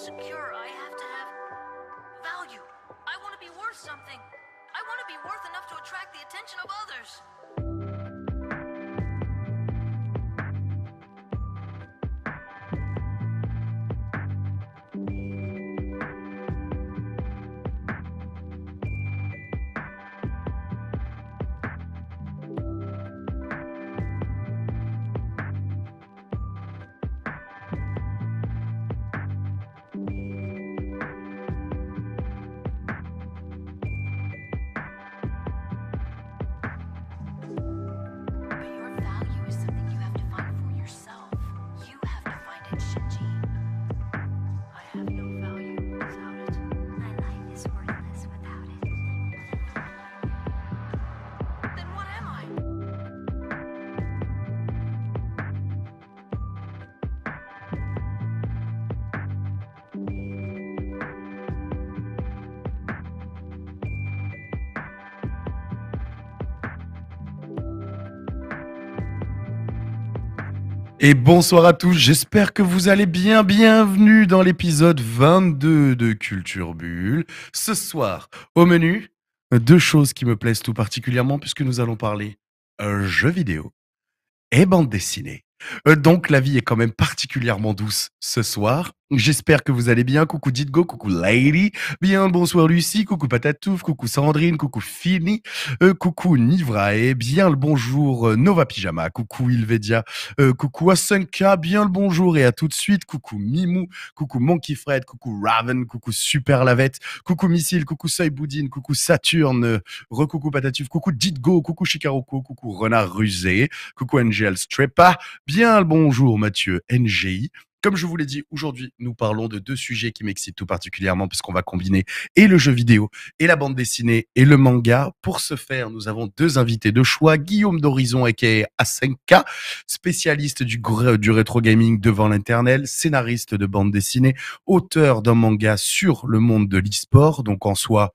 secure. Et bonsoir à tous, j'espère que vous allez bien, bienvenue dans l'épisode 22 de Culture Bulle. Ce soir, au menu, deux choses qui me plaisent tout particulièrement puisque nous allons parler euh, jeux vidéo et bande dessinée. Euh, donc la vie est quand même particulièrement douce ce soir. J'espère que vous allez bien. Coucou Ditgo, coucou Lady. Bien bonsoir Lucie, coucou Patatouf, coucou Sandrine, coucou Fini, euh, coucou Nivrae, bien le bonjour euh, Nova Pyjama, coucou Ilvedia, coucou Asenka, bien le bonjour et à tout de suite. Coucou Mimou, coucou Monkey Fred, coucou Raven, coucou Super Lavette, coucou Missile, coucou Soy Boudin, coucou Saturne, recoucou Patatouf, coucou Ditgo, coucou Shikaroku, coucou Renard Rusé, coucou Angel Strepa, Bien le bonjour Mathieu, NGI. Comme je vous l'ai dit, aujourd'hui, nous parlons de deux sujets qui m'excitent tout particulièrement puisqu'on va combiner et le jeu vidéo et la bande dessinée et le manga. Pour ce faire, nous avons deux invités de choix. Guillaume d'Horizon, aka Asenka, spécialiste du, du rétro gaming devant l'internel, scénariste de bande dessinée, auteur d'un manga sur le monde de l'e-sport, donc en soi,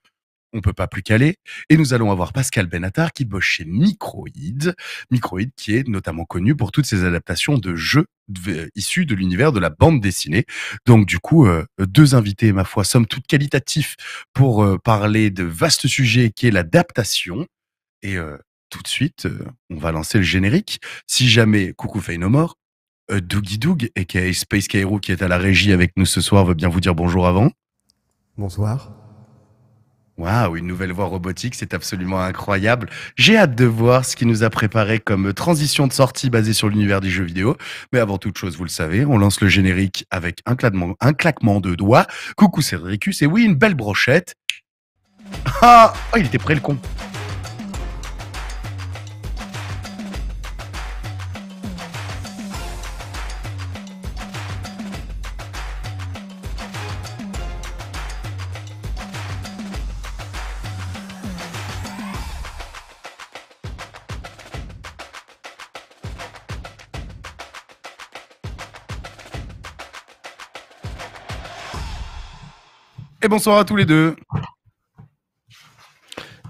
on peut pas plus caler. Et nous allons avoir Pascal Benatar qui bosse chez Microïd. Microïd qui est notamment connu pour toutes ses adaptations de jeux euh, issus de l'univers de la bande dessinée. Donc du coup, euh, deux invités, ma foi, sommes toutes qualitatifs pour euh, parler de vaste sujet qui est l'adaptation. Et tout de suite, on va lancer le générique. Si jamais Coucou Fay No More, Doogie doug et Space Cairo qui est à la régie avec nous ce soir, veut bien vous dire bonjour avant. Bonsoir. Waouh, une nouvelle voie robotique, c'est absolument incroyable. J'ai hâte de voir ce qui nous a préparé comme transition de sortie basée sur l'univers du jeu vidéo. Mais avant toute chose, vous le savez, on lance le générique avec un claquement, de doigts. Coucou Cédricus, et oui, une belle brochette. Ah, oh, il était prêt le con. bonsoir à tous les deux.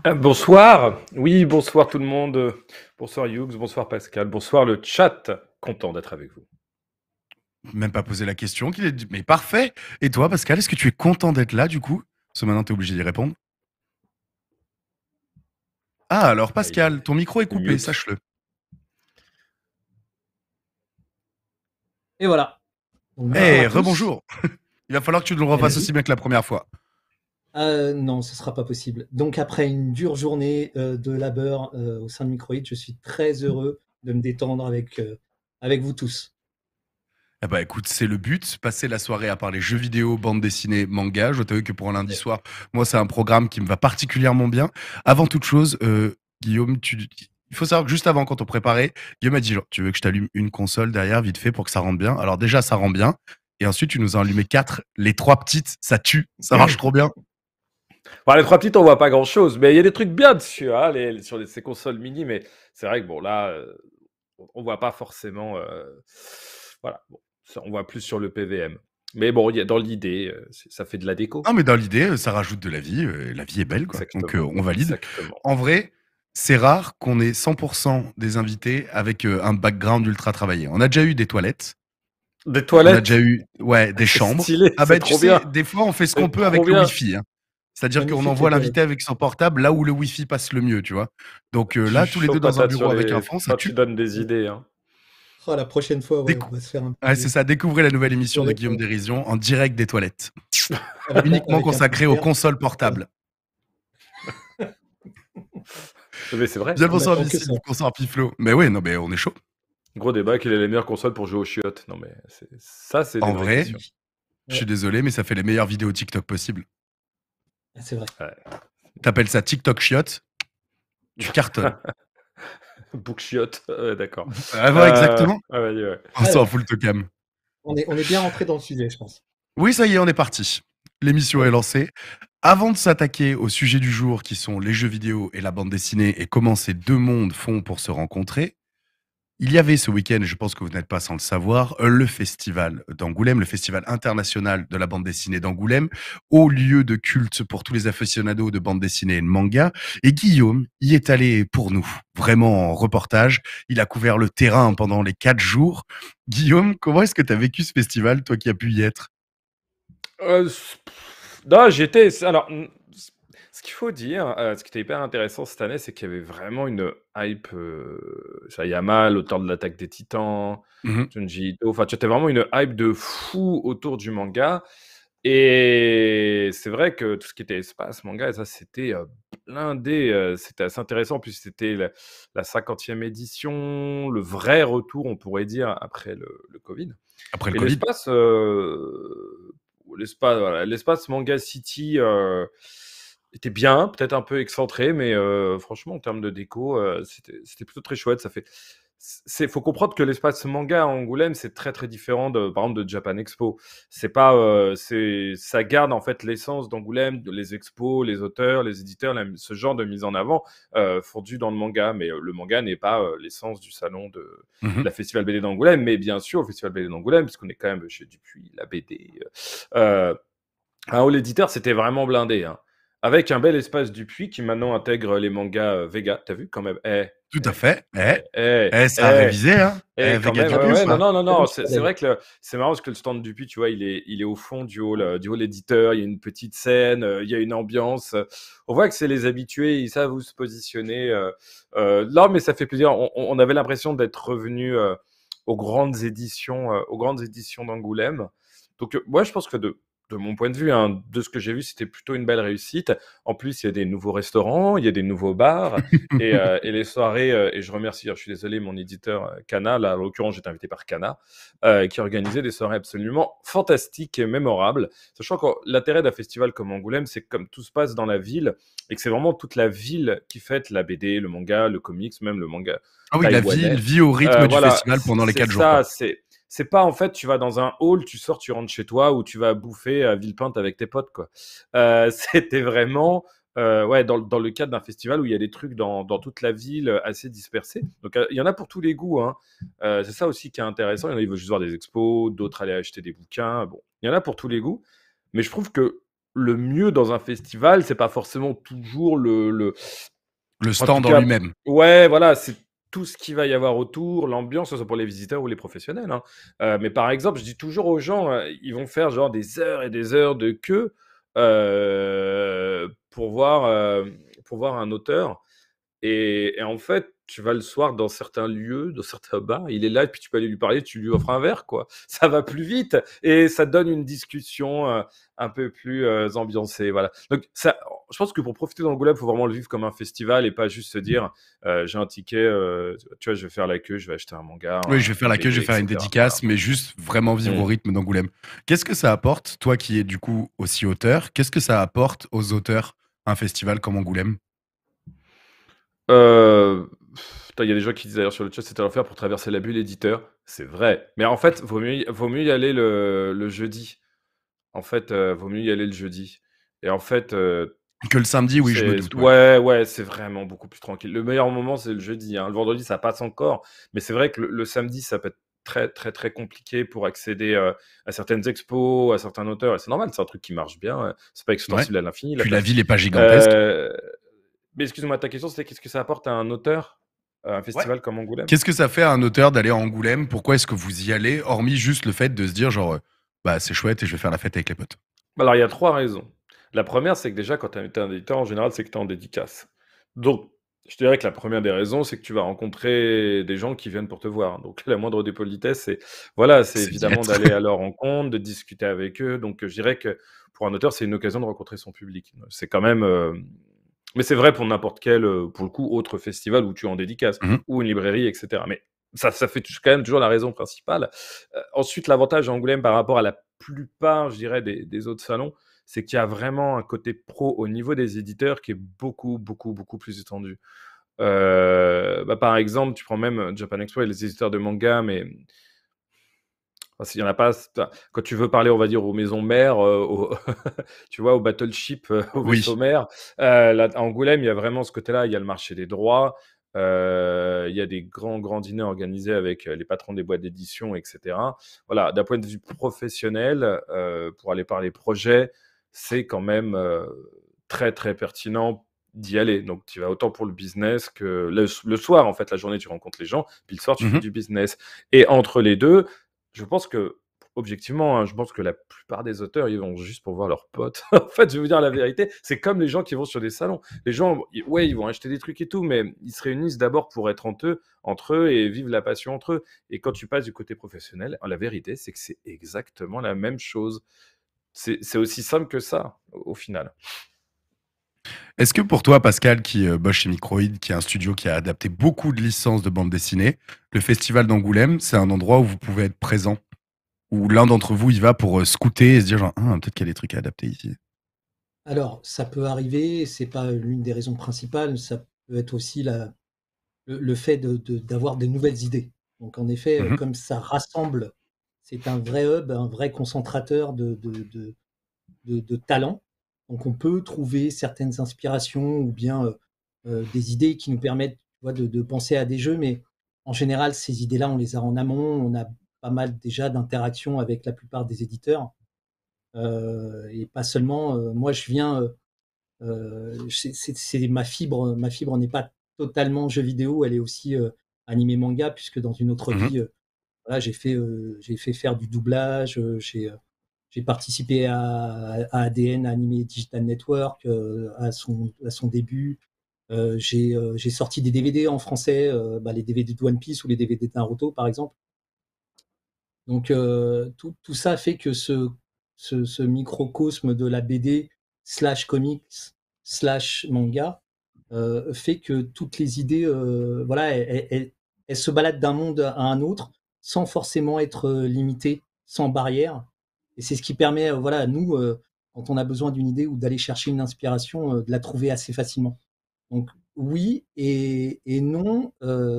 Euh, bonsoir, oui, bonsoir tout le monde. Bonsoir Hughes, bonsoir Pascal, bonsoir le chat. Content d'être avec vous. Même pas poser la question, qu'il est... mais parfait. Et toi Pascal, est-ce que tu es content d'être là du coup Ce matin, tu es obligé d'y répondre. Ah, alors Pascal, ton micro est coupé, sache-le. Et voilà. Eh, rebonjour. Il va falloir que tu le refasses aussi bien que la première fois. Euh, non, ce sera pas possible. Donc après une dure journée euh, de labeur euh, au sein de Microïd, je suis très heureux de me détendre avec, avec vous tous. Eh ben, écoute, c'est le but, passer la soirée à parler jeux vidéo, bande dessinée, manga. Je t'avoue que pour un lundi soir, moi, c'est un programme qui me va particulièrement bien. Avant toute chose, Guillaume, il faut savoir que juste avant, quand on préparait, Guillaume a dit genre, Tu veux que je t'allume une console derrière, vite fait, pour que ça rentre bien Alors, déjà, ça rend bien. Et ensuite, tu nous as allumé quatre. Les trois petites, ça tue. Ça marche trop bien. les trois petites, on voit pas grand chose, mais il y a des trucs bien dessus, hein, sur ces consoles mini. Mais c'est vrai que bon, là, on euh, on voit pas forcément. Euh, voilà, on voit plus sur le PVM. Mais bon, y a, dans l'idée, euh, ça fait de la déco. Non, ah, mais dans l'idée, ça rajoute de la vie. la vie est belle, quoi. Donc on valide. En vrai, c'est rare qu'on ait 100% des invités avec un background ultra travaillé. On a déjà eu des toilettes. Des toilettes. On a déjà eu ouais, des chambres. ah bah, tu sais, des fois, on fait ce qu'on peut avec le Wi-Fi. Hein. C'est-à-dire qu'on envoie l'invité avec son portable là où le Wi-Fi passe le mieux, tu vois. Donc euh, là, tous les deux dans un bureau avec un fond, ça tu... donnes des idées. Hein. Oh, la prochaine fois, on va se faire un peu. c'est ça, découvrez la nouvelle émission de Guillaume Dérision en direct des toilettes. Uniquement consacrée aux consoles portables. mais c'est vrai. Bien bonsoir, Vici, bonsoir Piflo. Mais oui non, mais on est chaud. Gros débat, quelle est les meilleures consoles pour jouer aux chiottes Non, mais ça, c'est. En vrai, je suis désolé, mais ça fait les meilleures vidéos TikTok possibles. C'est vrai. T'appelles ça TikTok chiottes, tu cartonnes. Book chiottes, d'accord. Ah, euh, exactement. Ah, on s'en fout le tocam. On est, on est bien rentré dans le sujet, je pense. Oui, ça y est, on est parti. L'émission est lancée. Avant de s'attaquer au sujet du jour qui sont les jeux vidéo et la bande dessinée et comment ces deux mondes font pour se rencontrer, il y avait ce week-end, je pense que vous n'êtes pas sans le savoir, euh, le festival d'Angoulême, le festival international de la bande dessinée d'Angoulême, au lieu de culte pour tous les aficionados de bande dessinée et de manga. Et Guillaume y est allé pour nous, vraiment en reportage. Il a couvert le terrain pendant les quatre jours. Guillaume, comment est-ce que tu as vécu ce festival, toi qui as pu y être euh, non, j'étais. Alors, qu'il faut dire, euh, ce qui était hyper intéressant cette année, c'est qu'il y avait vraiment une hype. Euh, mal l'auteur de l'attaque des titans, mmh Enfin, tu étais vraiment une hype de fou autour du manga. Et c'est vrai que tout ce qui était espace, manga, ça c'était euh, blindé. Euh, c'était assez intéressant, puisque c'était la, 50e édition, le vrai retour, on pourrait dire, après le, le Covid. Après le Covid. L'espace, l'espace, manga city était bien, peut-être un peu excentré, mais euh, franchement, en termes de déco, euh, c'était plutôt très chouette. Ça fait, faut comprendre que l'espace manga à Angoulême, c'est très très différent de, par exemple, de Japan Expo. C'est pas, euh, c'est, ça garde en fait l'essence d'Angoulême, les expos, les auteurs, les éditeurs, ce genre de mise en avant fourdu dans le manga, mais le manga n'est pas l'essence du salon de, mmh la Festival BD d'Angoulême, mais bien sûr au Festival BD d'Angoulême, puisqu'on est quand même chez Dupuis, la BD. ah, oh, l'éditeur, c'était vraiment blindé. Hein avec un bel espace du puits qui maintenant intègre les mangas euh, Vega. T'as vu quand même eh. Tout à fait. ça Vega Non, non, non, c'est vrai que c'est marrant parce que le stand du puits, tu vois, il est, il est au fond du haut euh, du hall l'éditeur. Il y a une petite scène, euh, il y a une ambiance. On voit que c'est les habitués, ils savent où se positionner. Non là, mais ça fait plaisir. On, on avait l'impression d'être revenu aux grandes éditions, aux grandes éditions d'Angoulême. Donc, moi, je pense que de de mon point de vue, hein, de ce que j'ai vu, c'était plutôt une belle réussite. En plus, il y a des nouveaux restaurants, il y a des nouveaux bars euh, et, les soirées. Euh, et je remercie, je suis désolé, mon éditeur Cana, euh, là, en l'occurrence, j'étais invité par Cana, euh, qui organisait des soirées absolument fantastiques et mémorables. Sachant que l'intérêt d'un festival comme Angoulême, c'est comme tout se passe dans la ville et que c'est vraiment toute la ville qui fête la BD, le manga, le comics, même le manga. Ah oui, la ville vit au rythme du festival pendant les quatre jours. c'est c'est pas en fait tu vas dans un hall, tu sors, tu rentres chez toi ou tu vas bouffer à Villepinte avec tes potes quoi. Euh, c'était vraiment euh, ouais dans, le cadre d'un festival où il y a des trucs dans, toute la ville euh, assez dispersés. Donc il y en a pour tous les goûts. Hein. c'est ça aussi qui est intéressant. Il y en a qui veulent juste voir des expos, d'autres aller acheter des bouquins. Bon, il y en a pour tous les goûts. Mais je trouve que le mieux dans un festival, c'est pas forcément toujours le, le stand en, lui-même. Ouais, voilà, c'est tout ce qu'il va y avoir autour, l'ambiance, que ce soit pour les visiteurs ou les professionnels. Hein. Euh, mais par exemple, je dis toujours aux gens, euh, ils vont faire genre des heures et des heures de queue euh, pour, voir, pour voir un auteur. et en fait, tu vas le soir dans certains lieux, dans certains bars, il est là, et puis tu peux aller lui parler, tu lui offres un verre, quoi. Ça va plus vite et ça donne une discussion euh, un peu plus euh, ambiancée, voilà. Donc, ça, je pense que pour profiter d'Angoulême, il faut vraiment le vivre comme un festival et pas juste se dire, mm. euh, j'ai un ticket, tu vois, je vais faire la queue, je vais acheter un manga. Oui, je vais faire la queue, je vais faire une dédicace, mais juste vraiment vivre au mm. rythme d'Angoulême. Qu'est-ce que ça apporte, toi qui es du coup aussi auteur, qu'est-ce que ça apporte aux auteurs un festival comme Angoulême euh, il y a des gens qui disent d'ailleurs sur le chat c'était l'enfer pour traverser la bulle éditeur. C'est vrai. Mais en fait, vaut mieux, vaut mieux y aller le, le jeudi. En fait, euh, vaut mieux y aller le jeudi. Et en fait. Euh, que le samedi, oui, je me doute. ouais. Ouais, c'est vraiment beaucoup plus tranquille. Le meilleur moment, c'est le jeudi. Hein. Le vendredi, ça passe encore. Mais c'est vrai que le, samedi, ça peut être très, très, très compliqué pour accéder à certaines expos, à certains auteurs. Et c'est normal, c'est un truc qui marche bien. Hein. C'est pas extensible à l'infini. la Puis la ville est pas gigantesque. Mais excuse-moi, ta question, c'est qu'est-ce que ça apporte à un auteur un festival comme Angoulême. Qu'est-ce que ça fait à un auteur d'aller à Angoulême Pourquoi est-ce que vous y allez, hormis juste le fait de se dire genre euh, bah c'est chouette et je vais faire la fête avec les potes Alors il y a trois raisons. La première, c'est que déjà quand tu es un éditeur en général, c'est que tu es en dédicace. Donc je dirais que la première des raisons, c'est que tu vas rencontrer des gens qui viennent pour te voir. Donc la moindre des politesses, c'est voilà, c'est évidemment d'aller à leur rencontre, de discuter avec eux. Donc je dirais que pour un auteur, c'est une occasion de rencontrer son public. C'est quand même euh, mais c'est vrai pour n'importe quel, euh, pour le coup, autre festival où tu es en dédicace, mhm. ou une librairie, etc. Mais ça, ça fait quand même toujours la raison principale. Euh, ensuite, l'avantage à Angoulême par rapport à la plupart, je dirais, des, autres salons, c'est qu'il y a vraiment un côté pro au niveau des éditeurs qui est beaucoup, beaucoup, beaucoup plus étendu. Euh, bah, par exemple, tu prends même Japan Expo et les éditeurs de manga, mais il y en a pas. Quand tu veux parler, on va dire aux maisons mères, euh, tu vois, au battleship euh, aux oui. mères. Euh, à Angoulême, il y a vraiment ce côté-là. Il y a le marché des droits. il y a des grands grands dîners organisés avec les patrons des boîtes d'édition, etc. Voilà, d'un point de vue professionnel, pour aller parler projet, c'est quand même très très pertinent d'y aller. Donc, tu vas autant pour le business que le, soir, en fait, la journée, tu rencontres les gens, puis le soir, tu mmh fais du business. Et entre les deux, je pense que objectivement, hein, je pense que la plupart des auteurs, ils vont juste pour voir leurs potes. en fait, je vais vous dire la vérité, c'est comme les gens qui vont sur des salons. Les gens, ouais, ils vont acheter des trucs et tout, mais ils se réunissent d'abord pour être entre eux, entre eux et vivre la passion entre eux. Et quand tu passes du côté professionnel, la vérité, c'est que c'est exactement la même chose. C'est aussi simple que ça, au final. Est-ce que pour toi, Pascal, qui euh, bosse chez Microïd, qui est un studio qui a adapté beaucoup de licences de bande dessinées, le festival d'Angoulême, c'est un endroit où vous pouvez être présent Où l'un d'entre vous y va pour euh, scouter et se dire ah, peut-être qu'il y a des trucs à adapter ici Alors, ça peut arriver, c'est pas l'une des raisons principales, ça peut être aussi le, fait d'avoir de, des nouvelles idées. Donc, en effet, mmh comme ça rassemble, c'est un vrai hub, un vrai concentrateur de, de, de talents donc on peut trouver certaines inspirations ou bien des idées qui nous permettent de, penser à des jeux, mais en général, ces idées-là, on les a en amont, on a pas mal déjà d'interactions avec la plupart des éditeurs. et pas seulement, moi je viens, c'est ma fibre, ma fibre n'est pas totalement jeu vidéo, elle est aussi animé manga, puisque dans une autre mmh vie, voilà, j'ai fait, j'ai fait faire du doublage, j'ai j'ai participé à, ADN, à Animé Digital Network, euh, à, son, à son début. Euh, euh, j'ai sorti des DVD en français, bah, les DVD de One Piece ou les DVD de Naruto, par exemple. Donc tout, ça fait que ce, ce, microcosme de la BD slash comics slash manga fait que toutes les idées, voilà, elles, se baladent d'un monde à un autre sans forcément être limitées, sans barrière. Et c'est ce qui permet, euh, voilà, à nous, euh, quand on a besoin d'une idée ou d'aller chercher une inspiration, euh, de la trouver assez facilement. Donc oui et, non,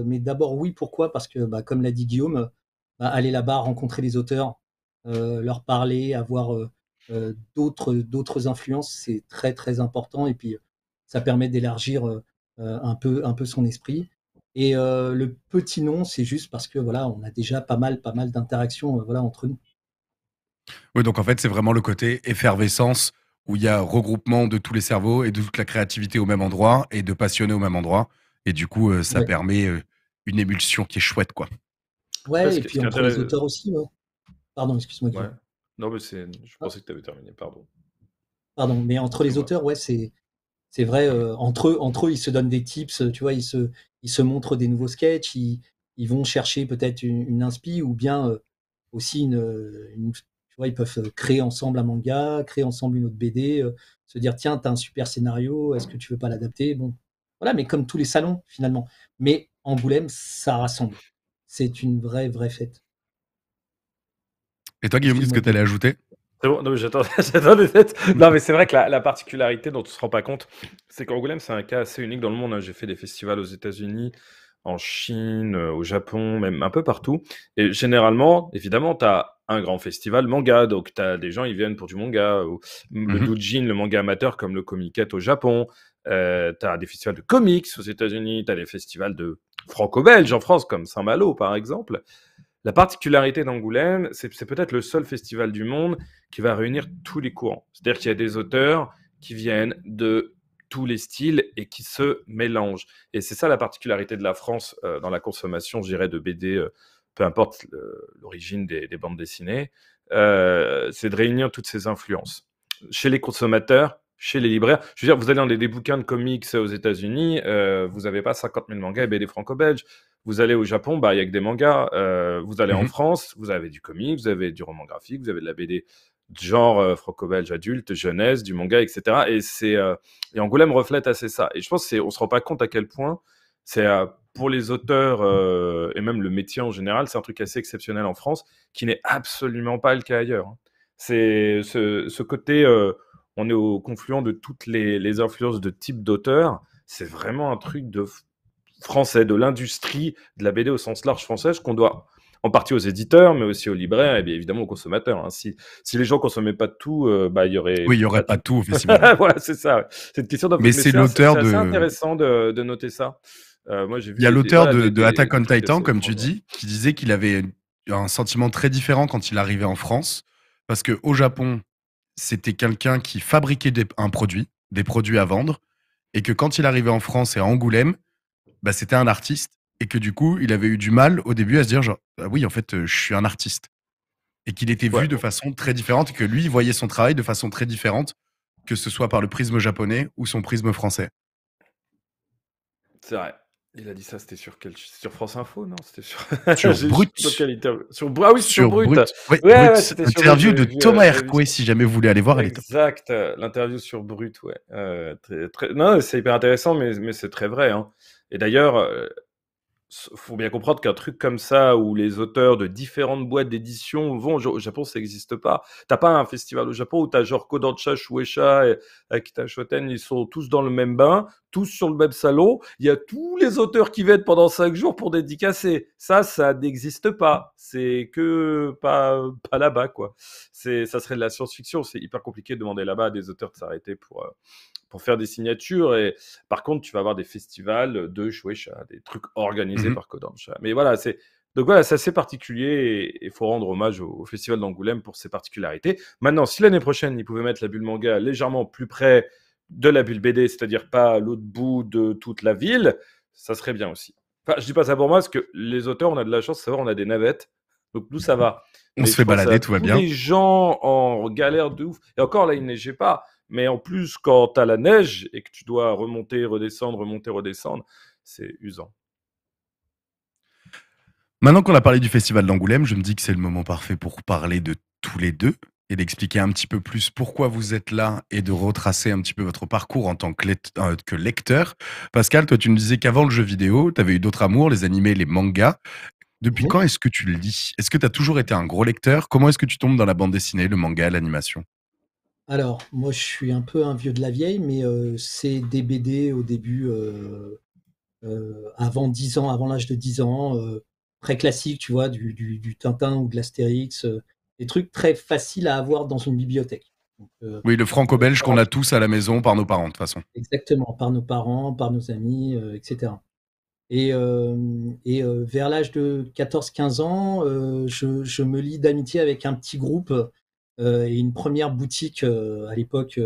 mais d'abord oui, pourquoi Parce que, bah, comme l'a dit Guillaume, bah, aller là-bas, rencontrer les auteurs, leur parler, avoir d'autres influences, c'est très très important. Et puis ça permet d'élargir un peu un peu son esprit. Et le petit non, c'est juste parce que voilà, on a déjà pas mal, pas mal d'interactions voilà, entre nous. Oui, donc en fait, c'est vraiment le côté effervescence où il y a regroupement de tous les cerveaux et de toute la créativité au même endroit et de passionnés au même endroit. Et du coup, euh, ça permet euh, une émulsion qui est chouette, quoi. Ouais, et puis entre les auteurs aussi. Pardon, excuse-moi. Non, mais je ah. pensais que tu avais terminé, pardon. Pardon, mais entre les auteurs, ouais, c'est c'est vrai. Euh, entre eux, entre eux, ils se donnent des tips. Tu vois, ils se ils se montrent des nouveaux sketchs. Ils, ils vont chercher peut-être une, une inspi ou bien aussi une, ils peuvent euh, créer ensemble un manga, créer ensemble une autre BD, euh, se dire tiens, t'as un super scénario, est-ce que tu veux pas l'adapter Bon, voilà, mais comme tous les salons finalement. Mais Angoulême, ça rassemble. C'est une vraie, vraie fête. Et toi, Guillaume, qu'est-ce que tu allais ajouter c'est bon, non mais j'attends, Non mais c'est vrai que la, particularité dont ne te rends pas compte, c'est qu'Angoulême c'est un cas assez unique dans le monde. Hein. J'ai fait des festivals aux États-Unis, en Chine, euh, au Japon, même un peu partout. Et généralement, évidemment, tu as un grand festival manga, donc tu as des gens, ils viennent pour du manga, le mmh doujin, le manga amateur, comme le Comiket au Japon. Euh, tu as des festivals de comics aux États-Unis, tu as des festivals de franco-belge en France, comme Saint-Malo, par exemple. La particularité d'Angoulême, c'est peut-être le seul festival du monde qui va réunir tous les courants. C'est-à-dire qu'il y a des auteurs qui viennent de tous les styles et qui se mélangent. Et c'est ça la particularité de la France euh, dans la consommation, je dirais, de BD, euh, peu importe l'origine des, bandes dessinées, euh, c'est de réunir toutes ces influences. Chez les consommateurs, chez les libraires, je veux dire, vous allez dans des bouquins de comics aux États-Unis, vous n'avez pas 50 000 mangas et BD franco-belges. Vous allez au Japon, bah, il bah, n'y a que des mangas. vous allez en mmh France, vous avez du comics, vous avez du roman graphique, vous avez de la BD genre euh, franco-belge adulte, jeunesse, du manga, etc. Et, c'est, euh, et Angoulême reflète assez ça. Et je pense qu'on ne se rend pas compte à quel point c'est euh, pour les auteurs et même le métier en général, c'est un truc assez exceptionnel en France qui n'est absolument pas le cas ailleurs. Hein. C'est ce, côté, on est au confluent de toutes les, influences de type d'auteur. C'est vraiment un truc de français, de l'industrie de la BD au sens large français qu'on doit en partie aux éditeurs, mais aussi aux libraires et bien évidemment aux consommateurs. Hein. Si, les gens consommaient pas tout, euh, bah, il y aurait. Oui, il y aurait pas, tout, voilà, c'est ça. Cette question Mais c'est l'auteur de. intéressant de, noter ça. Euh, moi, vu il y a l'auteur de, Attack on Titan, comme tu dis, qui disait qu'il avait un sentiment très différent quand il arrivait en France, parce qu'au Japon, c'était quelqu'un qui fabriquait un produit, des produits à vendre, et que quand il arrivait en France et à Angoulême, bah, c'était un artiste et que du coup, il avait eu du mal au début à se dire genre, ah oui, en fait, euh, je suis un artiste. Et qu'il était vu de façon très différente, que lui, il voyait son travail de façon très différente, que ce soit par le prisme japonais ou son prisme français. C'est vrai. Il a dit ça, c'était sur, sur France Info, non C'était sur... Brut. Sur... Ah oui, sur, Brut. L'interview Interview de Thomas euh, Hercouet, si jamais vous voulez aller voir. Exact, euh, l'interview sur Brut, ouais. Non, c'est hyper intéressant, mais, mais c'est très vrai. Hein. Et d'ailleurs, faut bien comprendre qu'un truc comme ça, où les auteurs de différentes boîtes d'édition vont au Japon, ça n'existe pas. T'as pas un festival au Japon où t'as genre Kodansha, Shueisha, et Akita Shoten, ils sont tous dans le même bain tous sur le même salon. Il y a tous les auteurs qui viennent pendant cinq jours pour dédicacer. Ça, ça n'existe pas. C'est que pas, pas là-bas, quoi. C'est, ça serait de la science-fiction. C'est hyper compliqué de demander là-bas à des auteurs de s'arrêter pour, euh, pour faire des signatures. Et par contre, tu vas avoir des festivals de Shueisha, des trucs organisés mhm. par Kodansha. Mais voilà, c'est, donc voilà, c'est assez particulier et il faut rendre hommage au, au Festival d'Angoulême pour ses particularités. Maintenant, si l'année prochaine, ils pouvaient mettre la bulle manga légèrement plus près de la bulle BD, c'est-à-dire pas l'autre bout de toute la ville, ça serait bien aussi. Enfin, je dis pas ça pour moi, parce que les auteurs, on a de la chance, de savoir, on a des navettes, donc nous, ça va. On se fait balader, tout va bien. Les gens en galère de ouf. Et encore, là, il neigeait pas. Mais en plus, quand tu as la neige et que tu dois remonter, redescendre, remonter, redescendre, c'est usant. Maintenant qu'on a parlé du festival d'Angoulême, je me dis que c'est le moment parfait pour parler de tous les deux et d'expliquer un petit peu plus pourquoi vous êtes là et de retracer un petit peu votre parcours en tant que, euh, lecteur. Pascal, toi, tu nous disais qu'avant le jeu vidéo, tu avais eu d'autres amours, les animés, les mangas. Depuis quand est-ce que tu le lis Est-ce que tu as toujours été un gros lecteur Comment est-ce que tu tombes dans la bande dessinée, le manga, l'animation Alors, moi, je suis un peu un vieux de la vieille, mais euh, c'est des BD au début, euh, avant 10 ans, avant l'âge de 10 ans, très classique, tu vois, du, du Tintin ou de l'Astérix des trucs très faciles à avoir dans une bibliothèque. Euh, oui, le franco-belge qu'on a tous à la maison par nos parents, de toute façon. Exactement, par nos parents, par nos amis, etc. Euh, et, euh, vers l'âge de 14-15 ans, je, je, me lie d'amitié avec un petit groupe et une première boutique à l'époque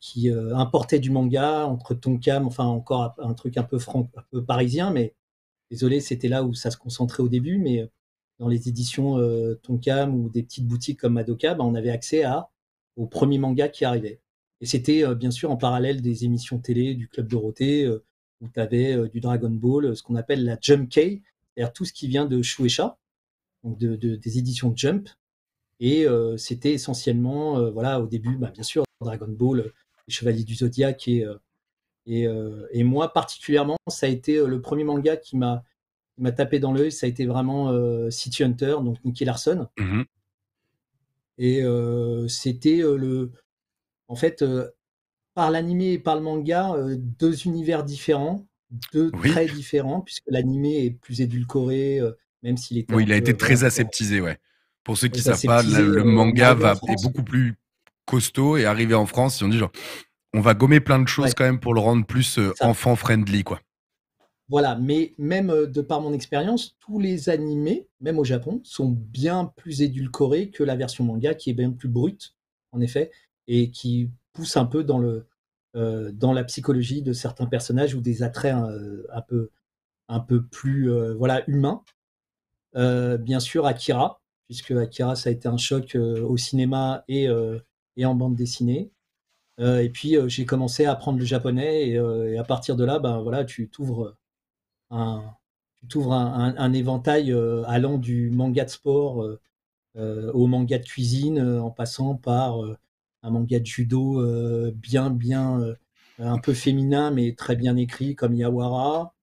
qui importait du manga entre Tonkam, enfin encore un truc un peu, franc, un peu parisien, mais désolé, c'était là où ça se concentrait au début, mais dans les éditions euh, Tonkam ou des petites boutiques comme Madoka, bah, on avait accès à, aux premiers mangas qui arrivaient. Et c'était euh, bien sûr en parallèle des émissions télé du Club Dorothée, euh, où tu avais du Dragon Ball, ce qu'on appelle la Jump K, c'est-à-dire tout ce qui vient de Shueisha, donc de, des éditions Jump. Et c'était essentiellement, voilà, au début, bah, bien sûr, Dragon Ball, les Chevaliers du Zodiaque. et, et moi particulièrement, ça a été le premier manga qui m'a il m'a tapé dans l'œil, ça a été vraiment euh, City Hunter, donc Nicky Larson. Mhm. Et euh, c'était euh, le. En fait, par l'anime et par le manga, deux univers différents, deux très différents, puisque l'anime est plus édulcoré, même s'il est... il a été très aseptisé, ouais. Pour ceux qui ne savent pas, le manga va, être beaucoup plus costaud et arrivé en France, ils ont dit genre, on va gommer plein de choses quand même pour le rendre plus enfant friendly, quoi. Voilà, mais même euh, de par mon expérience, tous les animés, même au Japon, sont bien plus édulcorés que la version manga qui est bien plus brute, en effet, et qui pousse un peu dans, le, euh, dans la psychologie de certains personnages ou des attraits euh, un, peu, un peu plus voilà, humains. bien sûr, Akira, puisque Akira, ça a été un choc au cinéma et, en bande dessinée. et puis, j'ai commencé à apprendre le japonais, et, et à partir de là, ben, voilà, tu t'ouvres tu t'ouvres un, éventail euh, allant du manga de sport euh, euh, au manga de cuisine, en passant par un manga de judo bien, bien, un peu féminin, mais très bien écrit, comme Yawara.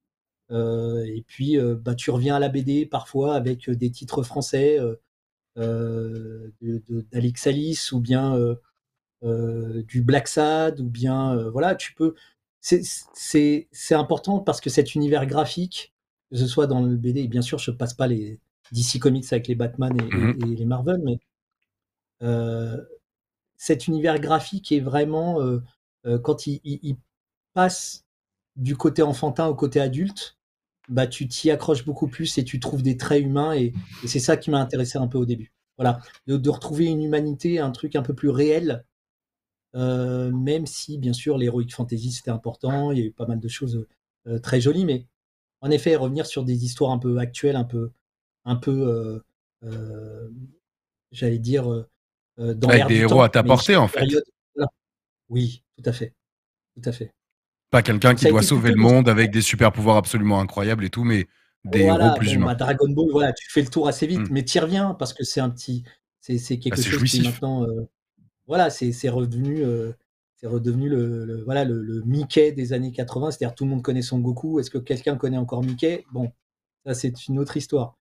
et puis, bah, tu reviens à la BD parfois avec des titres français d'Alex Alice ou bien du Black Sad ou bien voilà tu peux c'est important parce que cet univers graphique, que ce soit dans le BD, et bien sûr, je ne passe pas les DC Comics avec les Batman et, mhm. les Marvel, mais euh, cet univers graphique est vraiment, euh, euh, quand il, passe du côté enfantin au côté adulte, bah, tu t'y accroches beaucoup plus et tu trouves des traits humains, et, c'est ça qui m'a intéressé un peu au début. Voilà, de, retrouver une humanité, un truc un peu plus réel euh, même si bien sûr l'heroic fantasy c'était important, il y a eu pas mal de choses euh, très jolies, mais en effet revenir sur des histoires un peu actuelles, un peu, un peu, euh, j'allais dire dans avec des héros à ta portée en fait. Oui, tout à fait, tout à fait. Pas quelqu'un qui doit sauver le monde avec des super pouvoirs absolument incroyables et tout, mais des héros plus bah, humains. Dragon Ball, voilà, tu fais le tour assez vite, mmh. mais mais y reviens parce que c'est un petit, c'est quelque bah, chose jouissif. qui maintenant voilà, c'est revenu, euh, c'est redevenu le, voilà, le, Mickey des années 80, c'est-à-dire tout le monde connaît son Goku, est-ce que quelqu'un connaît encore Mickey Bon, ça c'est une autre histoire.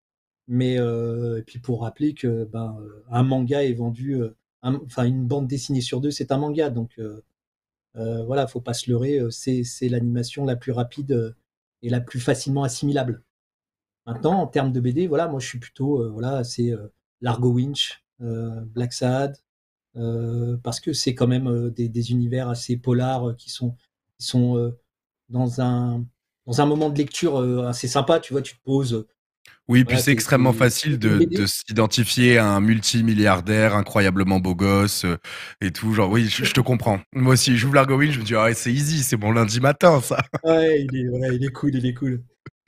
Mais euh, puis pour rappeler que ben, euh, un manga est vendu, enfin une bande dessinée sur deux, c'est un manga, donc il voilà, faut pas se leurrer, c'est l'animation la plus rapide et la plus facilement assimilable. Maintenant, en termes de BD, voilà, moi je suis plutôt, voilà, c'est Largo Winch, Black Sad, euh, parce que c'est quand même euh, des, univers assez polars euh, qui sont, sont dans, un, dans un moment de lecture assez sympa. Tu vois, tu te poses. Oui, puis c'est extrêmement facile de, s'identifier à un multimilliardaire incroyablement beau gosse et tout. Genre, oui, je, te comprends. Moi aussi, j'ouvre l'argot. je me dis, ah, c'est easy, c'est bon lundi matin, ça. Ouais, il est, cool, il est cool.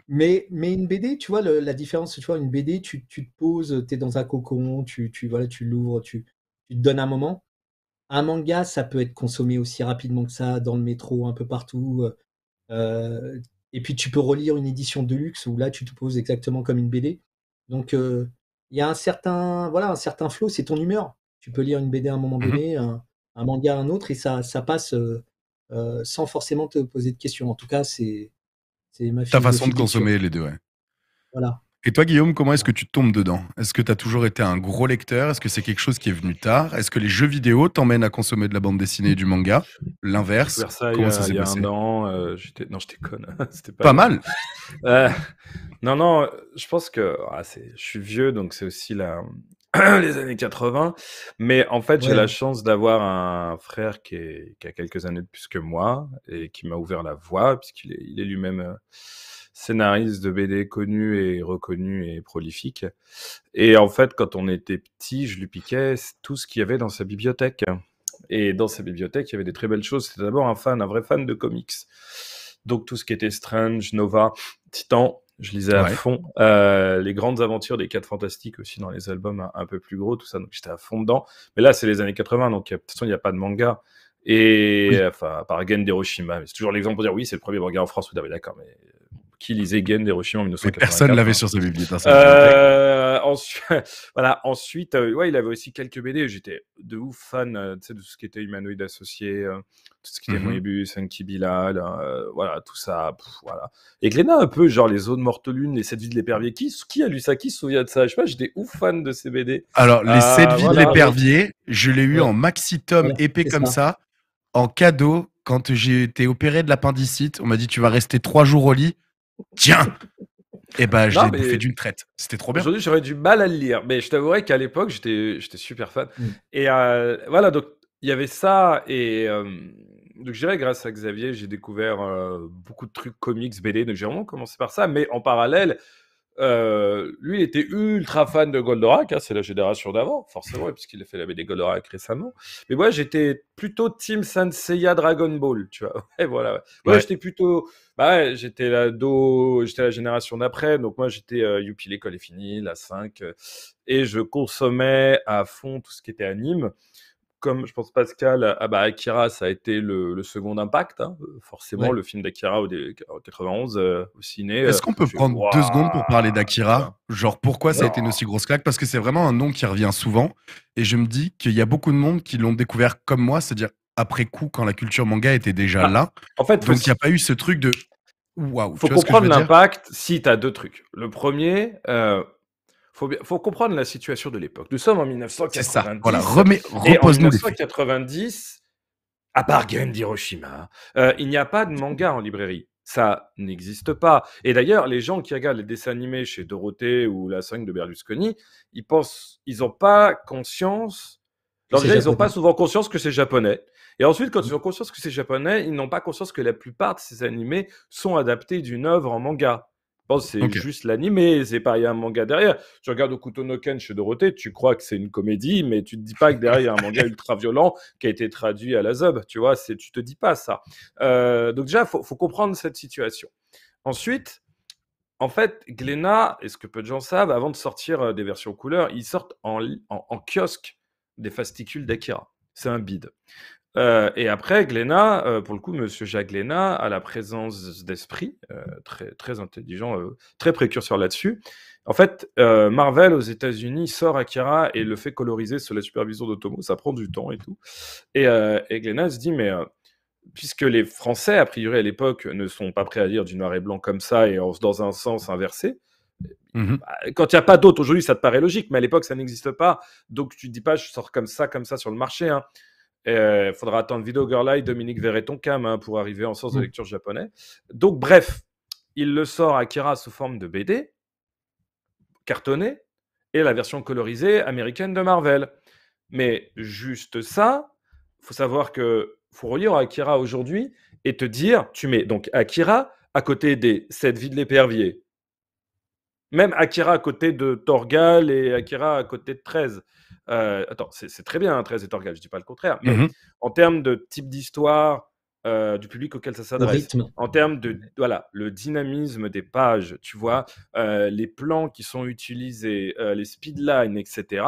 Mais, mais une BD, tu vois, la différence, tu vois, une BD, tu, tu te poses, tu es dans un cocon, tu, tu, voilà, tu l'ouvres, tu, tu donnes un moment. Un manga, ça peut être consommé aussi rapidement que ça, dans le métro, un peu partout. Euh, euh, et puis tu peux relire une édition de luxe où là tu te poses exactement comme une BD. Donc euh, il ya y a un certain voilà un certain flow, c'est ton humeur. Tu peux lire une BD à un moment mhm. donné, un, manga à un autre et ça ça passe sans forcément te poser de questions. En tout cas c'est ma façon de, consommer les deux. Voilà. Et toi, Guillaume, comment est-ce que tu tombes dedans Est-ce que tu as toujours été un gros lecteur Est-ce que c'est quelque chose qui est venu tard Est-ce que les jeux vidéo t'emmènent à consommer de la bande dessinée et du manga L'inverse Comment euh, ça s'est passé un an, euh, non, je con. C'était pas, pas mal. Euh, non, non, je pense que ah, je suis vieux, donc c'est aussi la... les années 80. Mais en fait, j'ai la chance d'avoir un frère qui, a quelques années de plus que moi et qui m'a ouvert la voie, puisqu'il est, il est lui-même scénariste de BD connu et reconnu et prolifique. Et en fait, quand on était petit, je lui piquais tout ce qu'il y avait dans sa bibliothèque. Et dans sa bibliothèque, il y avait des très belles choses. C'était d'abord un fan, un vrai fan de comics. Donc tout ce qui était Strange, Nova, Titan, je lisais à fond. Euh, les grandes aventures des quatre fantastiques aussi dans les albums un, peu plus gros, tout ça. Donc j'étais à fond dedans. Mais là, c'est les années 80, donc de toute façon, il n'y a pas de manga. Et enfin, enfin, par Gen d'Hiroshima, c'est toujours l'exemple pour dire oui, c'est le premier manga en France. Oui, d'accord, mais qui lisait des d'Hiroshima en 1984. personne l'avait hein. sur sa bibliothèque. Euh, ensuite, voilà, ensuite euh, ouais, il avait aussi quelques BD. J'étais de ouf fan euh, de tout ce qui était humanoïde associé, tout ce qui était mhm. Moebius, mm Bilal, voilà, tout ça. voilà. Et Glénat, un peu, genre les zones lunes, les sept vies de l'épervier. Qui, qui a lu ça Qui se souvient de ça Je sais pas, j'étais ouf fan de ces BD. Alors, les sept vies de l'épervier, je l'ai eu en maxi épais comme ça. ça, en cadeau quand j'ai été opéré de l'appendicite, on m'a dit tu vas rester trois jours au lit. Tiens Et eh ben, je l'ai bouffé d'une traite. C'était trop bien. Aujourd'hui, j'aurais du mal à le lire, mais je t'avouerais qu'à l'époque, j'étais super fan. Mm. Et euh, voilà, donc il y avait ça. Et euh, donc, je dirais, grâce à Xavier, j'ai découvert euh, beaucoup de trucs comics, BD. Donc, j'ai vraiment commencé par ça. Mais en parallèle, euh, lui, il était ultra fan de Goldorak, hein, c'est la génération d'avant, forcément, puisqu'il a fait la BD Goldorak récemment. Mais moi, j'étais plutôt Team Sanseiya Dragon Ball, tu vois. Et voilà. Moi, j'étais plutôt. Bah j'étais la j'étais la génération d'après, donc moi, j'étais euh, Youpi, l'école est finie, la 5, euh, et je consommais à fond tout ce qui était anime comme je pense Pascal, ah bah, Akira, ça a été le, second impact, hein, forcément, le film d'Akira au, 91 euh, au ciné. Euh, Est-ce qu'on peut prendre deux secondes pour parler d'Akira Genre pourquoi ça a été une aussi grosse claque Parce que c'est vraiment un nom qui revient souvent, et je me dis qu'il y a beaucoup de monde qui l'ont découvert comme moi, c'est-à-dire après coup, quand la culture manga était déjà ah, là. donc il n'y a pas eu ce truc de waouh. Faut comprendre l'impact si tu as deux trucs. Le premier, euh, faut, faut comprendre la situation de l'époque. Nous sommes en 1990. C'est ça. en 1990, à part Gun d'Hiroshima, euh, il n'y a pas de manga en librairie. Ça n'existe pas. Et d'ailleurs, les gens qui regardent les dessins animés chez Dorothée ou La 5 de Berlusconi, ils pensent, ils n'ont pas conscience. ils n'ont pas souvent conscience que c'est japonais. Et ensuite, quand mm. ils ont conscience que c'est japonais, ils n'ont pas conscience que la plupart de ces animés sont adaptés d'une œuvre en manga pense c'est juste l'animé, c'est pas, il y a un manga derrière. Tu regardes Okuto no Ken chez Dorothée, tu crois que c'est une comédie, mais tu te dis pas que derrière il y a un manga ultra violent qui a été traduit à la Zub, tu vois, c'est, tu te dis pas ça. Euh, donc déjà, faut, faut comprendre cette situation. Ensuite, en fait, Glenna, et ce que peu de gens savent, avant de sortir euh, des versions couleurs, ils sortent en, kiosque des fasticules d'Akira. C'est un bide. Euh, et après Glénat, euh, pour le coup, monsieur Jacques Glénat a la présence d'esprit, euh, très très intelligent, très précurseur là-dessus. En fait, Marvel aux États-Unis sort Akira et le fait coloriser sous la supervision d'Otomo, ça prend du temps et tout et Glenna se dit: «Mais, puisque les Français, a priori à l'époque, ne sont pas prêts à lire du noir et blanc comme ça et dans un sens inversé, mmh bah, quand il n'y a pas d'autre, aujourd'hui ça te paraît logique, mais à l'époque ça n'existe pas, donc tu te dis pas: "Je sors comme ça, comme ça sur le marché", hein». Il euh, faudra attendre Video Girl Dominique Verreton-Cam hein, pour arriver en sens de mm. lecture japonais. Donc, bref, il le sort Akira sous forme de BD, cartonné, et la version colorisée américaine de Marvel. Mais juste ça, faut savoir que faut relire Akira aujourd'hui et te dire, tu mets donc Akira à côté des 7 vies de l'épervier, même Akira à côté de Torgal et Akira à côté de 13. Euh, attends, c'est très bien, 13 hein, et Torgal, je ne dis pas le contraire. Mais mm-hmm. en termes de type d'histoire, euh, du public auquel ça s'adresse. En termes de voilà, le dynamisme des pages, tu vois, euh, les plans qui sont utilisés, les speedlines, etc.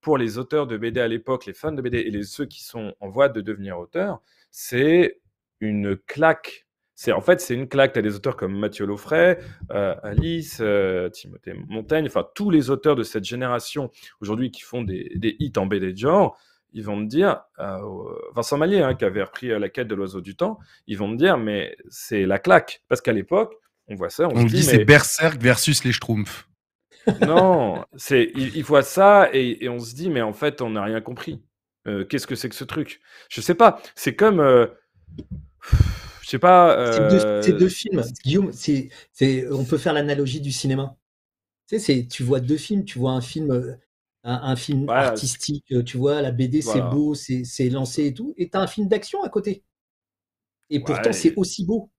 Pour les auteurs de BD à l'époque, les fans de BD et les, ceux qui sont en voie de devenir auteurs, c'est une claque c'est en fait c'est une claque. Tu as des auteurs comme Mathieu Loffray, euh, Alice, euh, Timothée Montaigne, enfin tous les auteurs de cette génération aujourd'hui qui font des, des, hits en BD de genre. Ils vont me dire, euh, Vincent Mallier, hein, qui avait repris la quête de l'oiseau du temps, ils vont me dire, mais c'est la claque. Parce qu'à l'époque, on voit ça. On, se dit, dit c'est Berserk versus les Schtroumpfs. non, c'est il, voit ça et, on se dit mais en fait on n'a rien compris. Qu'est-ce que c'est que ce truc Je sais pas. C'est comme sais pas. C'est deux, euh, films, Guillaume. c'est, c'est, on peut faire l'analogie du cinéma. Tu, tu vois deux films, tu vois un film, euh, un, film artistique, tu vois, la BD, c'est beau, c'est lancé et tout, et tu as un film d'action à côté. Et pourtant, c'est aussi beau.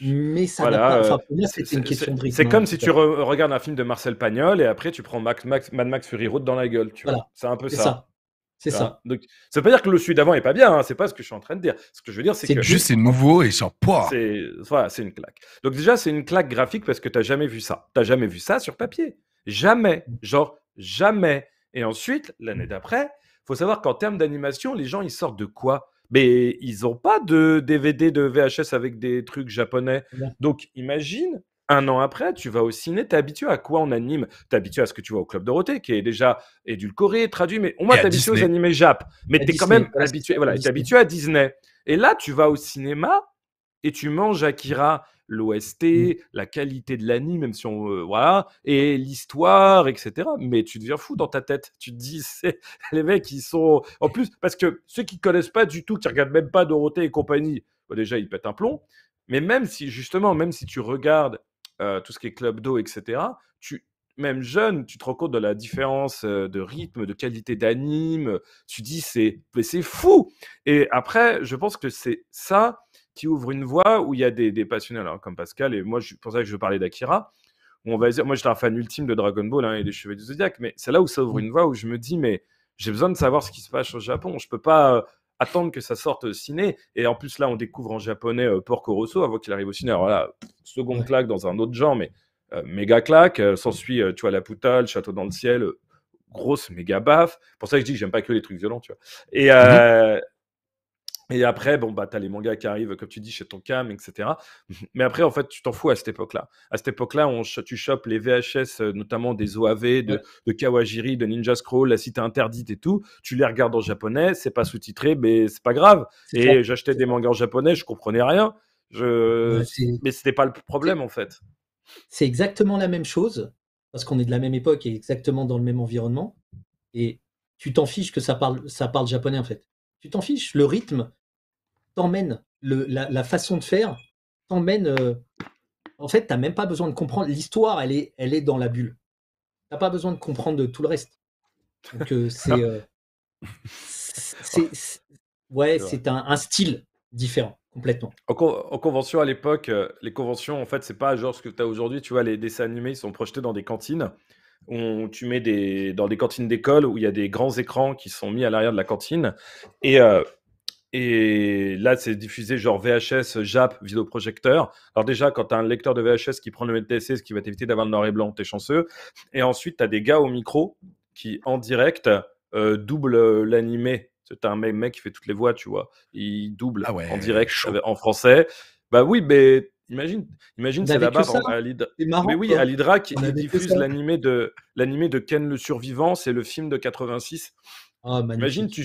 Mais ça voilà, n'a pas. Euh, une question C'est hein, comme si tu regardes un film de Marcel Pagnol et après, tu prends Mad Max Fury Road dans la gueule. voilà. C'est un peu ça. C'est ça. Donc, ça veut pas dire que le sud d'avant est pas bien, hein, c'est pas ce que je suis en train de dire. Ce que je veux dire, c'est que. juste, c'est nouveau et sans poids. C'est voilà, une claque. Donc, déjà, c'est une claque graphique parce que tu n'as jamais vu ça. Tu n'as jamais vu ça sur papier. Jamais. Genre, jamais. Et ensuite, l'année d'après, faut savoir qu'en termes d'animation, les gens, ils sortent de quoi Mais ils n'ont pas de DVD, de VHS avec des trucs japonais. Donc, imagine un an après, tu vas au ciné, es habitué à quoi on anime es habitué à ce que tu vois au Club Dorothée, qui est déjà édulcoré, traduit, mais au moins es habitué aux animés Jap. Mais tu es quand même habitué, voilà, habitué à Disney. Et là, tu vas au cinéma et tu manges Akira, l'OST, mmh. la qualité de l'anime, même si on, euh, voilà, et l'histoire, etc. Mais tu deviens fou dans ta tête. Tu te dis, c'est les mecs, ils sont, en plus, parce que ceux qui connaissent pas du tout, qui regardent même pas Dorothée et compagnie, déjà, ils pètent un plomb. Mais même si, justement, même si tu regardes euh, tout ce qui est club d'eau, etc., tu, même jeune, tu te rends compte de la différence euh, de rythme, de qualité d'anime. Tu dis, c'est, c'est fou. Et après, je pense que c'est ça qui ouvre une voie où il y a des, passionnés, alors, comme Pascal, et moi, je, pour ça que je veux parler d'Akira. on va dire, moi, j'étais un fan ultime de Dragon Ball hein, et des Cheveux du zodiaque mais c'est là où ça ouvre mmh. une voie où je me dis, mais j'ai besoin de savoir ce qui se passe au Japon. Je peux pas euh, attendre que ça sorte au ciné. Et en plus, là, on découvre en japonais euh, Porco Rosso avant qu'il arrive au ciné. Alors là, seconde claque dans un autre genre, mais euh, méga claque. Euh, s'ensuit, tu vois, La Poutale, Château dans le Ciel, grosse méga baffe. Pour ça que je dis que j'aime pas que les trucs violents, tu vois. Et, mmh et après, bon, bah, t'as les mangas qui arrivent, comme tu dis, chez ton cam, etc. Mais après, en fait, tu t'en fous à cette époque-là. À cette époque-là, on, tu chopes les VHS, euh, notamment des OAV, de, de Kawajiri, de Ninja Scroll, la cité interdite et tout. Tu les regardes en japonais, c'est pas sous-titré, mais c'est pas grave. Et j'achetais des mangas en japonais, je comprenais rien. Je... Mais c'était pas le problème, en fait. C'est exactement la même chose, parce qu'on est de la même époque et exactement dans le même environnement. Et tu t'en fiches que ça parle, ça parle japonais, en fait. Tu t'en fiches, le rythme, t'emmène, la, façon de faire t'emmène. Euh, en fait, t'as même pas besoin de comprendre. L'histoire, elle est, elle est dans la bulle. T'as pas besoin de comprendre tout le reste. Donc, euh, euh, c'est. ouais, c'est un, style différent complètement. En, convention à l'époque, les conventions, en fait, c'est pas genre ce que tu as aujourd'hui. Tu vois, les dessins animés, ils sont projetés dans des cantines. où tu mets des, dans des cantines d'école où il y a des grands écrans qui sont mis à l'arrière de la cantine. Et et là, c'est diffusé genre VHS, JAP, vidéoprojecteur. Alors déjà, quand tu as un lecteur de VHS qui prend le MTSC, ce qui va t'éviter d'avoir le noir et blanc, t'es chanceux. Et ensuite, tu as des gars au micro qui, en direct, euh, doublent l'animé. C'est un mec qui fait toutes les voix, tu vois. Il double ah en direct en français. Bah oui, mais Imagine, imagine c'est là-bas. Hein. Mais oui, à Lidra, qui diffuse l'animé de, l'animé de Ken le Survivant, c'est le film de 86. Ah, Imagine, tu,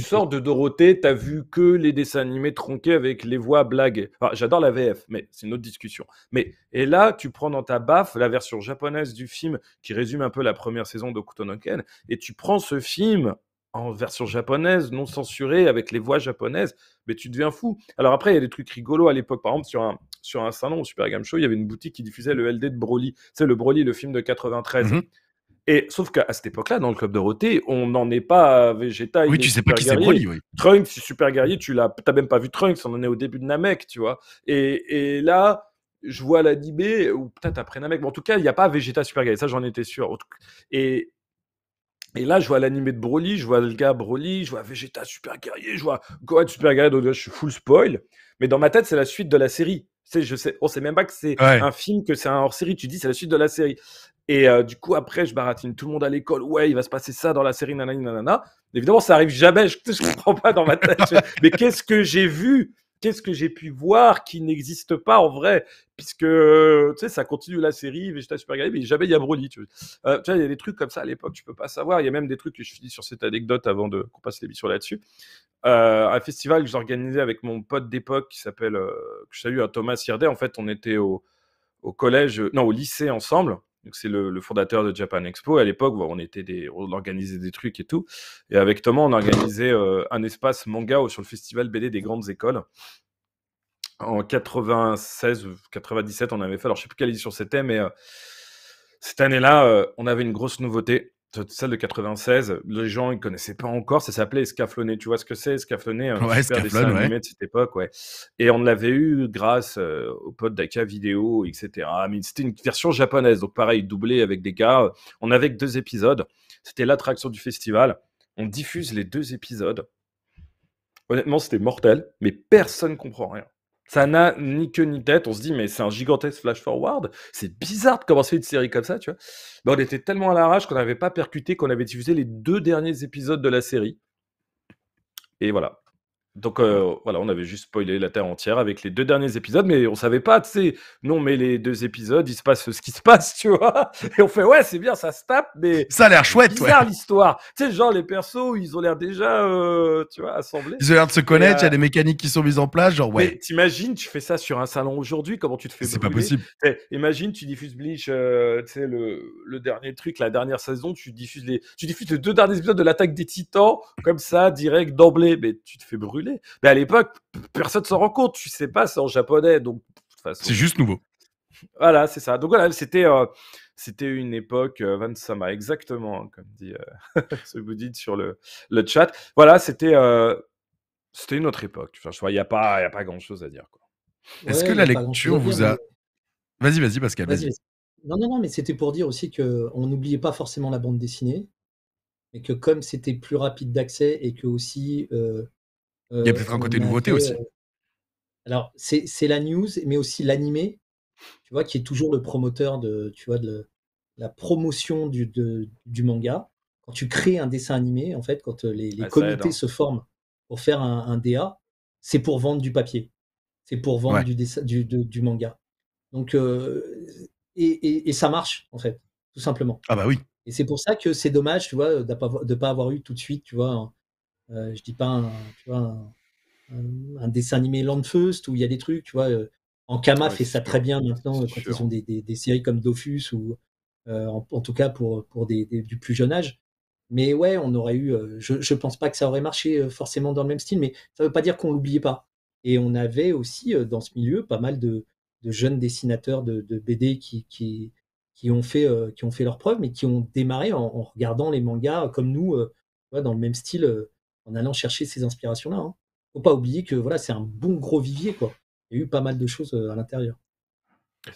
sors de Dorothée, t'as vu que les dessins animés tronqués avec les voix blagues. Enfin, J'adore la VF, mais c'est une autre discussion. Mais et là, tu prends dans ta baffe la version japonaise du film qui résume un peu la première saison de Kutonoken, et tu prends ce film en version japonaise, non censurée, avec les voix japonaises, mais tu deviens fou. Alors après, il y a des trucs rigolos à l'époque. Par exemple, sur un, sur un salon au Super Game Show, il y avait une boutique qui diffusait le LD de Broly. C'est le Broly, le film de 93. Et sauf qu'à cette époque-là, dans le club de Dorothée, on n'en est pas à Vegeta. Oui, tu sais pas qui c'est Broly. Oui. Trunks, super guerrier, tu l'as, t'as même pas vu Trunks, on en est au début de Namek, tu vois. Et, là, je vois l'animé, ou peut-être après Namek, mais en tout cas, il n'y a pas Vegeta super guerrier, ça j'en étais sûr. Et, et là, je vois l'animé de Broly, je vois le gars Broly, je vois Vegeta super guerrier, je vois Goethe, super guerrier, donc là, je suis full spoil. Mais dans ma tête, c'est la suite de la série. Je sais, on sait même pas que c'est un film, que c'est un hors-série. Tu dis c'est la suite de la série. Et euh, du coup, après, je baratine tout le monde à l'école. Ouais, il va se passer ça dans la série, nanana. Évidemment, ça arrive jamais. Je ne comprends pas dans ma tête. Mais qu'est-ce que j'ai vu Qu'est-ce que j'ai pu voir qui n'existe pas en vrai Puisque, tu sais, ça continue la série, Vegeta Super mais jamais il y a Brody. Euh, tu, vois, il y a des trucs comme ça à l'époque, tu peux pas savoir. Il y a même des trucs, que je finis sur cette anecdote avant de, qu'on passe les l'émission là-dessus. Euh, un festival que j'organisais avec mon pote d'époque qui s'appelle, que je salue, Thomas Sirdet. En fait, on était au, au collège, non, au lycée ensemble c'est le, fondateur de Japan Expo. À l'époque, on était des, on organisait des trucs et tout. Et avec Thomas, on organisait euh, un espace manga sur le festival BD des grandes écoles. En 96 ou 97, on avait fait. Alors je sais plus quelle édition c'était, mais euh, cette année-là, euh, on avait une grosse nouveauté celle de 96, les gens ne connaissaient pas encore, ça s'appelait Escaflonné. Tu vois ce que c'est un super dessin de cette époque, ouais. Et on l'avait eu grâce euh, au aux potes d'Aka Vidéo, etc. Mais c'était une version japonaise, donc pareil, doublé avec des gars. On avait deux épisodes. C'était l'attraction du festival. On diffuse les deux épisodes. Honnêtement, c'était mortel, mais personne comprend rien. Ça n'a ni queue ni tête. On se dit, mais c'est un gigantesque flash forward. C'est bizarre de commencer une série comme ça, tu vois. Mais on était tellement à l'arrache qu'on n'avait pas percuté qu'on avait diffusé les deux derniers épisodes de la série. Et voilà. Donc euh, voilà, on avait juste spoilé la Terre entière avec les deux derniers épisodes, mais on savait pas, tu sais, non, mais les deux épisodes, il se passe euh, ce qui se passe, tu vois. Et on fait, ouais, c'est bien, ça se tape, mais. Ça a l'air chouette, bizarre, l'histoire. Tu sais, genre, les persos, ils ont l'air déjà, euh, tu vois, assemblés. Ils ont l'air de se connaître, il y a des mécaniques qui sont mises en place, genre, ouais. Mais t'imagines, tu fais ça sur un salon aujourd'hui, comment tu te fais C'est pas possible. Eh, imagine, tu diffuses Bleach, tu sais, le, dernier truc, la dernière saison, tu diffuses les, tu diffuses les deux derniers épisodes de l'attaque des titans, comme ça, direct, d'emblée, mais tu te fais brûler mais à l'époque, personne s'en rend compte. Tu sais pas, c'est en japonais. Donc, C'est juste nouveau. Voilà, c'est ça. Donc voilà, c'était euh, c'était une époque euh, Vansama, exactement, hein, comme dit euh, que vous dites sur le, le chat. Voilà, c'était c'était une autre époque. je vois, il n'y a pas, y a pas grand chose à dire. Est-ce que la lecture vous a. Vas-y, vas-y, Pascal, non, non, non, mais c'était pour dire aussi qu'on n'oubliait pas forcément la bande dessinée, et que comme c'était plus rapide d'accès et que aussi il y a euh, peut-être un côté nouveauté aussi. Euh, alors, c'est la news, mais aussi l'animé, tu vois, qui est toujours le promoteur de, tu vois, de la promotion du, manga. Quand tu crées un dessin animé, en fait, quand euh, les, communautés hein. se forment pour faire un, DA, c'est pour vendre du papier, c'est pour vendre du, manga. Donc, et, ça marche, en fait, tout simplement. Ah bah oui. Et c'est pour ça que c'est dommage, tu vois, de ne pas avoir eu tout de suite, tu vois, je euh, je dis pas un, dessin animé Landfeust où il y a des trucs, tu vois. Euh, en fait ça très bien maintenant quand ils ont des, séries comme Dofus ou euh, en, tout cas pour, pour du plus jeune âge. Mais ouais, on aurait eu. Je, ne pense pas que ça aurait marché forcément dans le même style, mais ça veut pas dire qu'on l'oubliait pas. Et on avait aussi dans ce milieu pas mal de, jeunes dessinateurs de, BD qui, qui, ont fait, leur qui ont fait leurs preuves, mais qui ont démarré en, regardant les mangas comme nous, dans le même style, en allant chercher ces inspirations-là. Hein. Faut pas oublier que voilà, c'est un bon gros vivier, quoi. Il y a eu pas mal de choses euh, à l'intérieur.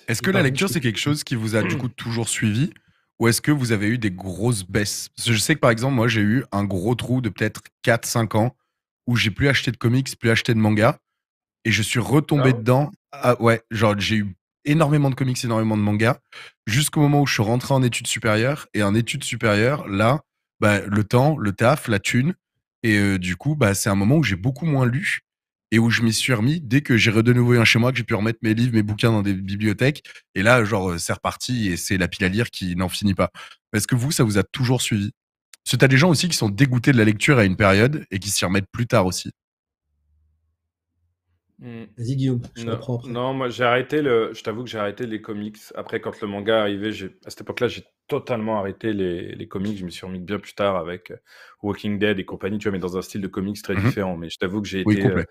Est-ce que la lecture, c'est quelque chose qui vous a du coup toujours suivi ou est-ce que vous avez eu des grosses baisses Parce que je sais que par exemple, moi, j'ai eu un gros trou de peut-être 4-5 ans où j'ai plus acheté de comics, plus acheté de mangas, et je suis retombé ah dedans. Ah ouais, genre j'ai eu énormément de comics, énormément de mangas jusqu'au moment où je suis rentré en études supérieures et en études supérieures, là, bah, le temps, le taf, la thune, et du coup, bah, c'est un moment où j'ai beaucoup moins lu et où je m'y suis remis dès que j'ai de nouveau un chez moi, que j'ai pu remettre mes livres, mes bouquins dans des bibliothèques. Et là, genre, c'est reparti et c'est la pile à lire qui n'en finit pas. Est-ce que vous, ça vous a toujours suivi C'est à des gens aussi qui sont dégoûtés de la lecture à une période et qui s'y remettent plus tard aussi. Hmm. Vas-y Guillaume, je non, Non, moi j'ai arrêté le. Je t'avoue que j'ai arrêté les comics. Après, quand le manga est arrivé, à cette époque-là, j'ai totalement arrêté les... les, comics. Je me suis remis bien plus tard avec euh, Walking Dead et compagnie, tu vois, mais dans un style de comics très mhm. différent. Mais je t'avoue que j'ai été. Euh,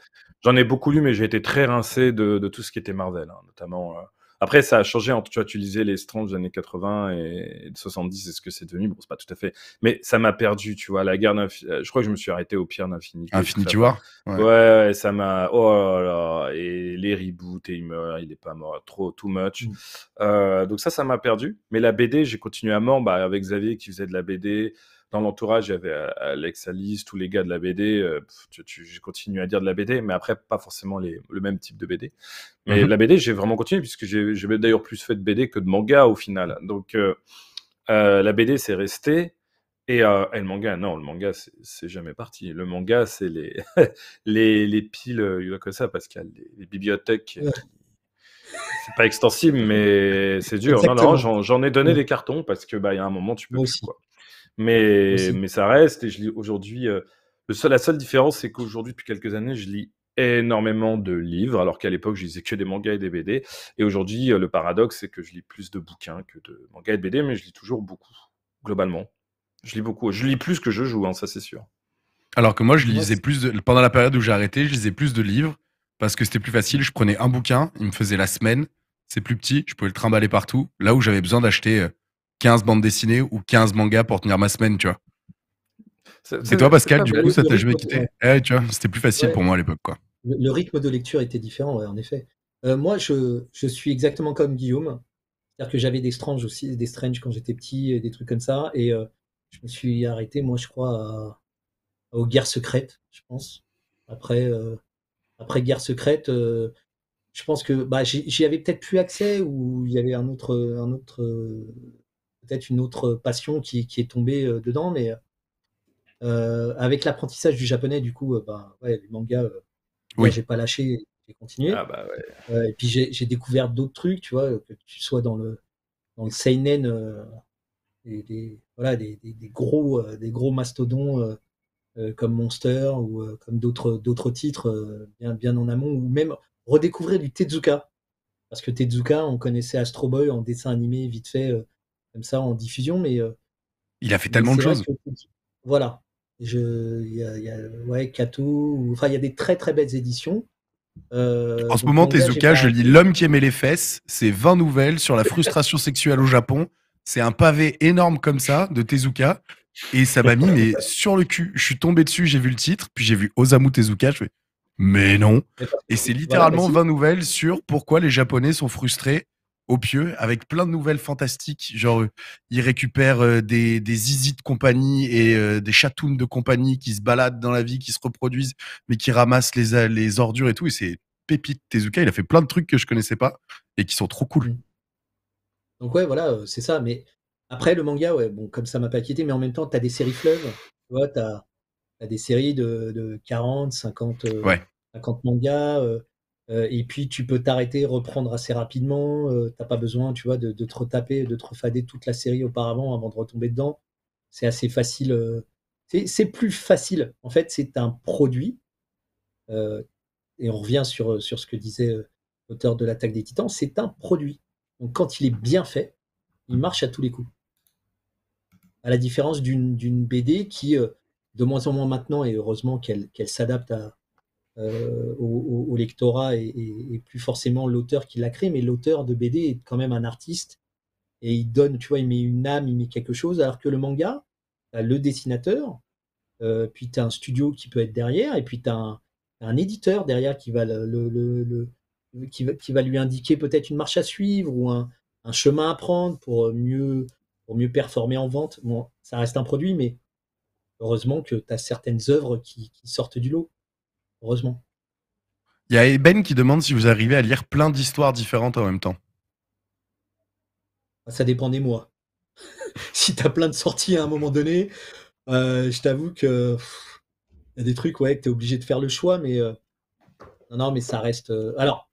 j'en ai beaucoup lu, mais j'ai été très rincé de, de tout ce qui était Marvel, hein, notamment. Euh, après, ça a changé. Entre, tu vois, tu les Strange des années 80 et, 70, est-ce que c'est devenu Bon, c'est pas tout à fait. Mais ça m'a perdu, tu vois. La guerre euh, Je crois que je me suis arrêté au pire d'Infinity. Infinity War ouais. ouais. ça m'a. Oh là là. Et les reboots, et il meurt, il est pas mort. Trop, too much. Mm. Euh, donc ça, ça m'a perdu. Mais la BD, j'ai continué à mort bah, avec Xavier qui faisait de la BD dans l'entourage, il y avait euh, Alex Alice, tous les gars de la BD. Euh, je continue à dire de la BD, mais après, pas forcément les, le même type de BD. Mais mhm. la BD, j'ai vraiment continué, puisque j'ai d'ailleurs plus fait de BD que de manga au final. Donc, euh, la BD, c'est resté. Et, le manga, non, le manga, c'est jamais parti. Le manga, c'est les, les, les, piles, il y a que ça, Pascal, les, les bibliothèques. C'est pas extensible, mais c'est dur. Non, non, j'en ai donné des cartons parce que bah, il y a un moment, tu peux mais, ça reste. Et je lis aujourd'hui. Euh, la seule différence, c'est qu'aujourd'hui, depuis quelques années, je lis énormément de livres, alors qu'à l'époque, je lisais que des mangas et des BD. Et aujourd'hui, euh, le paradoxe, c'est que je lis plus de bouquins que de mangas et de BD, mais je lis toujours beaucoup, globalement. Je lis beaucoup. Je lis plus que je joue, hein, ça c'est sûr. Alors que moi, je lisais plus pendant la période où j'ai arrêté, je lisais plus de livres parce que c'était plus facile. Je prenais un bouquin, il me faisait la semaine, c'est plus petit, je pouvais le trimballer partout. Là où j'avais besoin d'acheter euh, 15 bandes dessinées ou 15 mangas pour tenir ma semaine, tu vois. C'est toi, Pascal, du coup, ça t'a jamais quitté eh, C'était plus facile pour moi à l'époque. quoi. Le, rythme de lecture était différent, en effet. Euh, moi, je, suis exactement comme Guillaume. C'est-à-dire que j'avais des strange aussi, des strange quand j'étais petit, des trucs comme ça. Et euh, je me suis arrêté, moi, je crois, aux guerres secrètes, je pense. Après, euh, après guerre secrète, je pense que bah, j'y avais peut-être plus accès ou il y avait un autre, un autre peut-être une autre passion qui, est tombée euh, dedans, mais euh, avec l'apprentissage du japonais, du coup, bah, ouais, les mangas, j'ai pas lâché, j'ai continué. Ah, bah, et puis j'ai découvert d'autres trucs, tu vois, que tu sois dans le, le seinen, des, voilà, des, gros, des gros mastodons. comme Monster ou comme d'autres titres bien bien en amont ou même redécouvrir du Tezuka parce que Tezuka on connaissait Astro Boy en dessin animé vite fait comme ça en diffusion, mais. il a fait tellement de choses. voilà. Je, y a, y a ouais, Kato, enfin, il y a des très très belles éditions. en ce moment, Tezuka, je lis L'homme qui aimait les fesses. C'est 20 nouvelles sur la frustration sexuelle au Japon. C'est un pavé énorme comme ça de Tezuka. Et ça m'a mis mais sur le cul. Je suis tombé dessus, j'ai vu le titre, puis j'ai vu Osamu Tezuka. Je fais mais non. Et c'est bah littéralement 20 nouvelles sur pourquoi les Japonais sont frustrés au avec plein de nouvelles fantastiques. Genre, euh, il récupère euh, des, des zizi de compagnie et euh, des chatounes de compagnie qui se baladent dans la vie, qui se reproduisent, mais qui ramassent les, les ordures et tout. Et c'est pépite Tezuka. Il a fait plein de trucs que je connaissais pas et qui sont trop cool. Mmh. Donc, ouais, voilà, c'est ça. Mais après, le manga, ouais, bon, comme ça m'a pas inquiété, mais en même temps, tu as des séries fleuves. Tu vois, tu as, des séries de, de 40, 50, 50 mangas. Euh, et puis tu peux t'arrêter, reprendre assez rapidement. tu euh, T'as pas besoin, tu vois, de, de, te retaper, de te refader toute la série auparavant avant de retomber dedans. C'est assez facile. Euh, c'est plus facile. En fait, c'est un produit. et on revient sur, sur ce que disait l'auteur de l'attaque des titans. C'est un produit. Donc quand il est bien fait, il marche à tous les coups. À la différence d'une BD qui, de moins en moins maintenant, et heureusement qu'elle s'adapte à, euh, au, lectorat et, plus forcément l'auteur qui l'a créé, mais l'auteur de BD est quand même un artiste et il donne, tu vois, il met une âme, il met quelque chose, alors que le manga, as le dessinateur, euh, puis tu as un studio qui peut être derrière, et puis tu as un, éditeur derrière qui va, le, qui, va, lui indiquer peut-être une marche à suivre ou un, chemin à prendre pour mieux, mieux performer en vente. Bon, ça reste un produit, mais heureusement que tu as certaines œuvres qui sortent du lot heureusement. Il y a Eben qui demande si vous arrivez à lire plein d'histoires différentes en même temps. Ah, ça dépend des mois. si t'as plein de sorties à un moment donné, euh, je t'avoue que y a des trucs ouais, que es obligé de faire le choix, mais euh, non, non, mais ça reste. Euh, alors,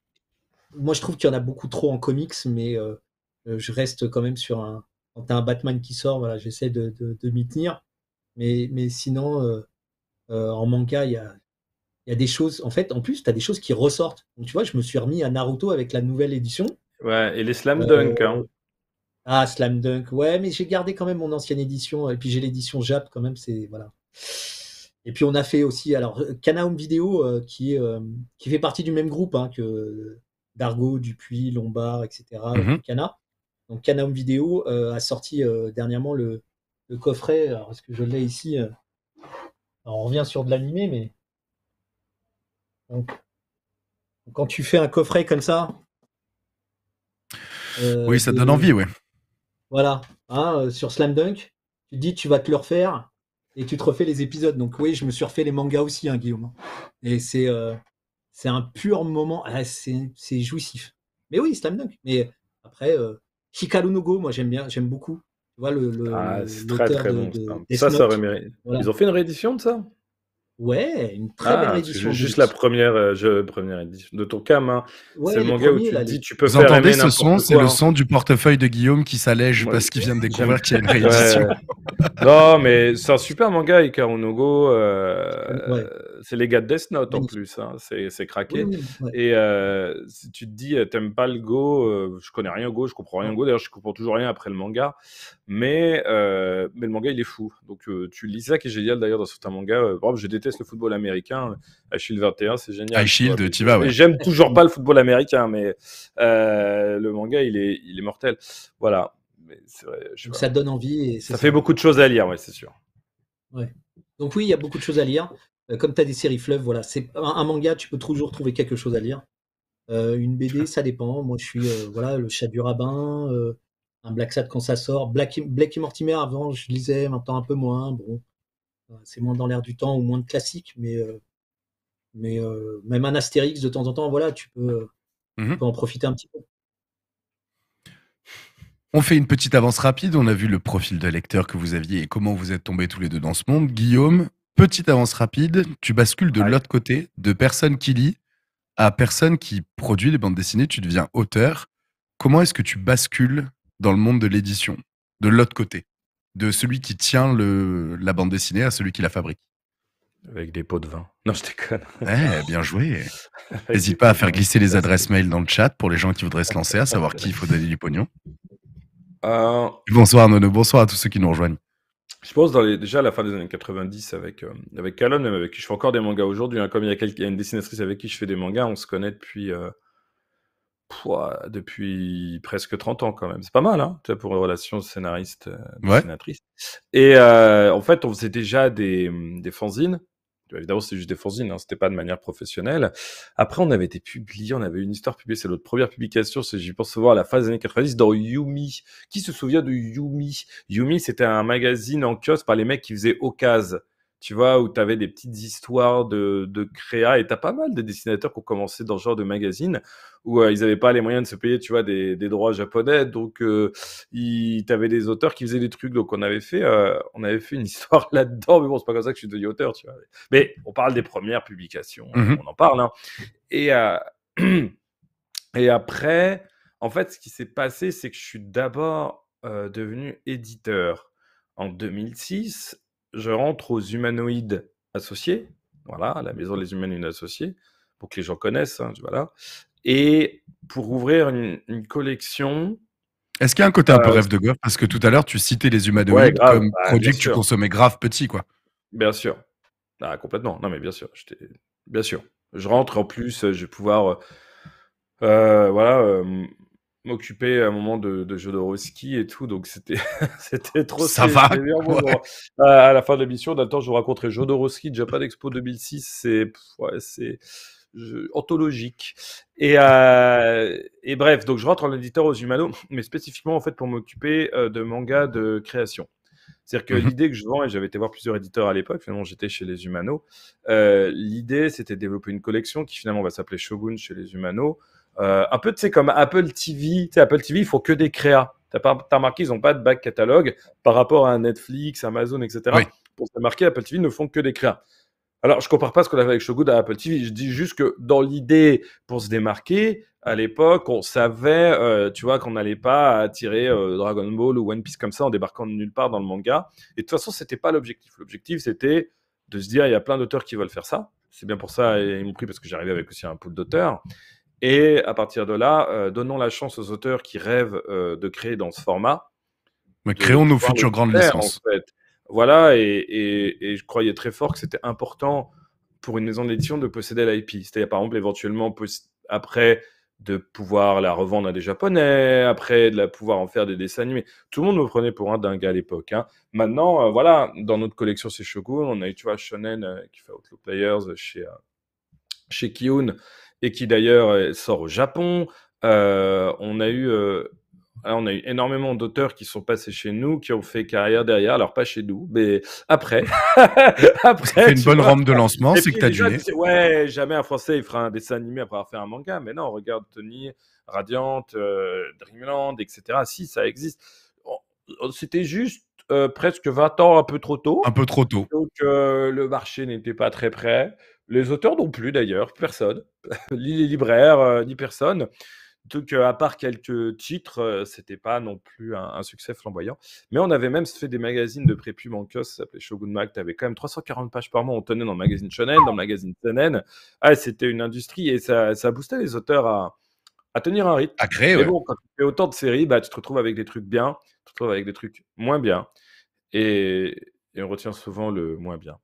moi je trouve qu'il y en a beaucoup trop en comics, mais je reste quand même sur un. Quand t'as un Batman qui sort, voilà, j'essaie de, m'y tenir. Mais, mais sinon, en manga, il y a, y a des choses, en fait, en plus, tu as des choses qui ressortent. Donc, tu vois, je me suis remis à Naruto avec la nouvelle édition. Ouais, et les Slam euh, Dunk. Hein. Ah, Slam Dunk, ouais, mais j'ai gardé quand même mon ancienne édition. Et puis, j'ai l'édition Jap quand même, c'est. Voilà. Et puis, on a fait aussi, alors, Canaum euh, Vidéo, euh, qui, qui fait partie du même groupe hein, que Dargo, Dupuis, Lombard, etc. Mm Donc, Kanaum Vidéo a sorti dernièrement le, coffret. Alors, est-ce que je l'ai ici on revient sur de l'animé, mais donc, quand tu fais un coffret comme ça. Euh, oui, ça donne envie, oui. Voilà. Hein, euh, sur Slam Dunk, tu dis tu vas te le refaire et tu te refais les épisodes. Donc oui, je me suis refait les mangas aussi, hein, Guillaume. Et c'est euh, un pur moment. Ah, c'est jouissif. Mais oui, Slam Dunk. Mais après, euh, moi j'aime bien, j'aime beaucoup. Ah, c'est très très bon. ça, ça, Ils ont fait une réédition de ça Ouais, une très belle ah, édition. Juste la première, euh, je, première édition de ton cam. Hein. c'est le manga où tu dis tu peux faire Vous entendez ce son C'est le hein. son du portefeuille de Guillaume qui s'allège parce qu'il vient de découvrir qu'il y a une réédition. non, mais c'est un super manga, Ikaru c'est les gars de Death Note en plus, hein, c'est craqué. et euh, si tu te dis, t'aimes pas le Go, euh, je connais rien au Go, je comprends rien au Go, d'ailleurs je comprends toujours rien après le manga, mais, euh, mais le manga il est fou. Donc tu lis ça qui est génial d'ailleurs dans certains mangas. je déteste le football américain, Shield 21 c'est génial. Shield, tu vas, J'aime toujours pas le football américain, mais le manga il est, il est mortel. Voilà. Mais ça donne envie. ça, fait beaucoup de choses à lire, ouais, c'est sûr. Donc oui, il y a beaucoup de choses à lire. Euh, comme tu as des séries fleuves, voilà, c'est un, manga, tu peux toujours trouver quelque chose à lire. Euh, une BD, ça dépend. Moi, je suis euh, voilà, le chat du rabbin, un Black Sad quand ça sort. Black, et Mortimer, avant, je lisais, maintenant un peu moins. Bon, c'est moins dans l'air du temps ou moins de classique, mais, mais même un Astérix de temps en temps, voilà, tu peux, tu mhm. peux en profiter un petit peu. On fait une petite avance rapide. On a vu le profil de lecteur que vous aviez et comment vous êtes tombés tous les deux dans ce monde. Guillaume, Petite avance rapide, tu bascules de l'autre côté, de personne qui lit à personne qui produit les bandes dessinées, tu deviens auteur. Comment est-ce que tu bascules dans le monde de l'édition, de l'autre côté, de celui qui tient la bande dessinée à celui qui la fabrique Avec des pots de vin. Non, je déconne. Eh, bien joué. N'hésite pas à faire glisser les adresses mail dans le chat pour les gens qui voudraient se lancer, à savoir qui il faut donner du pognon. Euh. Bonsoir Nono, bonsoir à tous ceux qui nous rejoignent je pense dans les, déjà à la fin des années 90 avec, euh, avec Calonne, même avec qui je fais encore des mangas aujourd'hui. Hein. comme il y, a a une dessinatrice avec qui je fais des mangas, on se connaît depuis, euh, depuis presque 30 ans quand même. C'est pas mal hein, pour une relation scénariste-dessinatrice. Euh, Et euh, en fait, on faisait déjà des, des fanzines. Bah, évidemment, c'est juste des fanzines, hein, c'était pas de manière professionnelle. Après, on avait été publié, on avait une histoire publiée, c'est notre première publication, c'est, J'ai pense voir, la phase des années 90, dans Yumi. Qui se souvient de Yumi Yumi, c'était un magazine en kiosque par les mecs qui faisaient Ocase tu vois, où tu avais des petites histoires de, de créa, et tu as pas mal de dessinateurs qui ont commencé dans ce genre de magazine, où euh, ils n'avaient pas les moyens de se payer, tu vois, des, droits japonais, donc euh, tu avais des auteurs qui faisaient des trucs, donc on avait fait, euh, on avait fait une histoire là-dedans, mais bon, c'est pas comme ça que je suis devenu auteur, tu vois. Mais on parle des premières publications, mmh on en parle, hein. Et, et après, en fait, ce qui s'est passé, c'est que je suis d'abord devenu éditeur en 2006 je rentre aux humanoïdes associés, voilà, à la maison des humanoïdes associés, pour que les gens connaissent, hein, voilà, et pour ouvrir une, collection. Est-ce qu'il y a un côté un peu euh, rêve de gueule Parce que tout à l'heure, tu citais les humanoïdes comme bah, produit que tu consommais grave petit, quoi. Bien sûr. Ah, complètement. Non, mais bien sûr. Bien sûr. Je rentre en plus, je vais pouvoir. Euh, euh, voilà m'occuper à un moment de, de Jodorowsky et tout, donc c'était c'était trop. Ça va. À, la fin de l'émission, temps, je vous raconterai Jodorowsky Japan Expo 2006. C'est ouais, c'est anthologique. Et, euh, et bref, donc je rentre en éditeur aux Humano, mais spécifiquement en fait pour m'occuper euh, de manga de création. C'est-à-dire que mmh l'idée que je vends, et j'avais été voir plusieurs éditeurs à l'époque, finalement j'étais chez les Humano, euh, l'idée c'était de développer une collection qui finalement va s'appeler Shogun chez les Humano, euh, un peu, tu sais, comme Apple TV. Tu sais, Apple TV, ils font que des créas. Tu as, remarqué, ils ont pas de back catalogue par rapport à Netflix, Amazon, etc. Pour se marquer, Apple TV ne font que des créas. Alors, je compare pas ce qu'on avait avec Shogood à Apple TV. Je dis juste que dans l'idée, pour se démarquer, à l'époque, on savait, euh, tu vois, qu'on n'allait pas attirer euh, Dragon Ball ou One Piece comme ça en débarquant de nulle part dans le manga. Et de toute façon, c'était pas l'objectif. L'objectif, c'était de se dire, il y a plein d'auteurs qui veulent faire ça. C'est bien pour ça, ils m'ont pris parce que j'arrivais avec aussi un pool d'auteurs. Et à partir de là, euh, donnons la chance aux auteurs qui rêvent euh, de créer dans ce format. Mais créons nos futures grandes licences. Voilà, et, je croyais très fort que c'était important pour une maison d'édition de posséder l'IP. C'est-à-dire, par exemple, éventuellement, après, de pouvoir la revendre à des Japonais, après, de la pouvoir en faire des dessins animés. Tout le monde me prenait pour un dingue à l'époque. Hein. Maintenant, euh, voilà, dans notre collection Shogun, on a eu, tu vois, Shonen qui fait Outlaw Players chez, chez Kiyun et qui d'ailleurs euh, sort au Japon. Euh, on a eu euh, on a eu énormément d'auteurs qui sont passés chez nous, qui ont fait carrière derrière, alors pas chez nous, mais après. après une bonne rampe de lancement, c'est que tu as du Ouais, jamais un Français il fera un dessin animé après avoir fait un manga, mais non, regarde Tony, Radiante, Dreamland, etc. Si, ça existe. Oh, oh, c'était juste presque 20 ans un peu trop tôt. Un peu trop tôt. Donc le marché n'était pas très prêt. Les auteurs non plus d'ailleurs, personne, ni les libraires, euh, ni personne. Donc, euh, à part quelques titres, ce euh, c'était pas non plus un, succès flamboyant. Mais on avait même fait des magazines de prépub en ça s'appelait Shogun Mag. Tu avais quand même 340 pages par mois. On tenait dans le magazine Shonen, dans le magazine Tenen. Ah, c'était une industrie et ça, ça boostait les auteurs à, tenir un rythme. À créer, ouais. bon, quand tu fais autant de séries, bah, tu te retrouves avec des trucs bien, tu te retrouves avec des trucs moins bien. et on retient souvent le moins bien.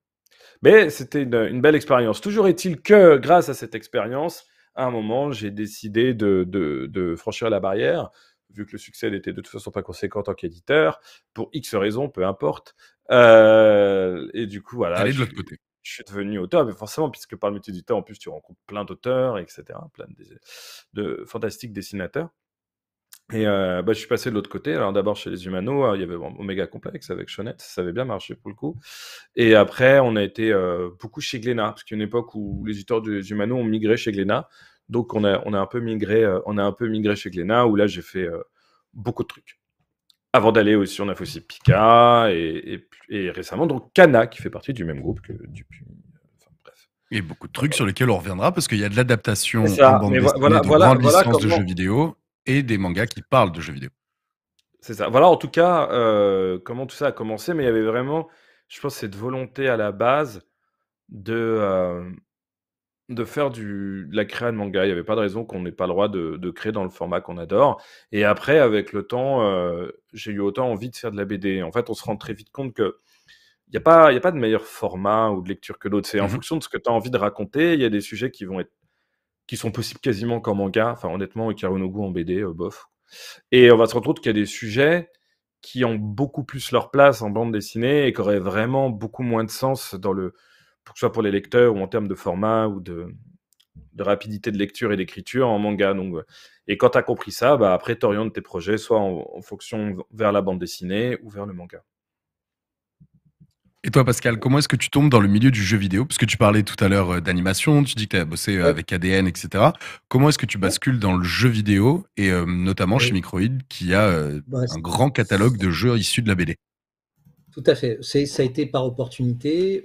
Mais c'était une, belle expérience. Toujours est-il que grâce à cette expérience, à un moment, j'ai décidé de, franchir la barrière, vu que le succès n'était de toute façon pas conséquent en tant qu'éditeur, pour X raisons, peu importe. Euh, et du coup, voilà. de l'autre côté je suis devenu auteur, mais forcément, puisque par le métier d'éditeur, en plus, tu rencontres plein d'auteurs, etc., plein de fantastiques dessinateurs. Et euh, bah, je suis passé de l'autre côté. Alors d'abord chez les Humano, hein, il y avait Omega Complex avec Chonette, ça avait bien marché pour le coup. Et après, on a été euh, beaucoup chez Glena parce qu'il y a une époque où les éditeurs des Humano ont migré chez Glena Donc on a, on a un peu migré, euh, on a un peu migré chez Glena où là j'ai fait beaucoup de trucs. Avant d'aller aussi, on a fait aussi Pika et, récemment donc Kana qui fait partie du même groupe que Dupuis. Et beaucoup de trucs sur lesquels on reviendra parce qu'il y a de l'adaptation en bande de grandes licences de jeux vidéo et des mangas qui parlent de jeux vidéo. C'est ça. Voilà, en tout cas, euh, comment tout ça a commencé, mais il y avait vraiment, je pense, cette volonté à la base de, euh, de faire du, de la création de manga. Il n'y avait pas de raison qu'on n'ait pas le droit de, de créer dans le format qu'on adore. Et après, avec le temps, euh, j'ai eu autant envie de faire de la BD. En fait, on se rend très vite compte que il n'y a, pas, a pas de meilleur format ou de lecture que l'autre. C'est en mmh fonction de ce que tu as envie de raconter. Il y a des sujets qui vont être qui sont possibles quasiment qu'en manga. Enfin, honnêtement, Karunogu en BD, euh, bof. Et on va se retrouver qu'il y a des sujets qui ont beaucoup plus leur place en bande dessinée et qui auraient vraiment beaucoup moins de sens dans le, que ce soit pour les lecteurs ou en termes de format ou de, de rapidité de lecture et d'écriture en manga. Donc, et quand tu as compris ça, bah après, tu orientes tes projets soit en fonction vers la bande dessinée ou vers le manga. Et toi, Pascal, comment est-ce que tu tombes dans le milieu du jeu vidéo Parce que tu parlais tout à l'heure euh, d'animation, tu dis que tu as bossé euh, avec ADN, etc. Comment est-ce que tu bascules dans le jeu vidéo, et euh, notamment chez Microïd, qui a bah, un grand catalogue de jeux issus de la BD Tout à fait. Ça a été par opportunité.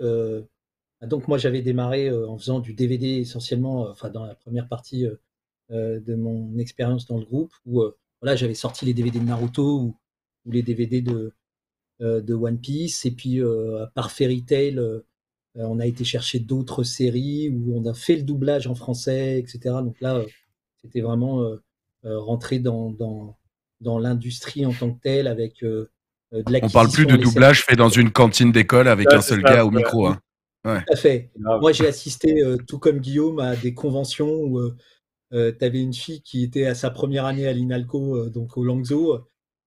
donc, moi, j'avais démarré en faisant du DVD essentiellement, enfin, dans la première partie de mon expérience dans le groupe, où voilà, j'avais sorti les DVD de Naruto ou les DVD de euh, de One Piece. Et puis, euh, par Fairy Tail, euh, on a été chercher d'autres séries où on a fait le doublage en français, etc. Donc là, c'était vraiment rentrer dans, dans, dans l'industrie en tant que telle avec. De on parle plus de doublage fait dans une cantine d'école avec un seul gars au micro. Hein. Tout à fait. Moi, j'ai assisté, tout comme Guillaume, à des conventions où tu avais une fille qui était à sa première année à l'INALCO, donc au Langzhou,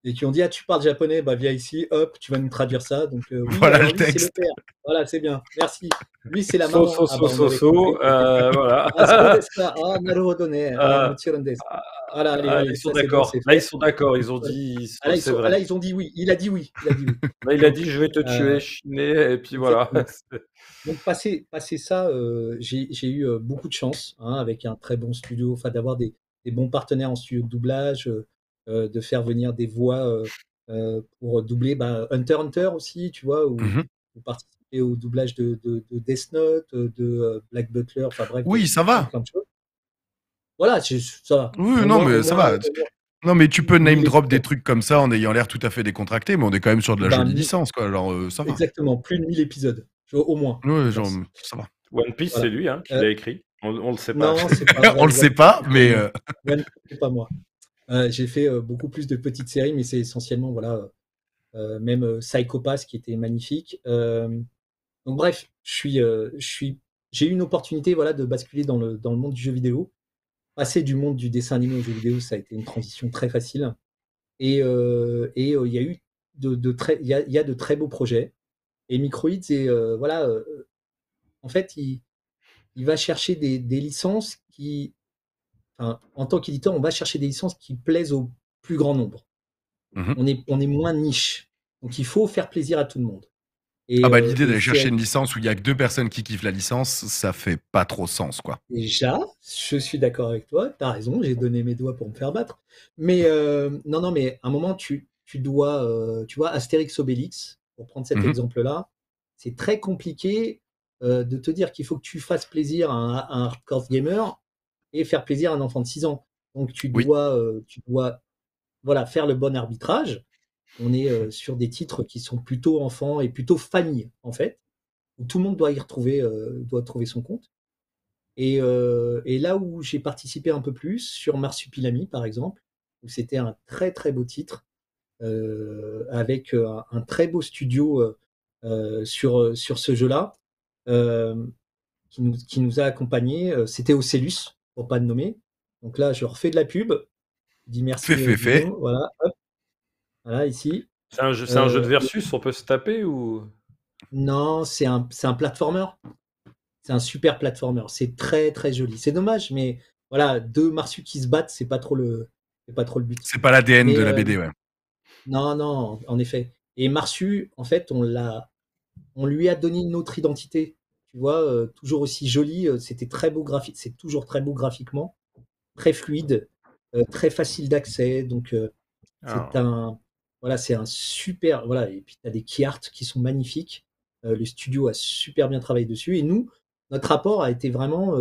et qui ont dit ah tu parles japonais bah viens ici hop tu vas nous traduire ça donc euh, voilà le texte voilà c'est bien merci lui c'est la maman so, so, so, ah, so, euh, voilà ah, ils sont d'accord là ils sont d'accord ils ont dit ah, là, ils ont dit oui il a dit oui il a dit, là, il a dit je vais te tuer euh, Chine. et puis voilà donc passé ça j'ai eu beaucoup de chance hein, avec un très bon studio enfin d'avoir des, des, bons partenaires en studio de doublage euh, de faire venir des voix euh, euh, pour doubler bah, Hunter Hunter aussi, tu vois, mmh ou, participer au doublage de, de, Death Note, de Black Butler, enfin bref. Oui, ça va. Voilà, ça va. Oui, non, mais ça va. Non, mais tu peux name drop des trucs comme ça en ayant l'air tout à fait décontracté, mais on est quand même sur de la ben, jolie licence, quoi. Alors, ça va. Exactement, plus de 1000 épisodes, au moins. Oui, genre, ça va. One Piece, c'est lui hein, qui l'a écrit. On, le sait pas. Non, pas on le sait pas, mais. c'est pas moi. Euh, j'ai fait euh, beaucoup plus de petites séries, mais c'est essentiellement, voilà, euh, euh même Psychopath qui était magnifique. donc bref, je suis, j'ai eu une opportunité, voilà, de basculer dans le, dans le monde du jeu vidéo. Passer du monde du dessin animé au jeu vidéo, ça a été une transition très facile. Et il y a eu de, très, il y, a, de très beaux projets. Et Microids, et voilà, en fait, il, il va chercher des, des licences qui en tant qu'éditeur, on va chercher des licences qui plaisent au plus grand nombre. Mhm. On, est, on est moins niche. Donc il faut faire plaisir à tout le monde. Et, ah bah, euh, l'idée d'aller chercher une licence où il y a que deux personnes qui kiffent la licence, ça fait pas trop sens quoi. Déjà, je suis d'accord avec toi, tu raison, j'ai donné mes doigts pour me faire battre. Mais euh, non non mais à un moment tu, dois euh, tu vois Astérix Obélix pour prendre cet mhm. exemple là, c'est très compliqué de te dire qu'il faut que tu fasses plaisir à un hardcore gamer et faire plaisir à un enfant de 6 ans. Donc tu dois, euh, tu dois voilà, faire le bon arbitrage. On est euh, sur des titres qui sont plutôt enfants et plutôt famille, en fait, où tout le monde doit y retrouver, euh, doit trouver son compte. Et, là où j'ai participé un peu plus, sur Marsupilami, par exemple, où c'était un très très beau titre, avec un, très beau studio sur, sur ce jeu-là, qui, nous, a accompagnés, c'était Ocellus, pas le nommer. Donc là, je refais de la pub. dis merci. Voilà, voilà, ici. C'est un, jeu, de euh, versus, on peut se taper ou Non, c'est un, un platformer. C'est un super platformer. C'est très très joli. C'est dommage, mais voilà, deux Marsu qui se battent, c'est pas trop le, c'est pas trop le but. C'est pas l'ADN de la euh, BD, ouais. Non, non, en effet. Et Marsu, en fait, on l'a, on lui a donné une autre identité tu vois, euh, toujours aussi joli. Euh, c'était très beau graphique, c'est toujours très beau graphiquement, très fluide, euh, très facile d'accès. Donc, ah c'est un, voilà, c'est un super, voilà. Et puis, tu as des key art qui sont magnifiques. le studio a super bien travaillé dessus. Et nous, notre rapport a été vraiment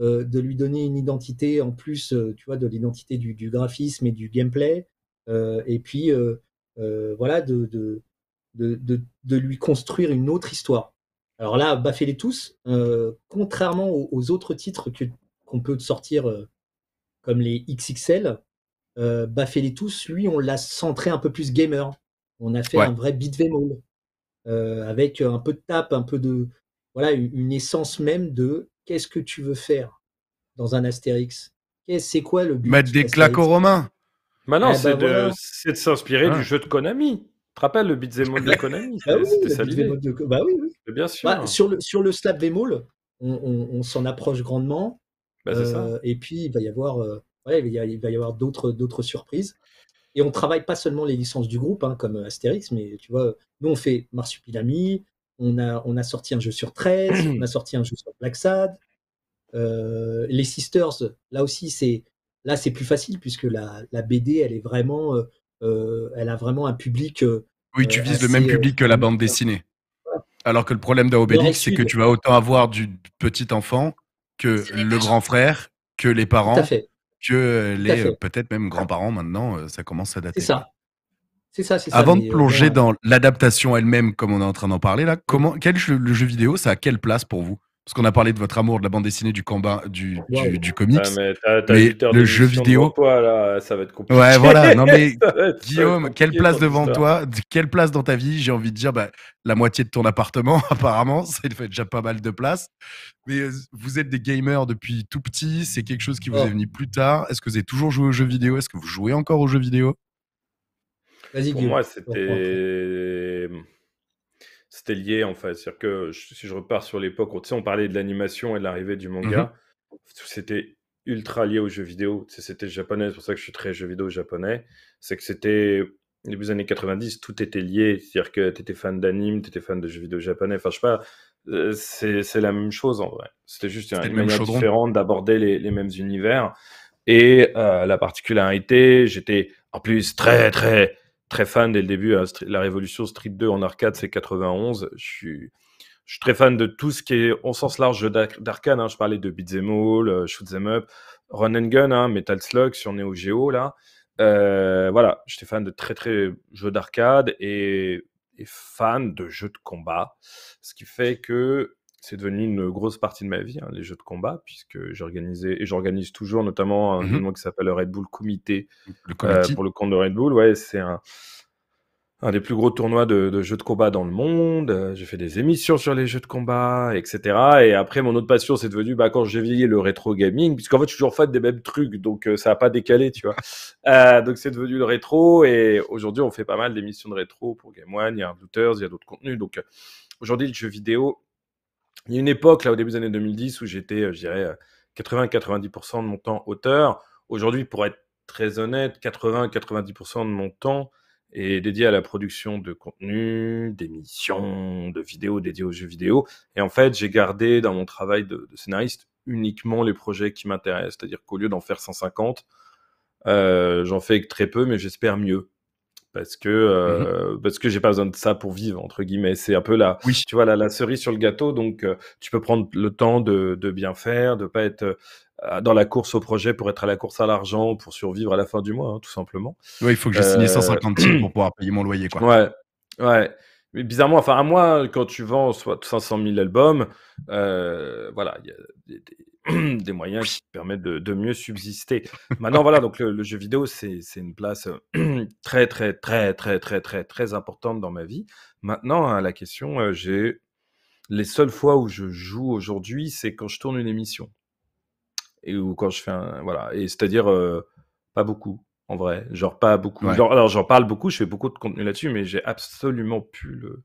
de lui donner une identité en plus, tu vois, de l'identité du, graphisme et du gameplay, et puis voilà, de, lui construire une autre histoire. Alors là, baffez-les tous. Euh, contrairement aux, autres titres qu'on peut sortir euh, comme les XXL, euh, les tous, lui, on l'a centré un peu plus gamer. On a fait un vrai bit all euh, avec un peu de tape, un peu de voilà une, essence même de qu'est-ce que tu veux faire dans un Astérix. C'est quoi le but Mettre des claques aux Romains. Maintenant, bah non, eh ben c'est de, s'inspirer du jeu de Konami te rappelles le beat'em de bah Konami ça Bah oui, Bien sûr. Bah, sur, le, sur le slap bémol, on, on, s'en approche grandement. Bah, euh, et puis, il va y avoir, avoir d'autres surprises. Et on travaille pas seulement les licences du groupe, hein, comme Astérix, mais tu vois, nous, on fait Marsupilami, on a, on a sorti un jeu sur 13, on a sorti un jeu sur Black Sad. Euh, les Sisters, là aussi, c'est là c'est plus facile puisque la, la, BD, elle est vraiment euh, euh, elle a vraiment un public. Euh, oui, tu euh, vises le même public que la bande dessinée. Alors que le problème d'Aobélix, c'est que tu vas autant avoir du petit enfant que le grand frère, que les parents, que les peut-être même grands-parents maintenant, ça commence à dater. C'est ça. Avant de plonger dans l'adaptation elle-même, comme on est en train d'en parler là, comment, quel le jeu vidéo, ça a quelle place pour vous parce qu'on a parlé de votre amour de la bande dessinée, du combat, du, du, comics. mais, le jeu vidéo. là, ça va être compliqué. Ouais, voilà. Non, mais Guillaume, quelle place devant toi Quelle place dans ta vie J'ai envie de dire bah, la moitié de ton appartement, apparemment. Ça fait déjà pas mal de place. Mais euh, vous êtes des gamers depuis tout petit. C'est quelque chose qui vous oh. est venu plus tard. Est-ce que vous avez toujours joué aux jeux vidéo Est-ce que vous jouez encore aux jeux vidéo Vas-y, Pour moi, c'était c'était lié en fait. C'est-à-dire que si je repars sur l'époque, tu sais, on parlait de l'animation et de l'arrivée du manga, mhm. c'était ultra lié aux jeux vidéo. C'était japonais, c'est pour ça que je suis très jeux vidéo japonais. C'est que c'était début des années 90, tout était lié. C'est-à-dire que tu étais fan d'anime, tu étais fan de jeux vidéo japonais. Enfin, je sais pas, euh, c'est la même chose en vrai. C'était juste une manière différente d'aborder les, mêmes univers. Et euh, la particularité, j'étais en plus très, très très fan dès le début. Hein, la Révolution Street 2 en arcade, c'est 91. Je suis, je très fan de tout ce qui est en sens large jeu d'arcade. Hein. Je parlais de Beat'em All, euh, Shoot'em Up, Run and Gun, hein, Metal Slug est au géo, Là. Euh, voilà, j'étais fan de très très jeux d'arcade et, et, fan de jeux de combat. Ce qui fait que c'est devenu une grosse partie de ma vie, hein, les jeux de combat, puisque j'organisais et j'organise toujours notamment un mhm. tournoi qui s'appelle le Red Bull Comité, euh, pour le compte de Red Bull. Ouais, c'est un, des plus gros tournois de, jeux de combat dans le monde. Euh, j'ai fait des émissions sur les jeux de combat, etc. Et après, mon autre passion, c'est devenu bah, quand j'ai vieilli le rétro gaming, puisqu'en fait, je suis toujours fan des mêmes trucs, donc euh, ça n'a pas décalé, tu vois. donc, c'est devenu le rétro. Et aujourd'hui, on fait pas mal d'émissions de rétro pour Game One. Il y a il y a d'autres contenus. Donc, aujourd'hui, le jeu vidéo il y a une époque, là, au début des années 2010, où j'étais, euh, je dirais, 80-90% euh, de mon temps auteur. Aujourd'hui, pour être très honnête, 80-90% de mon temps est dédié à la production de contenu, d'émissions, de vidéos dédiées aux jeux vidéo. Et en fait, j'ai gardé dans mon travail de, scénariste uniquement les projets qui m'intéressent. C'est-à-dire qu'au lieu d'en faire 150, euh, j'en fais très peu, mais j'espère mieux parce que mmh euh, parce que j'ai pas besoin de ça pour vivre entre guillemets c'est un peu la tu vois la, la, cerise sur le gâteau donc euh, tu peux prendre le temps de, de bien faire de pas être euh, dans la course au projet pour être à la course à l'argent pour survivre à la fin du mois hein, tout simplement ouais il faut que je signé 150 euh, pour pouvoir payer mon loyer quoi ouais ouais mais bizarrement, enfin, à moi, quand tu vends soit 500 000 albums, euh, voilà, il y a des, moyens qui permettent de, mieux subsister. Maintenant, voilà, donc le, jeu vidéo, c'est une place très, très, très, très, très, très, très importante dans ma vie. Maintenant, hein, la question, euh, j'ai les seules fois où je joue aujourd'hui, c'est quand je tourne une émission et ou quand je fais un, voilà, et c'est-à-dire euh, pas beaucoup en vrai. Genre pas beaucoup. alors j'en parle beaucoup, je fais beaucoup de contenu là-dessus, mais j'ai absolument pu le.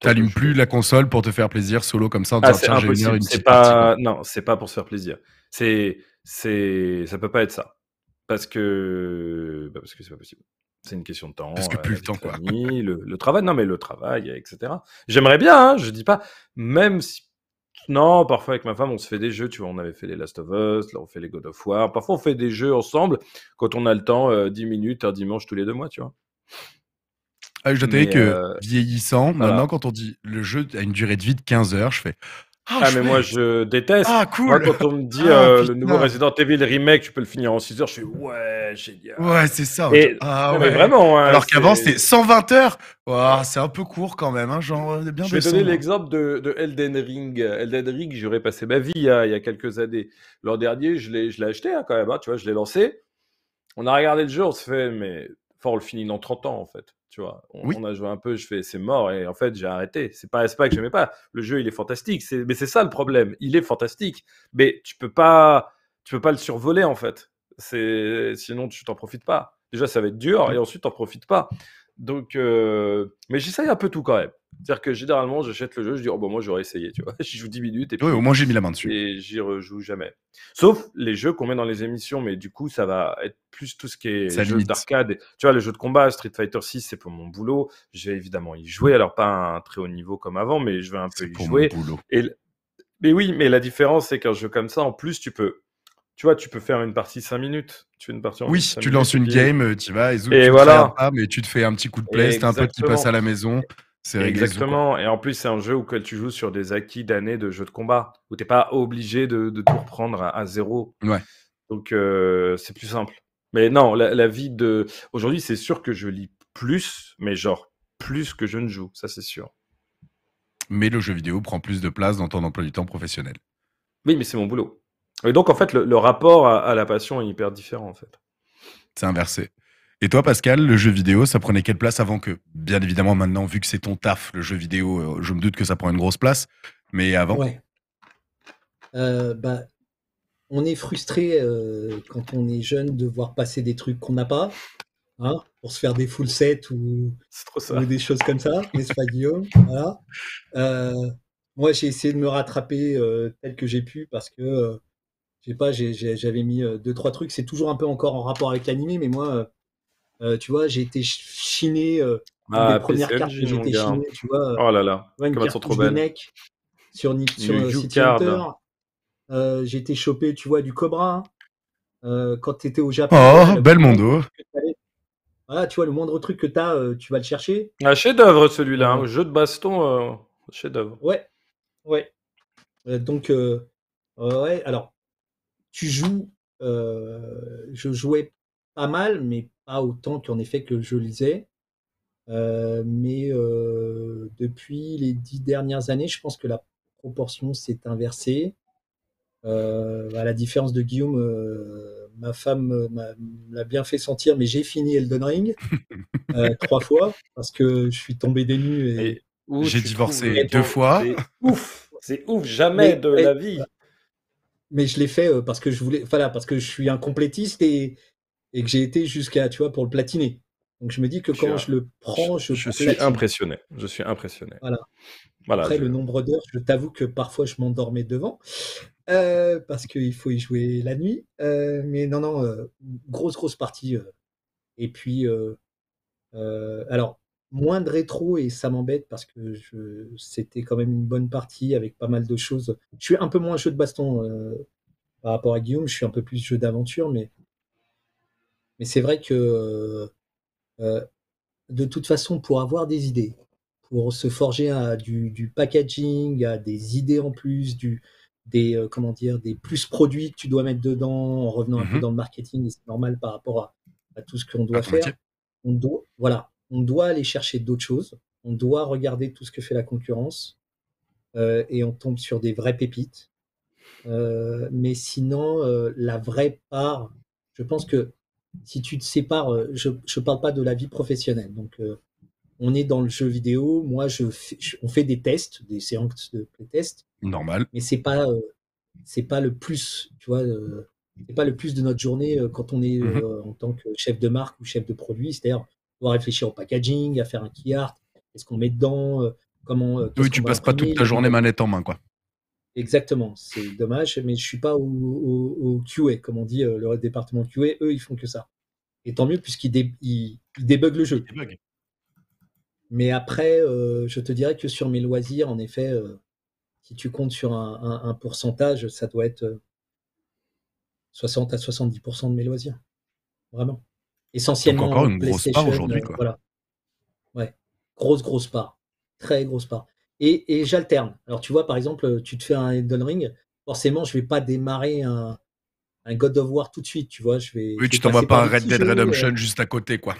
T'allumes plus la console pour te faire plaisir solo comme ça ah, impossible. C'est pas non, c'est pas pour se faire plaisir. C'est c'est ça peut pas être ça parce que bah parce que c'est pas possible. C'est une question de temps. Parce que euh, plus le temps quoi. le, travail, non mais le travail, etc. J'aimerais bien, hein, je dis pas. Même si non, parfois avec ma femme, on se fait des jeux, tu vois, on avait fait les Last of Us, là on fait les God of War. Parfois on fait des jeux ensemble quand on a le temps, 10 euh, minutes, un dimanche tous les deux mois, tu vois. Ah, je dois que euh, vieillissant, maintenant quand on dit le jeu a une durée de vie de 15 heures, je fais ah, ah mais moi je déteste. Ah cool. Moi, quand on me dit ah, euh, le nouveau Resident Evil remake, tu peux le finir en 6 heures, je fais ouais, génial. Ouais, c'est ça. Ah, ouais. vraiment. Hein, Alors qu'avant c'était 120 heures. c'est un peu court quand même, hein, genre euh, bien. Je vais donner l'exemple de, Elden Ring. Elden Ring, j'aurais passé ma vie hein, il y a quelques années. L'an dernier, je l'ai, je l'ai acheté hein, quand même. tu vois, je l'ai lancé. On a regardé le jeu, on se fait mais enfin on le finit dans 30 ans en fait tu vois. On, a joué un peu, je fais c'est mort et en fait j'ai arrêté. C'est pas, pas que je n'aimais pas. Le jeu il est fantastique, mais c'est ça le problème. Il est fantastique, mais tu peux pas, tu peux pas le survoler en fait. C'est sinon tu t'en profites pas. Déjà ça va être dur et ensuite t'en profites pas. Donc, euh, mais j'essaye un peu tout quand même. C'est-à-dire que généralement, j'achète le jeu, je dis, oh, bon, bah, moi j'aurais essayé, tu vois. Je joue 10 minutes et puis. Oui, au moins j'ai mis la main dessus. Et j'y rejoue jamais. Sauf les jeux qu'on met dans les émissions, mais du coup, ça va être plus tout ce qui est jeux d'arcade. Tu vois, le jeu de combat, Street Fighter 6, c'est pour mon boulot. Je vais évidemment y jouer, alors pas à un très haut niveau comme avant, mais je vais un peu y pour jouer. Mon boulot. Et... Mais oui, mais la différence, c'est qu'un jeu comme ça, en plus, tu peux tu vois, tu peux faire une partie 5 minutes. Tu fais une partie oui, tu lances une game, tu vas, et, tu voilà. mais tu te fais un petit coup de play, c'est un pote qui passe à la maison. C'est Exactement. Et en plus, c'est un jeu où tu joues sur des acquis d'années de jeux de combat, où t'es pas obligé de, de tout reprendre à, zéro. Ouais. Donc, euh, c'est plus simple. Mais non, la, vie de. Aujourd'hui, c'est sûr que je lis plus, mais genre plus que je ne joue, ça c'est sûr. Mais le jeu vidéo prend plus de place dans ton emploi du temps professionnel. Oui, mais c'est mon boulot. Et donc, en fait, le, rapport à, à, la passion est hyper différent, en fait. C'est inversé. Et toi, Pascal, le jeu vidéo, ça prenait quelle place avant que, bien évidemment, maintenant, vu que c'est ton taf, le jeu vidéo, euh, je me doute que ça prend une grosse place, mais avant ouais. Euh, bah, on est frustré euh, quand on est jeune de voir passer des trucs qu'on n'a pas, hein, pour se faire des full sets ou, des choses comme ça, n'est-ce Moi, j'ai essayé de me rattraper tel que j'ai pu parce que, je sais pas, j'avais mis deux, trois trucs. C'est toujours un peu encore en rapport avec l'animé, mais moi euh, tu vois, j'ai été chiné. Euh, ah, les premières cartes j'ai été chiné, tu vois. Euh, oh là là, ouais, comme elles sont trop belles. sur, sur euh, City Hunter. Euh, j'ai été chopé, tu vois, du Cobra. Hein. quand tu étais au Japon. Oh, bel mondo. Voilà, tu vois, le moindre truc que tu as, tu vas le chercher. Un chef-d'œuvre celui-là, hein. jeu de baston, chef-d'œuvre. Ouais, ouais. donc, ouais, alors, tu joues. je jouais pas mal, mais pas autant qu'en effet que je lisais. Euh, mais euh, depuis les dix dernières années, je pense que la proportion s'est inversée. Euh, à la différence de Guillaume, euh, ma femme l'a bien fait sentir, mais j'ai fini Elden Ring trois fois parce que je suis tombé des nues. Et, j'ai divorcé deux fois. Ouf, c'est ouf, jamais de la vie. Mais je l'ai fait parce que je voulais, voilà, parce que je suis un complétiste et, et que j'ai été jusqu'à, tu vois, pour le platiner. Donc je me dis que quand je le prends, je, suis impressionné. Je suis impressionné. Voilà. voilà Après le nombre d'heures, je t'avoue que parfois je m'endormais devant euh, parce qu'il faut y jouer la nuit. Euh, mais non, non, euh, grosse, grosse partie. Et puis, alors moins de rétro et ça m'embête parce que c'était quand même une bonne partie avec pas mal de choses. Je suis un peu moins jeu de baston par rapport à Guillaume. Je suis un peu plus jeu d'aventure, mais mais c'est vrai que euh, euh, de toute façon, pour avoir des idées, pour se forger à du, packaging, à des idées en plus, du, des euh, comment dire des plus produits que tu dois mettre dedans en revenant un peu mmh dans le marketing c'est normal par rapport à, tout ce qu'on doit faire on doit voilà on doit aller chercher d'autres choses on doit regarder tout ce que fait la concurrence et on tombe sur des vraies pépites mais sinon la vraie part je pense que si tu te sépares, euh, je ne parle pas de la vie professionnelle. Donc, euh, on est dans le jeu vidéo. Moi, je, on fait des tests, des séances de playtest. Normal. Mais c'est pas euh, c'est pas le plus, tu vois, c'est pas le plus de notre journée quand on est mhm. en tant que chef de marque ou chef de produit. C'est-à-dire, on doit réfléchir au packaging, à faire un key art, qu'est-ce qu'on met dedans, comment. oui, tu passes pas toute ta journée manette en main, quoi. Exactement, c'est dommage, mais je ne suis pas au, QA, comme on dit, euh, le département QA, eux, ils font que ça. Et tant mieux, puisqu'ils ils, débuguent le jeu. Mais après, euh, je te dirais que sur mes loisirs, en effet, euh, si tu comptes sur un, pourcentage, ça doit être 60 à 70% de mes loisirs. Vraiment. Essentiellement. encore une grosse part aujourd'hui. Voilà. Ouais. Grosse, grosse part. Très grosse part et, j'alterne. Alors tu vois, par exemple, tu te fais un Elden Ring, forcément, je vais pas démarrer un, God of War tout de suite, tu vois. Je vais, oui, tu t'envoies pas un Red Dead Redemption euh, juste à côté, quoi.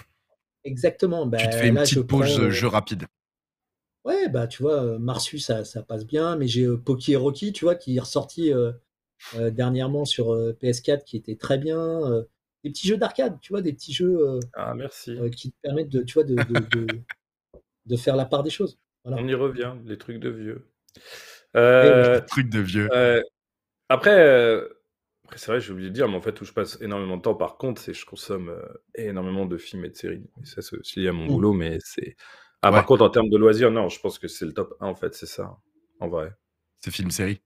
Exactement. Bah, tu ben fais une petite je pause euh, euh, jeu rapide. Ouais, bah tu vois, Marsu, ça, passe bien, mais j'ai Poki et Rocky, tu vois, qui est ressorti dernièrement sur PS4, qui était très bien. des petits jeux d'arcade, tu vois, des petits jeux ah, merci. qui te permettent de, tu vois, de faire la part des choses. On y revient, les trucs de vieux. Eh euh, les trucs de vieux. après, euh, après c'est vrai, j'ai oublié de dire, mais en fait, où je passe énormément de temps, par contre, c'est que je consomme euh, énormément de films et de séries. ça, c'est aussi à mon mmh. boulot, mais c'est. Ah, par contre, en termes de loisirs, non, je pense que c'est le top 1, en fait, c'est ça, en vrai. C'est film-série.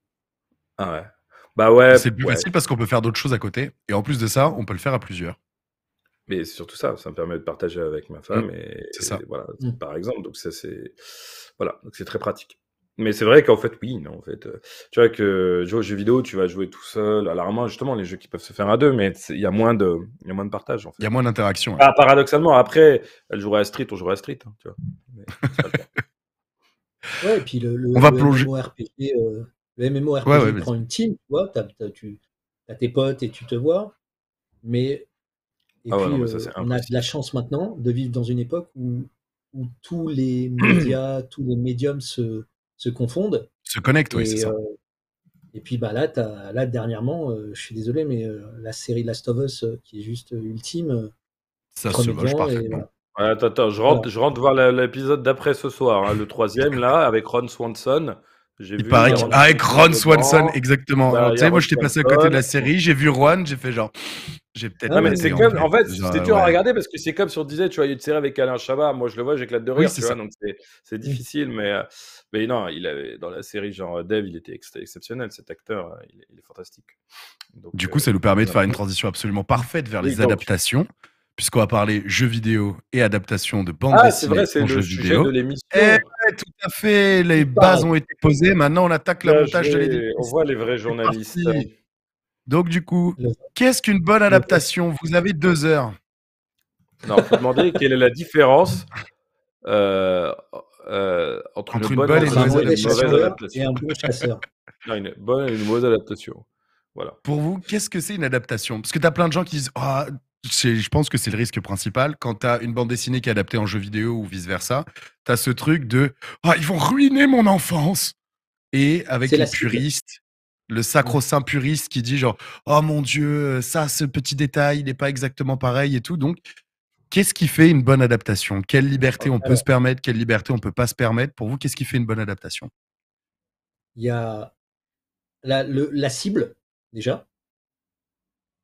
Ah ouais. Bah ouais. C'est plus facile parce qu'on peut faire d'autres choses à côté. Et en plus de ça, on peut le faire à plusieurs. Mais c'est surtout ça, ça me permet de partager avec ma mmh, femme. et, c'est ça. voilà, mmh. par exemple. Donc, ça, c'est. Voilà, donc c'est très pratique. Mais c'est vrai qu'en fait, oui, non, en fait. Tu vois que jouer aux vidéo, tu vas jouer tout seul. alors moi justement, les jeux qui peuvent se faire à deux, mais il y a moins de, il y a moins de partage. Il y a moins d'interaction. Ah, paradoxalement, après, elle jouerait à Street, on jouerait à Street. Hein, tu vois. ouais, et puis le, on va plonger. MMORPG, euh, le prend une team, tu vois, tu as tes potes et tu te vois, mais et ah puis, euh, on a la chance maintenant de vivre dans une époque où, où tous les médias, tous les médiums se, se confondent. Se connectent, oui, c'est ça. Euh, et puis bah, là, là dernièrement, euh, je suis désolé, mais la série Last of Us, qui est juste ultime, ça se moche parfaitement. Attends, attends, je rentre, je rentre voir l'épisode d'après ce soir, hein, le troisième là, avec Ron Swanson. Il avec Ron Swanson, exactement. tu sais, moi, t'ai passé à côté de la série, j'ai vu Ron, j'ai fait genre, j'ai peut-être. mais c'est En fait, c'était dur à regarder parce que c'est comme si on disait, tu vois, il y a une série avec Alain Chabat. Moi, je le vois, j'éclate de rire, Donc, c'est mm. difficile, euh, mais, non, il avait, dans la série, genre, euh, Dave, il était exceptionnel, cet acteur. Euh, il, est fantastique. du coup, ça nous permet de faire une transition absolument parfaite vers les adaptations puisqu'on va parler jeux vidéo et adaptation de bande ah, C'est vrai, c'est le sujet De l'émission. Eh tout à fait, les bases ont été posées. Maintenant, on attaque l'avantage de l'émission. On voit les vrais journalistes. Donc, du coup, qu'est-ce qu'une bonne adaptation Vous avez deux heures. Non, faut demander quelle est la différence euh, euh, entre, une, bonne, et une mauvaise, adaptation. Et un chasseur. une bonne et une mauvaise adaptation. Voilà. Pour vous, qu'est-ce que c'est une adaptation Parce que tu as plein de gens qui disent ah, je pense que c'est le risque principal. Quand tu as une bande dessinée qui est adaptée en jeu vidéo ou vice-versa, tu as ce truc de ah, ils vont ruiner mon enfance. Et avec les puristes, le sacro-saint puriste qui dit genre oh mon dieu euh, ça ce petit détail il n'est pas exactement pareil et tout donc qu'est-ce qui fait une bonne adaptation quelle liberté on peut se permettre quelle liberté on peut pas se permettre pour vous qu'est-ce qui fait une bonne adaptation il y a la, cible déjà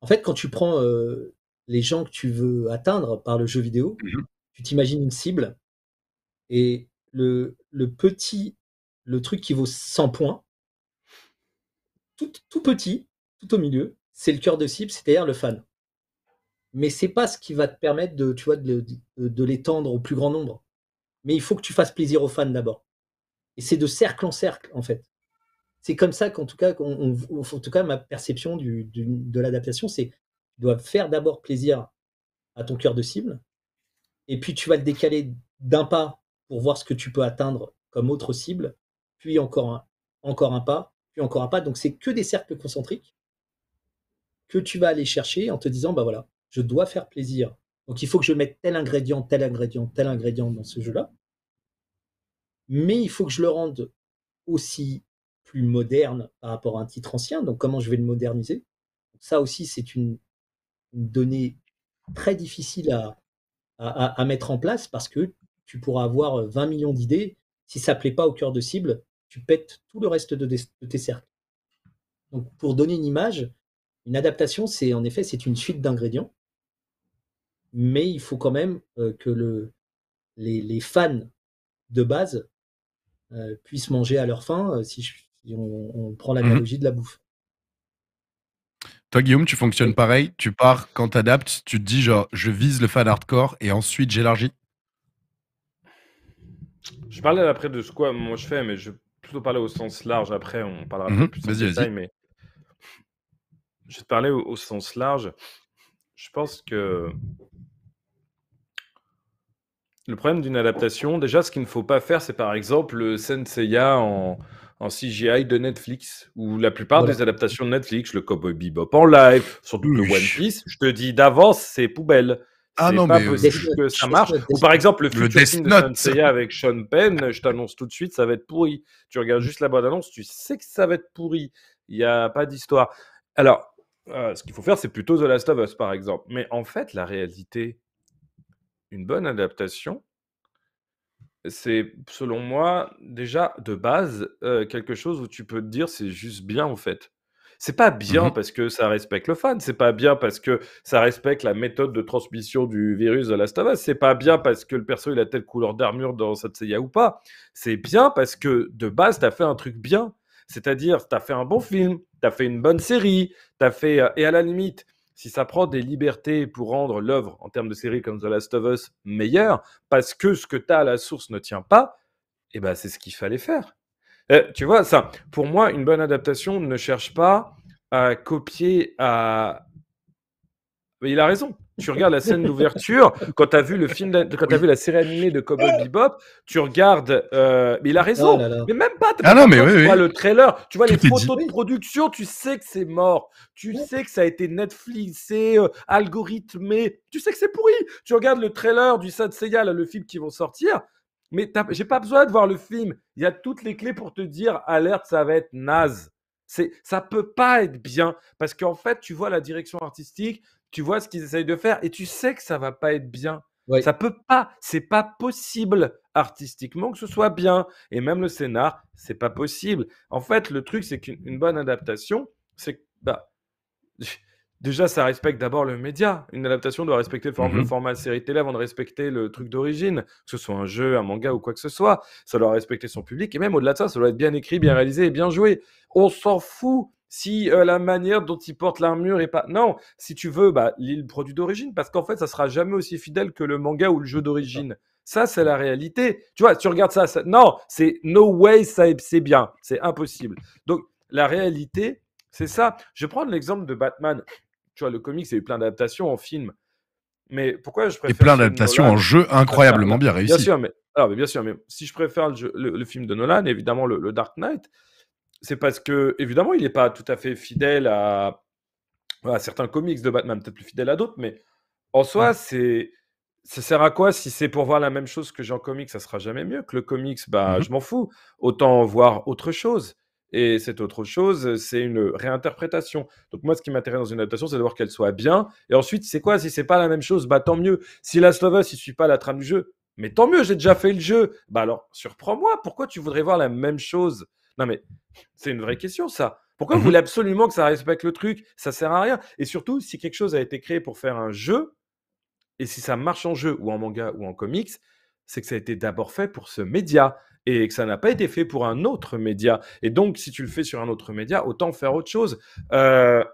en fait quand tu prends euh, les gens que tu veux atteindre par le jeu vidéo mhm. tu t'imagines une cible et le, le petit le truc qui vaut 100 points tout, petit, tout au milieu, c'est le cœur de cible, c'est-à-dire le fan. Mais c'est pas ce qui va te permettre de, tu vois, de, l'étendre au plus grand nombre. Mais il faut que tu fasses plaisir aux fans d'abord. Et c'est de cercle en cercle, en fait. C'est comme ça qu'en tout cas, en tout cas, ma perception de l'adaptation, c'est tu dois faire d'abord plaisir à ton cœur de cible, et puis tu vas le décaler d'un pas pour voir ce que tu peux atteindre comme autre cible, puis encore encore un pas, encore pas. Donc c'est que des cercles concentriques que tu vas aller chercher en te disant, bah voilà, je dois faire plaisir. Donc il faut que je mette tel ingrédient, tel ingrédient, tel ingrédient dans ce jeu-là. Mais il faut que je le rende aussi plus moderne par rapport à un titre ancien. Donc comment je vais le moderniser Ça aussi, c'est une, donnée très difficile à, à, mettre en place parce que tu pourras avoir 20 euh, millions d'idées. Si ça ne plaît pas au cœur de cible, tu pètes tout le reste de, tes cercles. Donc, pour donner une image, une adaptation, c'est en effet, c'est une suite d'ingrédients, mais il faut quand même euh, que le, les, fans de base euh, puissent manger à leur faim euh, si, on, prend mhm. la biologie de la bouffe. Toi, Guillaume, tu fonctionnes pareil. Tu pars quand tu adaptes, tu te dis genre, je vise le fan hardcore et ensuite j'élargis. Je parlais après de ce quoi moi je fais, mais je plutôt parler au sens large. Après, on parlera mhm. plus de détail, mais je vais te parler au, sens large. Je pense que le problème d'une adaptation, déjà, ce qu'il ne faut pas faire, c'est par exemple le Senseiya en, CGI de Netflix, ou la plupart des adaptations de Netflix, le Cowboy Bebop en live, surtout le One Piece, je te dis d'avance, c'est poubelle. Ah non, pas euh, possible que ça marche. Ou par exemple, le, Death de Note. avec Sean Penn, je t'annonce tout de suite, ça va être pourri. Tu regardes juste la bande-annonce, tu sais que ça va être pourri. Il n'y a pas d'histoire. Alors, euh, ce qu'il faut faire, c'est plutôt The Last of Us, par exemple. Mais en fait, la réalité, une bonne adaptation, c'est, selon moi, déjà, de base, euh, quelque chose où tu peux te dire, c'est juste bien, en fait. C'est pas bien mmh parce que ça respecte le fan, c'est pas bien parce que ça respecte la méthode de transmission du virus de Last of Us, c'est pas bien parce que le perso il a telle couleur d'armure dans Satsuya ou pas. C'est bien parce que de base t'as fait un truc bien. C'est-à-dire, t'as fait un bon film, t'as fait une bonne série, t'as fait. Euh, et à la limite, si ça prend des libertés pour rendre l'œuvre en termes de série comme The Last of Us meilleure, parce que ce que tu as à la source ne tient pas, eh ben, c'est ce qu'il fallait faire. Euh, tu vois, ça, pour moi, une bonne adaptation ne cherche pas à copier à. Mais il a raison. Tu regardes la scène d'ouverture, quand tu as vu le film, quand vu la série animée de Cowboy Bebop, tu regardes. Euh, mais il a raison. Oh mais même pas. Ah tu vois le trailer, tu vois les photos de production, tu sais que c'est mort. Tu sais que ça a été Netflixé, euh, algorithmé. Tu sais que c'est pourri. Tu regardes le trailer du Sad Seiya, le film qui vont sortir. Mais j'ai pas besoin de voir le film. Il y a toutes les clés pour te dire alerte, ça va être naze. C'est, ça peut pas être bien parce qu'en fait, tu vois la direction artistique, tu vois ce qu'ils essayent de faire et tu sais que ça va pas être bien. Ça Ça peut pas, c'est pas possible artistiquement que ce soit bien. Et même le scénar, c'est pas possible. En fait, le truc, c'est qu'une bonne adaptation, c'est bah, Déjà, ça respecte d'abord le média. Une adaptation doit respecter le, mhm. format le format série télé avant de respecter le truc d'origine, que ce soit un jeu, un manga ou quoi que ce soit. Ça doit respecter son public et même au-delà de ça, ça doit être bien écrit, bien réalisé et bien joué. On s'en fout si euh, la manière dont il porte l'armure est pas. Non, si tu veux, bah, le produit d'origine, parce qu'en fait, ça sera jamais aussi fidèle que le manga ou le jeu d'origine. Ça, c'est la réalité. Tu vois, tu regardes ça, non, c'est no way, ça, c'est bien, c'est impossible. Donc, la réalité, c'est ça. Je prends l'exemple de Batman. Tu vois, le comics, il y a eu plein d'adaptations en film. Mais pourquoi je préfère. Et plein d'adaptations en jeu incroyablement bien réussies. Bien sûr, mais, alors, bien sûr, mais si je préfère le, film de Nolan, évidemment, le, Dark Knight, c'est parce que, évidemment, il n'est pas tout à fait fidèle à, certains comics de Batman, peut-être plus fidèle à d'autres, mais en soi, c'est. Ça sert à quoi si c'est pour voir la même chose que j'ai en comics Ça sera jamais mieux que le comics. Bah, mmh je m'en fous. Autant voir autre chose et cette autre chose, c'est une réinterprétation. Donc moi, ce qui m'intéresse dans une adaptation, c'est de voir qu'elle soit bien. Et ensuite, c'est quoi Si c'est pas la même chose, bah tant mieux. Si la of Us, suit pas la trame du jeu, mais tant mieux, j'ai déjà fait le jeu. Bah alors, surprends-moi. Pourquoi tu voudrais voir la même chose Non mais c'est une vraie question ça. Pourquoi vous mmh voulez absolument que ça respecte le truc Ça sert à rien. Et surtout, si quelque chose a été créé pour faire un jeu, et si ça marche en jeu ou en manga ou en comics, c'est que ça a été d'abord fait pour ce média et que ça n'a pas été fait pour un autre média. Et donc, si tu le fais sur un autre média, autant faire autre chose. Euh,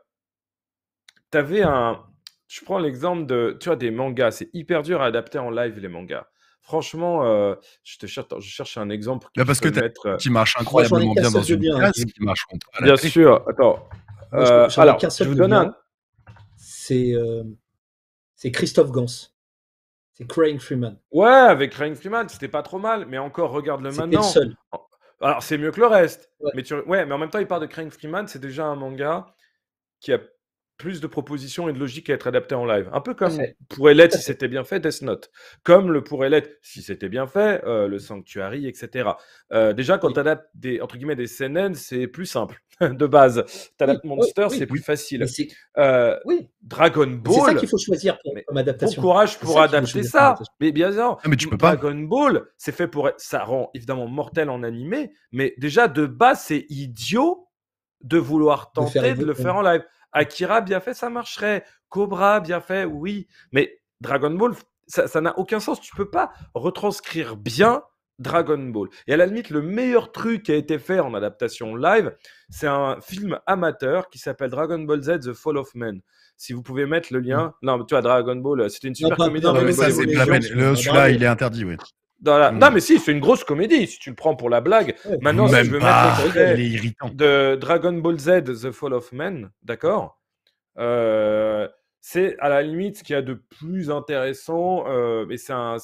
tu avais un. Je prends l'exemple de. Tu vois, des mangas. C'est hyper dur à adapter en live, les mangas. Franchement, euh, je, te cherche, je cherche un exemple. Qui bah, parce que euh, qui marche incroyablement bien dans une bien, Bien sûr. Attends. alors, je vous donne un. C'est Christophe Gans. C'est Crane Freeman. Ouais, avec Crane Freeman, c'était pas trop mal. Mais encore, regarde-le maintenant. seul. Alors, c'est mieux que le reste. Ouais. Mais, ouais, mais en même temps, il part de Crane Freeman. C'est déjà un manga qui a plus de propositions et de logique à être adaptées en live. Un peu comme le pourrait l'être si c'était bien fait Death Note, comme le pourrait l'être si c'était bien fait euh, le Sanctuary, etc. Euh, déjà, quand tu adaptes des, entre guillemets, des CNN, c'est plus simple de base. Tu adaptes Monster, c'est plus facile. Euh, oui. Dragon Ball. C'est ça qu'il faut choisir comme adaptation. Bon courage pour adapter ça. Mais bien sûr, ah, mais tu peux Dragon Ball, c'est fait pour. Ça rend évidemment mortel en animé, mais déjà de base, c'est idiot de vouloir tenter de le faire en live. Akira, bien fait, ça marcherait. Cobra, bien fait, oui. Mais Dragon Ball, ça n'a aucun sens. Tu peux pas retranscrire bien Dragon Ball. Et à la limite, le meilleur truc qui a été fait en adaptation live, c'est un film amateur qui s'appelle Dragon Ball Z The Fall of Men Si vous pouvez mettre le lien. Mmh. Non, tu vois, Dragon Ball, euh, c'était une super comédie. Celui-là, il est interdit, oui. Mm. Non, mais si, c'est une grosse comédie, si tu le prends pour la blague. Maintenant, Même si je veux pas. mettre le de Dragon Ball Z, The Fall of Men, d'accord euh, C'est à la limite ce qu'il y a de plus intéressant, euh, et c'est un,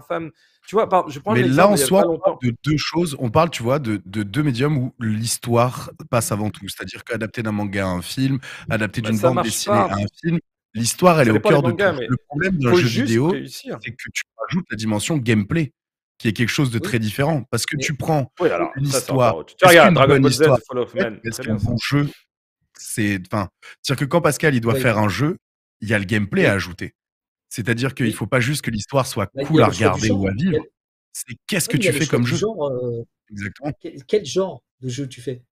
femme un Tu vois, je prends mais là, en soi, on parle de deux choses. On parle, tu vois, de, deux médiums où l'histoire passe avant tout. C'est-à-dire qu'adapter d'un manga à un film, adapter bah, d'une bande dessinée à un film, l'histoire, elle est, est au cœur de tout. Le problème d'un jeu vidéo, c'est que tu rajoutes la dimension gameplay qui est quelque chose de très différent. Parce que tu prends une histoire. Tu regardes Dragon bonne histoire, est-ce Man. bon jeu. C'est, enfin, c'est-à-dire que quand Pascal il doit faire un jeu, il y a le gameplay à ajouter. C'est-à-dire qu'il ne faut pas juste que l'histoire soit bah, cool à regarder ou à vivre. C'est qu'est-ce que tu fais comme jeu euh, Exactement. Quel, quel, genre de jeu tu fais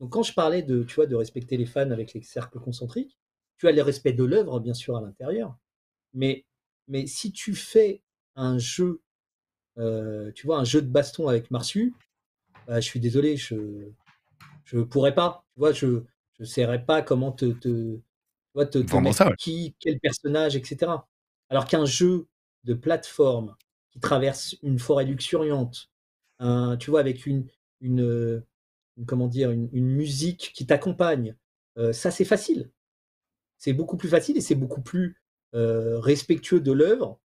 Donc quand je parlais de, tu vois, de respecter les fans avec les cercles concentriques, tu as le respect de l'œuvre bien sûr à l'intérieur, mais mais si tu fais un jeu euh, tu vois, un jeu de baston avec Marsu, bah, je suis désolé, je je pourrais pas. Tu vois, je ne saurais pas comment te, te, ça, qui, quel personnage, etc. Alors qu'un jeu de plateforme qui traverse une forêt luxuriante, tu vois, avec une, une, comment dire, une, une musique qui t'accompagne, euh, ça c'est facile. C'est beaucoup plus facile et c'est beaucoup plus euh, respectueux de l'œuvre.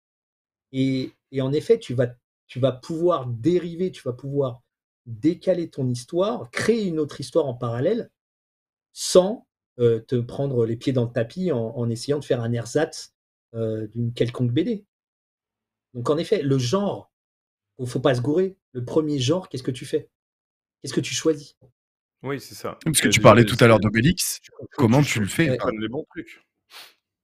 Et, et, en effet, tu vas tu vas pouvoir dériver, tu vas pouvoir décaler ton histoire, créer une autre histoire en parallèle, sans euh, te prendre les pieds dans le tapis en, essayant de faire un ersatz euh, d'une quelconque BD. Donc en effet, le genre, il ne faut pas se gourer. Le premier genre, qu'est-ce que tu fais Qu'est-ce que tu choisis Oui, c'est ça. Parce que tu parlais tout à l'heure d'Obélix. Comment tu, le fais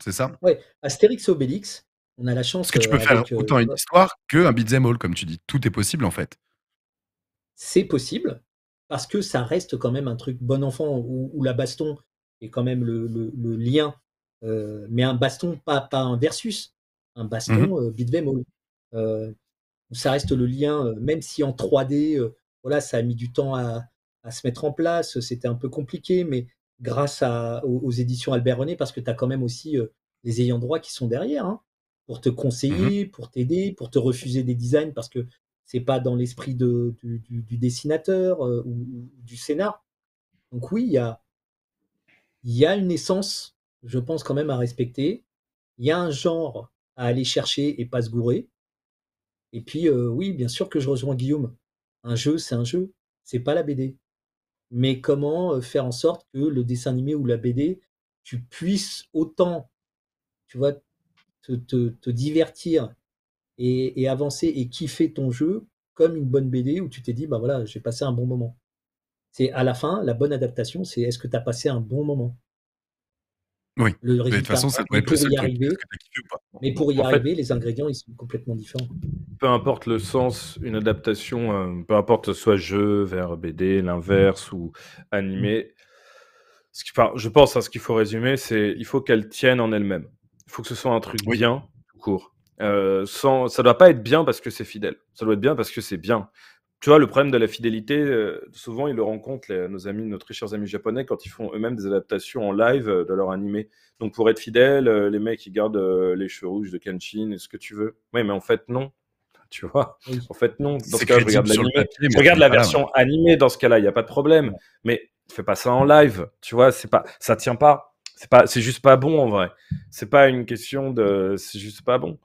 C'est ça Oui, Astérix et Obélix, on a la chance. que tu peux faire euh, autant une histoire qu'un beat'em all, comme tu dis. Tout est possible en fait. C'est possible parce que ça reste quand même un truc bon enfant où, la baston est quand même le, lien. Euh, mais un baston, pas, un versus, un baston mm ça reste le lien, même si en 3D, voilà, ça a mis du temps à, se mettre en place, c'était un peu compliqué, mais grâce aux, éditions Albert René, parce que tu as quand même aussi les ayants droit qui sont derrière. Hein pour te conseiller, mhm. pour t'aider, pour te refuser des designs parce que c'est pas dans l'esprit de, du, dessinateur euh, ou, du scénar. Donc oui, il y a, y a une essence, je pense quand même à respecter. Il y a un genre à aller chercher et pas se gourer. Et puis euh, oui, bien sûr que je rejoins Guillaume. Un jeu, c'est un jeu, c'est pas la BD. Mais comment euh, faire en sorte que le dessin animé ou la BD, tu puisses autant, tu vois, te, divertir et, avancer et kiffer ton jeu comme une bonne BD où tu t'es dit, bah voilà, j'ai passé un bon moment. C'est à la fin, la bonne adaptation, c'est est-ce que tu as passé un bon moment Oui. mais de toute façon, ça doit être pour y arriver, Mais pour y arriver, les ingrédients, ils sont complètement différents. Peu importe le sens, une adaptation, euh, peu importe soit jeu vers BD, l'inverse ou animé, ce qui, je pense à hein, ce qu'il faut résumer, c'est il faut qu'elle tienne en elle-même. Il faut que ce soit un truc bien, court. Euh, sans, ça doit pas être bien parce que c'est fidèle. Ça doit être bien parce que c'est bien. Tu vois, le problème de la fidélité, euh, souvent, ils le rencontrent, nos amis, nos très chers amis japonais, quand ils font eux-mêmes des adaptations en live euh, de leur animé. Donc, pour être fidèle, euh, les mecs, ils gardent les cheveux rouges de Kenshin et ce que tu veux. Oui, mais en fait, non. Tu vois En fait, non. Dans ce cas, je regarde, la version animée dans ce cas-là, il n'y a pas de problème. Mais fais pas ça en live. Tu vois, c'est pas, ça tient pas. C'est juste pas bon en vrai. C'est pas une question de, c'est juste pas bon.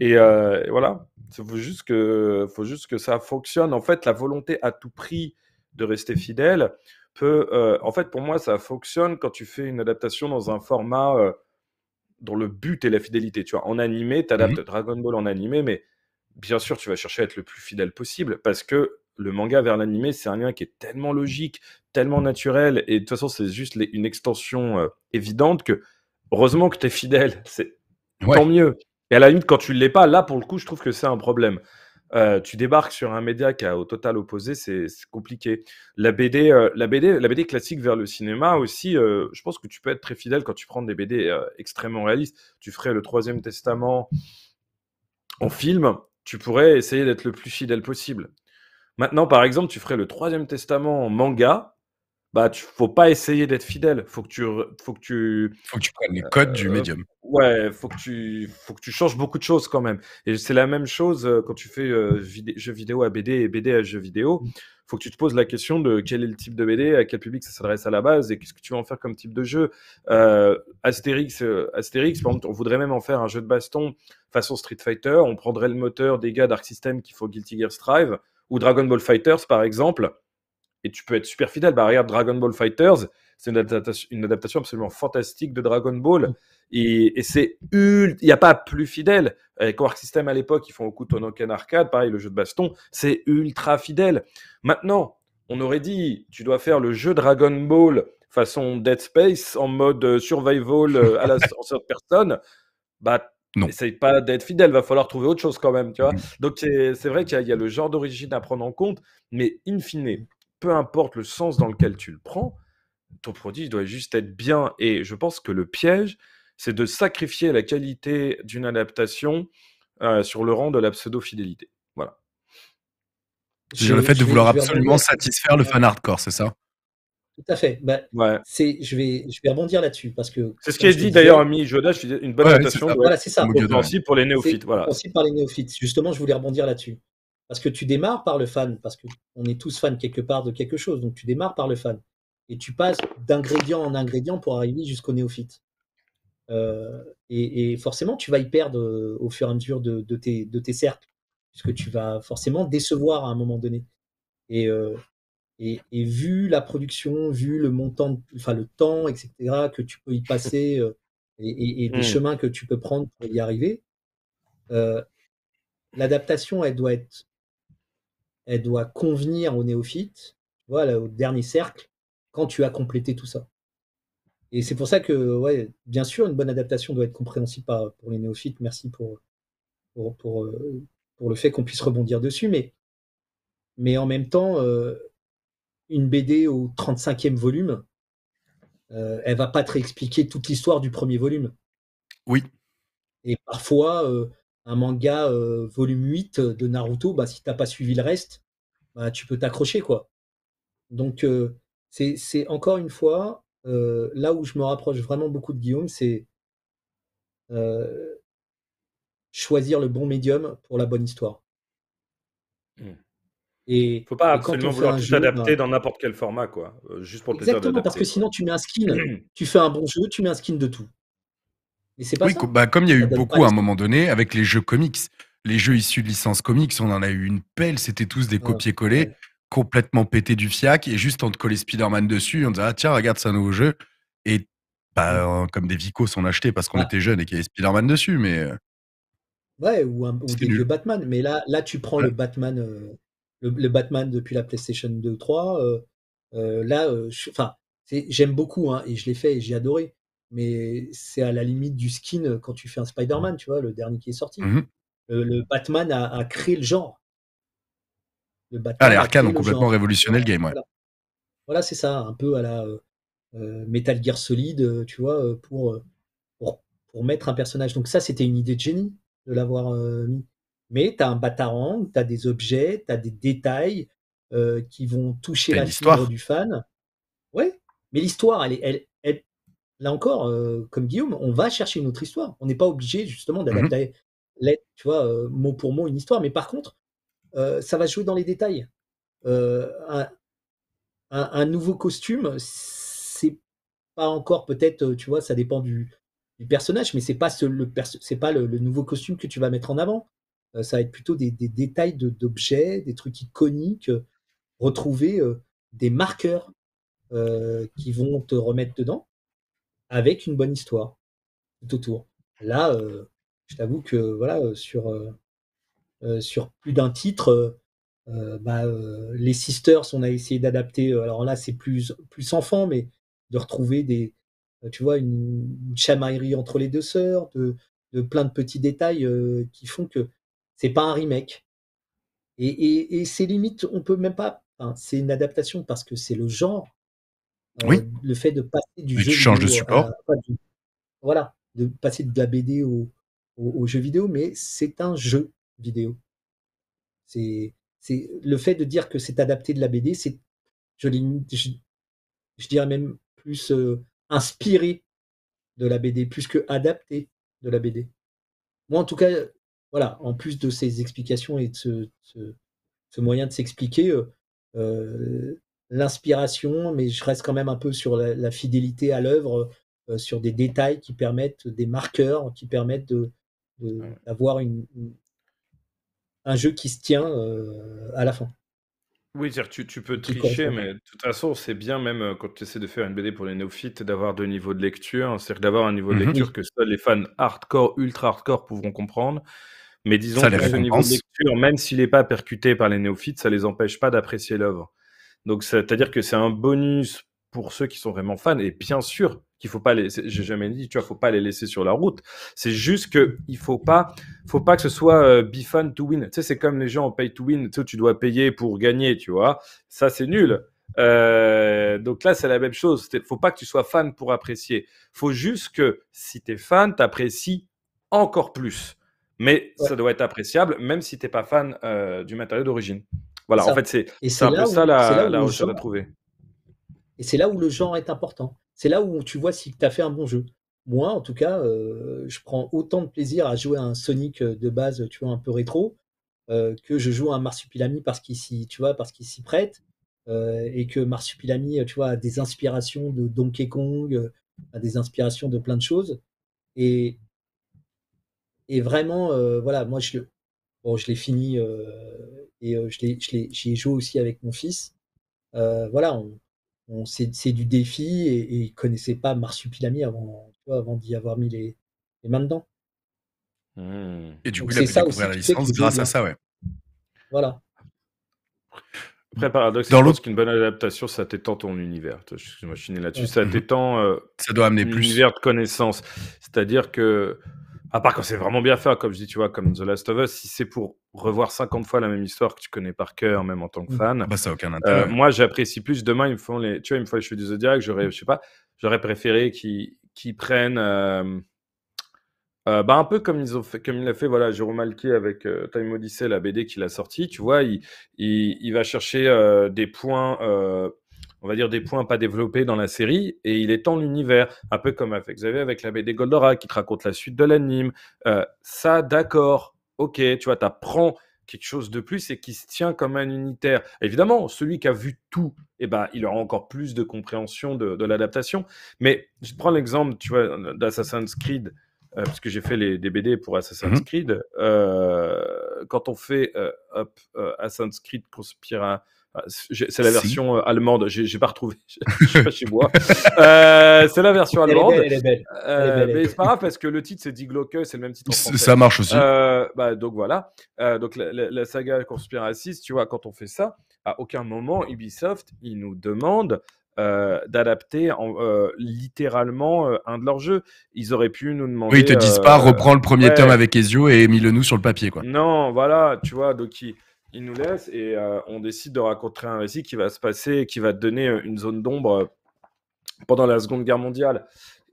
Et, euh, voilà, il faut juste que, faut juste que ça fonctionne. En fait, la volonté à tout prix de rester fidèle peut, euh, en fait, pour moi, ça fonctionne quand tu fais une adaptation dans un format euh, dont le but est la fidélité. Tu vois, en animé, tu adaptes mmh Dragon Ball en animé, mais bien sûr, tu vas chercher à être le plus fidèle possible parce que le manga vers l'animé, c'est un lien qui est tellement logique, tellement naturel, et de toute façon, c'est juste une extension euh, évidente que heureusement que tu es fidèle, c'est tant mieux. Et à la limite, quand tu ne l'es pas, là, pour le coup, je trouve que c'est un problème. Euh, tu débarques sur un média qui a au total opposé, c'est compliqué. La BD, euh, la, BD, la BD classique vers le cinéma aussi, je pense que tu peux être très fidèle quand tu prends des BD extrêmement réalistes. Tu ferais le Troisième Testament en film, tu pourrais essayer d'être le plus fidèle possible. Maintenant, par exemple, tu ferais le troisième testament en manga, bah, tu, faut pas essayer d'être fidèle. Faut que tu, faut que tu, faut que tu prennes les euh, codes du médium. Ouais, faut que tu, faut que tu changes beaucoup de choses quand même. Et c'est la même chose euh, quand tu fais euh, jeux vidéo à BD et BD à jeux vidéo. Mmh. Faut que tu te poses la question de quel est le type de BD, à quel public ça s'adresse à la base et qu'est-ce que tu veux en faire comme type de jeu. Astérix, Astérix, on voudrait même en faire un jeu de baston façon Street Fighter. On prendrait le moteur des gars Dark System qui font Guilty Gear Strive ou Dragon Ball Fighters, par exemple, et tu peux être super fidèle. Bah, regarde Dragon Ball Fighters, c'est une adaptation, absolument fantastique de Dragon Ball. Mm. Et, et c'est il n'y a pas plus fidèle. Euh, Avec Work System à l'époque, ils font au beaucoup Tonoken Arcade, pareil, le jeu de baston, c'est ultra fidèle. Maintenant, on aurait dit, tu dois faire le jeu Dragon Ball façon Dead Space en mode euh, survival euh, à la en personne. Bah, pas d'être fidèle, va falloir trouver autre chose quand même, tu vois. Mm. Donc c'est vrai qu'il y, a le genre d'origine à prendre en compte, mais in fine, peu importe le sens dans lequel tu le prends, ton produit doit juste être bien. Et je pense que le piège, c'est de sacrifier la qualité d'une adaptation euh, sur le rang de la pseudo-fidélité. Voilà. Sur le fait de vouloir absolument satisfaire le fan hardcore, c'est ça tout à fait. Bah, je, vais, rebondir là-dessus. parce que C'est ce qui est euh, dit d'ailleurs, ami Joda, une bonne citation. notation. voilà, c'est ça. pour les néophytes. Voilà. Aussi par les néophytes. Justement, je voulais rebondir là-dessus. Parce que tu démarres par le fan, parce qu'on est tous fans quelque part de quelque chose. Donc tu démarres par le fan. Et tu passes d'ingrédient en ingrédient pour arriver jusqu'au néophyte. Euh, et, forcément, tu vas y perdre euh, au fur et à mesure de, tes, de tes cercles, puisque tu vas forcément décevoir à un moment donné. Et, euh, et, vu la production, vu le montant, enfin le temps, etc., que tu peux y passer euh, et, les hmm. chemins que tu peux prendre pour y arriver, euh, l'adaptation, elle doit être, elle doit convenir aux néophytes, voilà, au dernier cercle, quand tu as complété tout ça. Et c'est pour ça que, ouais, bien sûr, une bonne adaptation doit être compréhensible par, pour les néophytes. Merci pour, pour, pour, euh, le fait qu'on puisse rebondir dessus, mais, mais en même temps, une BD au 35e volume, euh, elle va pas te expliquer toute l'histoire du premier volume. Oui. Et parfois, euh, un manga euh, volume 8 de Naruto, bah, si t'as pas suivi le reste, bah, tu peux t'accrocher. quoi. Donc, c'est encore une fois, là où je me rapproche vraiment beaucoup de Guillaume, c'est choisir le bon médium pour la bonne histoire. Hmm. Et faut pas absolument vouloir tout adapter ben dans n'importe quel format, quoi. Euh, juste pour le plaisir Exactement, parce que sinon tu mets un skin, tu fais un bon jeu, tu mets un skin de tout. c'est pas oui, ça. Bah, comme il y a eu beaucoup à un moment donné avec les jeux comics, les jeux issus de licences comics, on en a eu une pelle, c'était tous des copier-coller, complètement pété du fiac, et juste on te collait Spider-Man dessus, on disait ah tiens regarde c'est un nouveau jeu, et bah, euh, comme des vicos sont achetés parce qu'on bah était jeunes et qu'il y avait Spider-Man dessus, mais euh ouais ou, un, des vieux Batman, mais là là tu prends le Batman le, Batman depuis la PlayStation 2, 3. Euh, euh, là, euh, j'aime beaucoup hein, et je l'ai fait et j'ai adoré. Mais c'est à la limite du skin quand tu fais un Spider-Man, tu vois, le dernier qui est sorti. Mmh le, Batman a, créé le genre. ah, les ont complètement révolutionné le game, ouais. Voilà, c'est ça, un peu à la Metal Gear Solid, tu vois, pour, pour, mettre un personnage. Donc ça, c'était une idée de génie de l'avoir mis. Mais tu as un batarang, tu as des objets, tu as des détails euh, qui vont toucher la fibre du fan. Ouais, mais l'histoire, elle, elle, là encore, euh, comme Guillaume, on va chercher une autre histoire. On n'est pas obligé justement mmh d'adapter, tu vois, euh, mot pour mot une histoire. Mais par contre, ça va jouer dans les détails. Un, nouveau costume, c'est pas encore peut-être, tu vois, ça dépend du, personnage, mais c'est pas ce, le c'est pas le, nouveau costume que tu vas mettre en avant. Euh, ça va être plutôt des, détails d'objets, des trucs iconiques, euh, retrouver euh, des marqueurs qui vont te remettre dedans avec une bonne histoire tout autour. Là, je t'avoue que voilà, sur, sur plus d'un titre, bah, les Sisters, on a essayé d'adapter. alors là, c'est plus plus enfant, mais de retrouver des, tu vois, une, chamaillerie entre les deux sœurs, de plein de petits détails qui font que c'est pas un remake. Et, et, limites, c'est limite, on peut même pas. c'est une adaptation parce que c'est le genre. Euh, oui. Le fait de passer du Mais jeu. Tu de support. voilà, de passer de la BD au, jeu vidéo, mais c'est un jeu vidéo. C'est le fait de dire que c'est adapté de la BD, c'est, je, je, dirais même plus euh, inspiré de la BD, plus que adapté de la BD. Moi, en tout cas, voilà, en plus de ces explications et de ce, moyen de s'expliquer, euh, euh, l'inspiration, mais je reste quand même un peu sur la, fidélité à l'œuvre, euh, sur des détails qui permettent, des marqueurs qui permettent d'avoir un jeu qui se tient à la fin. Oui, -dire tu, peux tricher, mais de toute façon, c'est bien, même quand tu essaies de faire une BD pour les néophytes, d'avoir deux niveaux de lecture. C'est-à-dire d'avoir un niveau de mhm. lecture que seuls les fans hardcore, ultra hardcore pourront comprendre. Mais disons que ce niveau de lecture, même s'il n'est pas percuté par les néophytes, ça les empêche pas d'apprécier l'œuvre. Donc, c'est-à-dire que c'est un bonus pour ceux qui sont vraiment fans. Et bien sûr qu'il faut pas les, j'ai jamais dit, tu vois, faut pas les laisser sur la route. C'est juste que il faut pas, faut pas que ce soit euh, be fun to win. Tu sais, c'est comme les gens en pay to win. Tu tu dois payer pour gagner, tu vois. Ça, c'est nul. Euh, donc là, c'est la même chose. Faut pas que tu sois fan pour apprécier. Faut juste que si tu es fan, tu apprécies encore plus mais ça doit être appréciable, même si tu n'es pas fan euh, du matériau d'origine. Voilà, en fait, c'est un peu ça la, la recherche à trouver. Et c'est là où le genre est important. C'est là où tu vois si tu as fait un bon jeu. Moi, en tout cas, euh, je prends autant de plaisir à jouer à un Sonic euh, de base, tu vois, un peu rétro, que je joue à un Marsupilami parce qu'il tu vois, parce qu'il s'y prête, et que Marsupilami, tu vois, a des inspirations de Donkey Kong, a des inspirations de plein de choses. Et, et vraiment, euh, voilà, moi, je, bon, je l'ai fini euh, et euh, j'y ai joué aussi avec mon fils. voilà, on, c'est du défi et, il connaissait pas Marsupilami avant, avant d'y avoir mis les, mains dedans. Mmh. Et du coup, il a pu la licence grâce à ça, Voilà. Après, paradoxe, dans l'autre, qu'une bonne adaptation, ça t'étend ton univers. je suis né là-dessus. Ça mhm. t'étend. ça doit amener plus. de connaissances. C'est-à-dire que à part quand c'est vraiment bien fait, comme je dis, tu vois, comme The Last of Us, si c'est pour revoir 50 fois la même histoire que tu connais par cœur, même en tant que mm. fan. Bah, ça a aucun euh, intérêt. moi, j'apprécie plus. Demain, ils me font les. Tu vois, une fois, je fais du Zodiac, j'aurais, je sais pas, j'aurais préféré qu'ils prennent. Euh, euh, bah, un peu comme ils ont fait, comme il l'a fait voilà Jérôme remarqué avec Time Odyssey la BD qu'il a sortie tu vois il, va chercher des points on va dire, des points pas développés dans la série et il est en l'univers, un peu comme avec, Xavier avec la BD Goldora qui te raconte la suite de l'anime. Euh, ça, d'accord, ok, tu vois, t'apprends quelque chose de plus et qui se tient comme un unitaire. Évidemment, celui qui a vu tout, eh ben, il aura encore plus de compréhension de, l'adaptation. Mais je prends l'exemple, tu vois, d'Assassin's Creed. puisque euh, parce que j'ai fait les, des BD pour Assassin's mhm. Creed. Euh, quand on fait Assassin's Creed Conspira, ah, c'est la version euh, allemande. J'ai pas retrouvé. Je suis pas chez moi. Euh, c'est la version allemande. mais c'est pas grave parce que le titre c'est dit c'est le même titre. En français. Ça marche aussi. Euh, bah, donc voilà. donc la, saga conspiraciste, tu vois, quand on fait ça, à aucun moment Ubisoft ils nous demandent d'adapter littéralement un de leurs jeux. Ils auraient pu nous demander. Oui, ils te disent pas, reprends le premier terme tome avec Ezio et mets le nous sur le papier, quoi. Non, voilà, tu vois, donc ils, il nous laisse et euh, on décide de raconter un récit qui va se passer, qui va donner euh, une zone d'ombre euh, pendant la Seconde Guerre mondiale.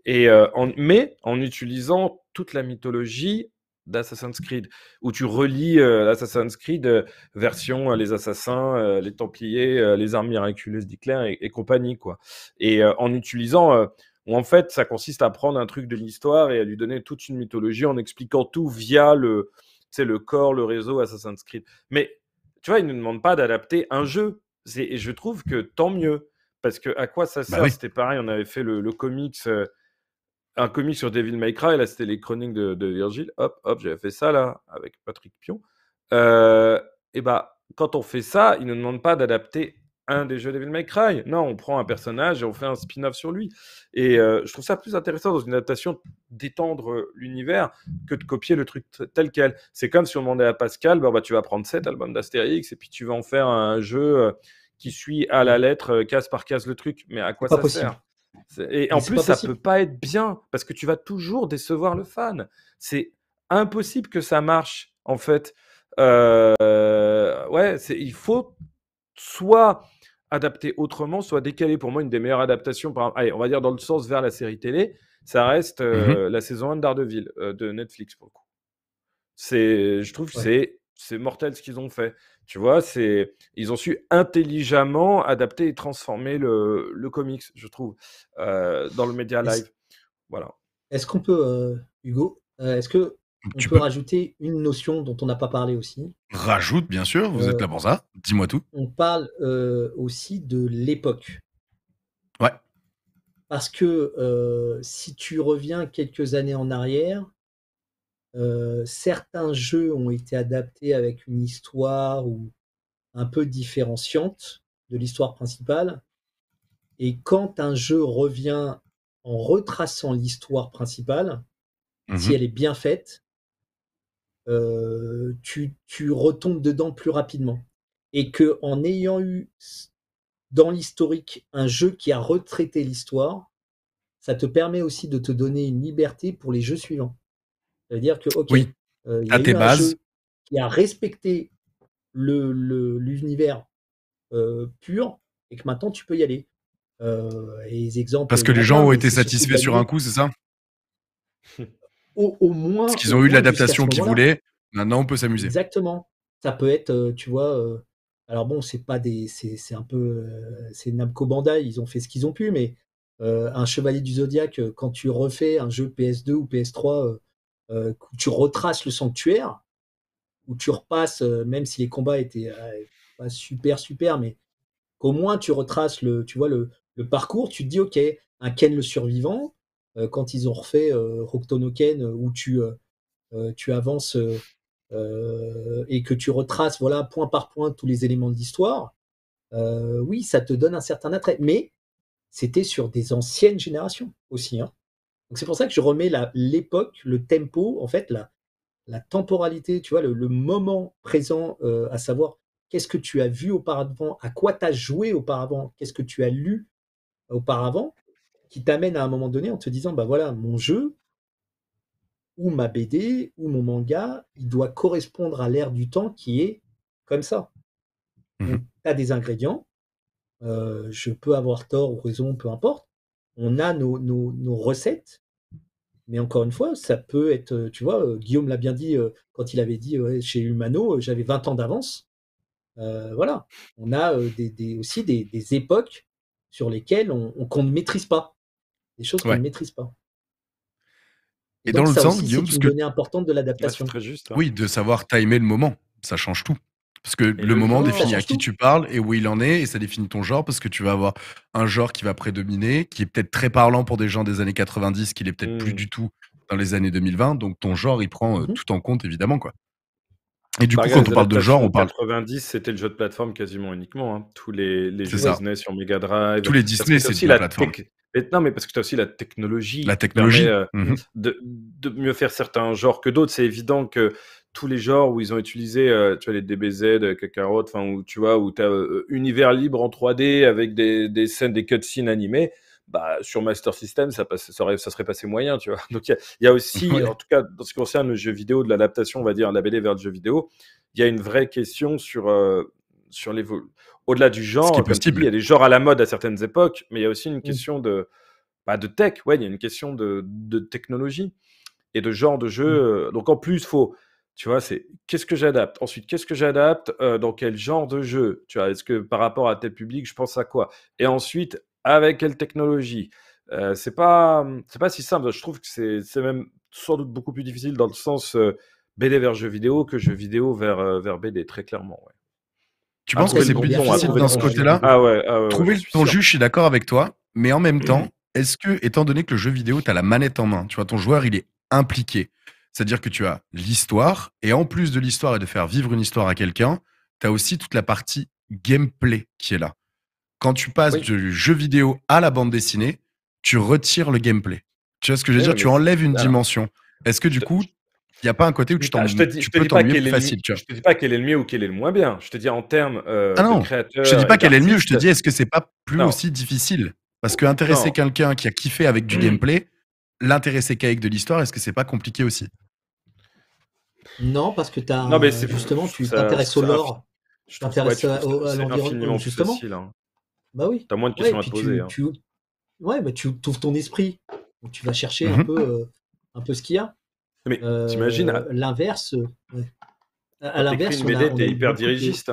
Et, mais en utilisant toute la mythologie d'Assassin's Creed, où tu relis l'Assassin's Assassin's Creed version les assassins, les templiers, les armes miraculeuses d'Hitler et, compagnie. quoi. Et en utilisant... Où en fait, ça consiste à prendre un truc de l'histoire et à lui donner toute une mythologie en expliquant tout via le, c'est le corps, le réseau Assassin's Creed. Mais tu vois, ils ne nous demandent pas d'adapter un jeu. Et je trouve que tant mieux. Parce que à quoi ça bah sert C'était pareil, on avait fait le, comics, euh, un comic sur Devil May Cry, là c'était les chroniques de, Virgile. Hop, hop, j'avais fait ça là, avec Patrick Pion. Euh, et bah, quand on fait ça, ils ne nous demandent pas d'adapter un des jeux Devil May Cry. Non, on prend un personnage et on fait un spin-off sur lui. Et euh, je trouve ça plus intéressant dans une adaptation d'étendre euh, l'univers que de copier le truc tel quel. C'est comme si on demandait à Pascal, bah, bah tu vas prendre cet album d'Astérix et puis tu vas en faire un jeu euh, qui suit à la lettre, case par case, le truc. Mais à quoi ça sert et en plus, ça ne peut pas être bien parce que tu vas toujours décevoir le fan. C'est impossible que ça marche en fait. ouais, il faut soit adapté autrement, soit décalé. Pour moi, une des meilleures adaptations, par, allez, on va dire dans le sens vers la série télé, ça reste mmh euh, la saison 1 d'Ardeville euh, de Netflix pour le coup. C'est, je trouve que c'est mortel ce qu'ils ont fait. Tu vois, ils ont su intelligemment adapter et transformer le, le comics, je trouve, euh, dans le média live. voilà. Est-ce qu'on peut, Hugo, est-ce que on tu peut, peux rajouter une notion dont on n'a pas parlé aussi. Rajoute, bien sûr, vous êtes là euh, pour ça. Dis-moi tout. On parle euh, aussi de l'époque. Ouais. Parce que euh, si tu reviens quelques années en arrière, certains jeux ont été adaptés avec une histoire ou un peu différenciante de l'histoire principale. Et quand un jeu revient en retraçant l'histoire principale, si mhm. elle est bien faite, euh, tu, retombes dedans plus rapidement. Et que en ayant eu dans l'historique un jeu qui a retraité l'histoire, ça te permet aussi de te donner une liberté pour les jeux suivants. C'est-à-dire que, ok, euh, il y a à tes un bases. Jeu qui a respecté l'univers le, l'univers euh, pur et que maintenant tu peux y aller. les exemples, Parce que les gens ont été satisfaits sur un coup, c'est ça au, moins. Parce qu'ils ont eu l'adaptation qu'ils voulaient. Maintenant, on peut s'amuser. Exactement. Ça peut être, euh, tu vois. Euh, alors bon, c'est pas des, c'est, un peu, euh, c'est Namco Bandai. Ils ont fait ce qu'ils ont pu, mais un Chevalier du Zodiaque, quand tu refais un jeu PS2 ou PS3, tu retraces le sanctuaire ou tu repasses, même si les combats étaient pas super super, mais qu'au moins tu retraces le, tu vois le, le parcours. Tu te dis, ok, un Ken le survivant, euh, quand ils ont refait euh, Roktonoken, euh, où tu, avances et que tu retraces voilà, point par point tous les éléments de l'histoire, oui, ça te donne un certain attrait. Mais c'était sur des anciennes générations aussi. Hein. c'est pour ça que je remets l'époque, le tempo, en fait, la, temporalité, tu vois, le, moment présent, à savoir qu'est-ce que tu as vu auparavant, à quoi tu as joué auparavant, qu'est-ce que tu as lu auparavant, qui t'amène à un moment donné en te disant bah voilà, mon jeu ou ma BD ou mon manga, il doit correspondre à l'ère du temps qui est comme ça. Tu mmh as des ingrédients, euh, je peux avoir tort ou raison, peu importe. On a nos, recettes, mais encore une fois, ça peut être, euh, tu vois, euh, Guillaume l'a bien dit quand il avait dit chez Humano, j'avais 20 ans d'avance. voilà, on a aussi des, époques sur lesquelles on, ne maîtrise pas des choses qu'on ne maîtrise pas. Et, dans le sens, Guillaume, c'est une donnée importante de l'adaptation. juste, hein. Oui, de savoir timer le moment, ça change tout. Parce que le, moment définit à qui tu parles et où il en est, et ça définit ton genre, parce que tu vas avoir un genre qui va prédominer, qui est peut-être très parlant pour des gens des années 90, qui est peut-être plus mmh. du tout dans les années 2020. Donc ton genre, il prend euh, mmh tout en compte, évidemment. quoi. Et du coup, quand on parle de genre, on parle. 90, c'était le jeu de plateforme quasiment uniquement. Hein. Tous les, les jeux Disney sur Mega Drive. Tous les Disney, c'est la plateforme. Non, mais parce que tu as aussi la technologie. La technologie. Euh, mhm. de, de, mieux faire certains genres que d'autres. C'est évident que tous les genres où ils ont utilisé, euh, tu vois, les DBZ, euh, Kakarot, enfin, où tu vois, où tu as univers libre en 3D avec des, des scènes, des cutscenes animées bah, sur Master System, ça, ça, serait passé moyen, tu vois. Donc, il y, a aussi, en tout cas, dans ce qui concerne le jeu vidéo, de l'adaptation, on va dire, BD vers le jeu vidéo, il y a une vraie question sur, euh, sur les Au-delà du genre, il y a des genres à la mode à certaines époques, mais il y a aussi une mm. question de, bah, de tech, ouais, il y a une question de, de technologie et de genre de jeu. Mm. Euh, donc, en plus, faut. Tu vois, c'est qu'est-ce que j'adapte Ensuite, qu'est-ce que j'adapte euh, Dans quel genre de jeu Tu vois, est-ce que par rapport à tel public, je pense à quoi Et ensuite, avec quelle technologie. Euh, c'est pas c'est pas si simple. Je trouve que c'est, c'est même sans doute beaucoup plus difficile dans le sens BD vers jeu vidéo que jeu vidéo vers, vers BD, très clairement. Tu penses que c'est plus difficile dans ce côté-là ah ouais, ah ton juge, je suis d'accord avec toi, mais en même temps, mmh est-ce que, étant donné que le jeu vidéo, tu as la manette en main, tu vois, ton joueur, il est impliqué. C'est-à-dire que tu as l'histoire, et en plus de l'histoire et de faire vivre une histoire à quelqu'un, tu as aussi toute la partie gameplay qui est là. Quand tu passes du jeu vidéo à la bande dessinée, tu retires le gameplay. Tu vois ce que je veux dire Tu enlèves une dimension. Est-ce que du coup, il n'y a pas un côté où tu, ah, je peux plus facile Je ne te dis pas quel est le mieux ou quel est le moins bien. Je te dis en termes euh, ah de créateur. Je ne te dis pas quel est le mieux. Je te dis est-ce que c'est pas plus aussi difficile Parce que quelqu'un qui a kiffé avec du mmh. gameplay, l'intéresser qu'avec de l'histoire, est-ce que c'est pas compliqué aussi Non, parce que tu as non, mais justement, tu t'intéresses au lore. Je t'intéresse à, l'environnement, justement. Hein. Bah oui. T'as moins de questions à poser. Hein. Tu, hein. ouais, bah, tu ouvres ton esprit. tu vas chercher un, mm-hmm. peu, euh, un peu ce qu'il y a. Mais euh, t'imagines. L'inverse. Ouais. À, l'inverse. t'es hyper dirigiste.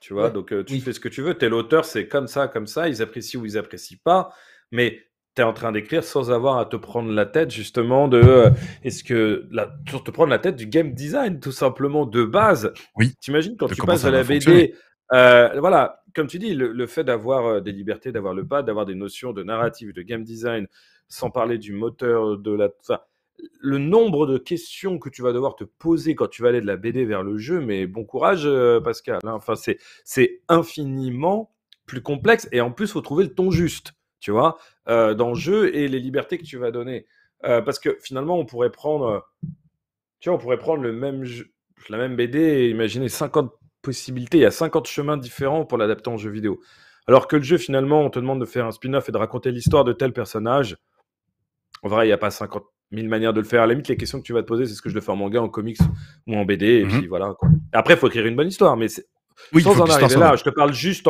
Tu vois, donc euh, tu fais ce que tu veux. T'es l'auteur, c'est comme ça, comme ça. Ils apprécient ou ils apprécient pas. Mais tu es en train d'écrire sans avoir à te prendre la tête, justement, de. Euh, est-ce que. La, sur te prendre la tête du game design, tout simplement, de base. Oui. T'imagines quand tu passes à la BD voilà, comme tu dis, le, fait d'avoir euh, des libertés, d'avoir le pas, d'avoir des notions de narrative, de game design, sans parler du moteur, de la. le nombre de questions que tu vas devoir te poser quand tu vas aller de la BD vers le jeu, mais bon courage, euh, Pascal. Hein. Enfin, c'est infiniment plus complexe et en plus, il faut trouver le ton juste, tu vois, euh, dans le mmh. jeu et les libertés que tu vas donner. parce que finalement, on pourrait prendre, tu on pourrait prendre le même jeu, la même BD et imaginer 50 il y a 50 chemins différents pour l'adapter en jeu vidéo. Alors que le jeu, finalement, on te demande de faire un spin-off et de raconter l'histoire de tel personnage. En vrai, il n'y a pas 50 000 manières de le faire. À la limite, les questions que tu vas te poser, c'est ce que je le fais en manga, en comics ou en BD. Et mhm. puis voilà. Après, il faut écrire une bonne histoire. Mais oui, sans en arriver là, je te parle juste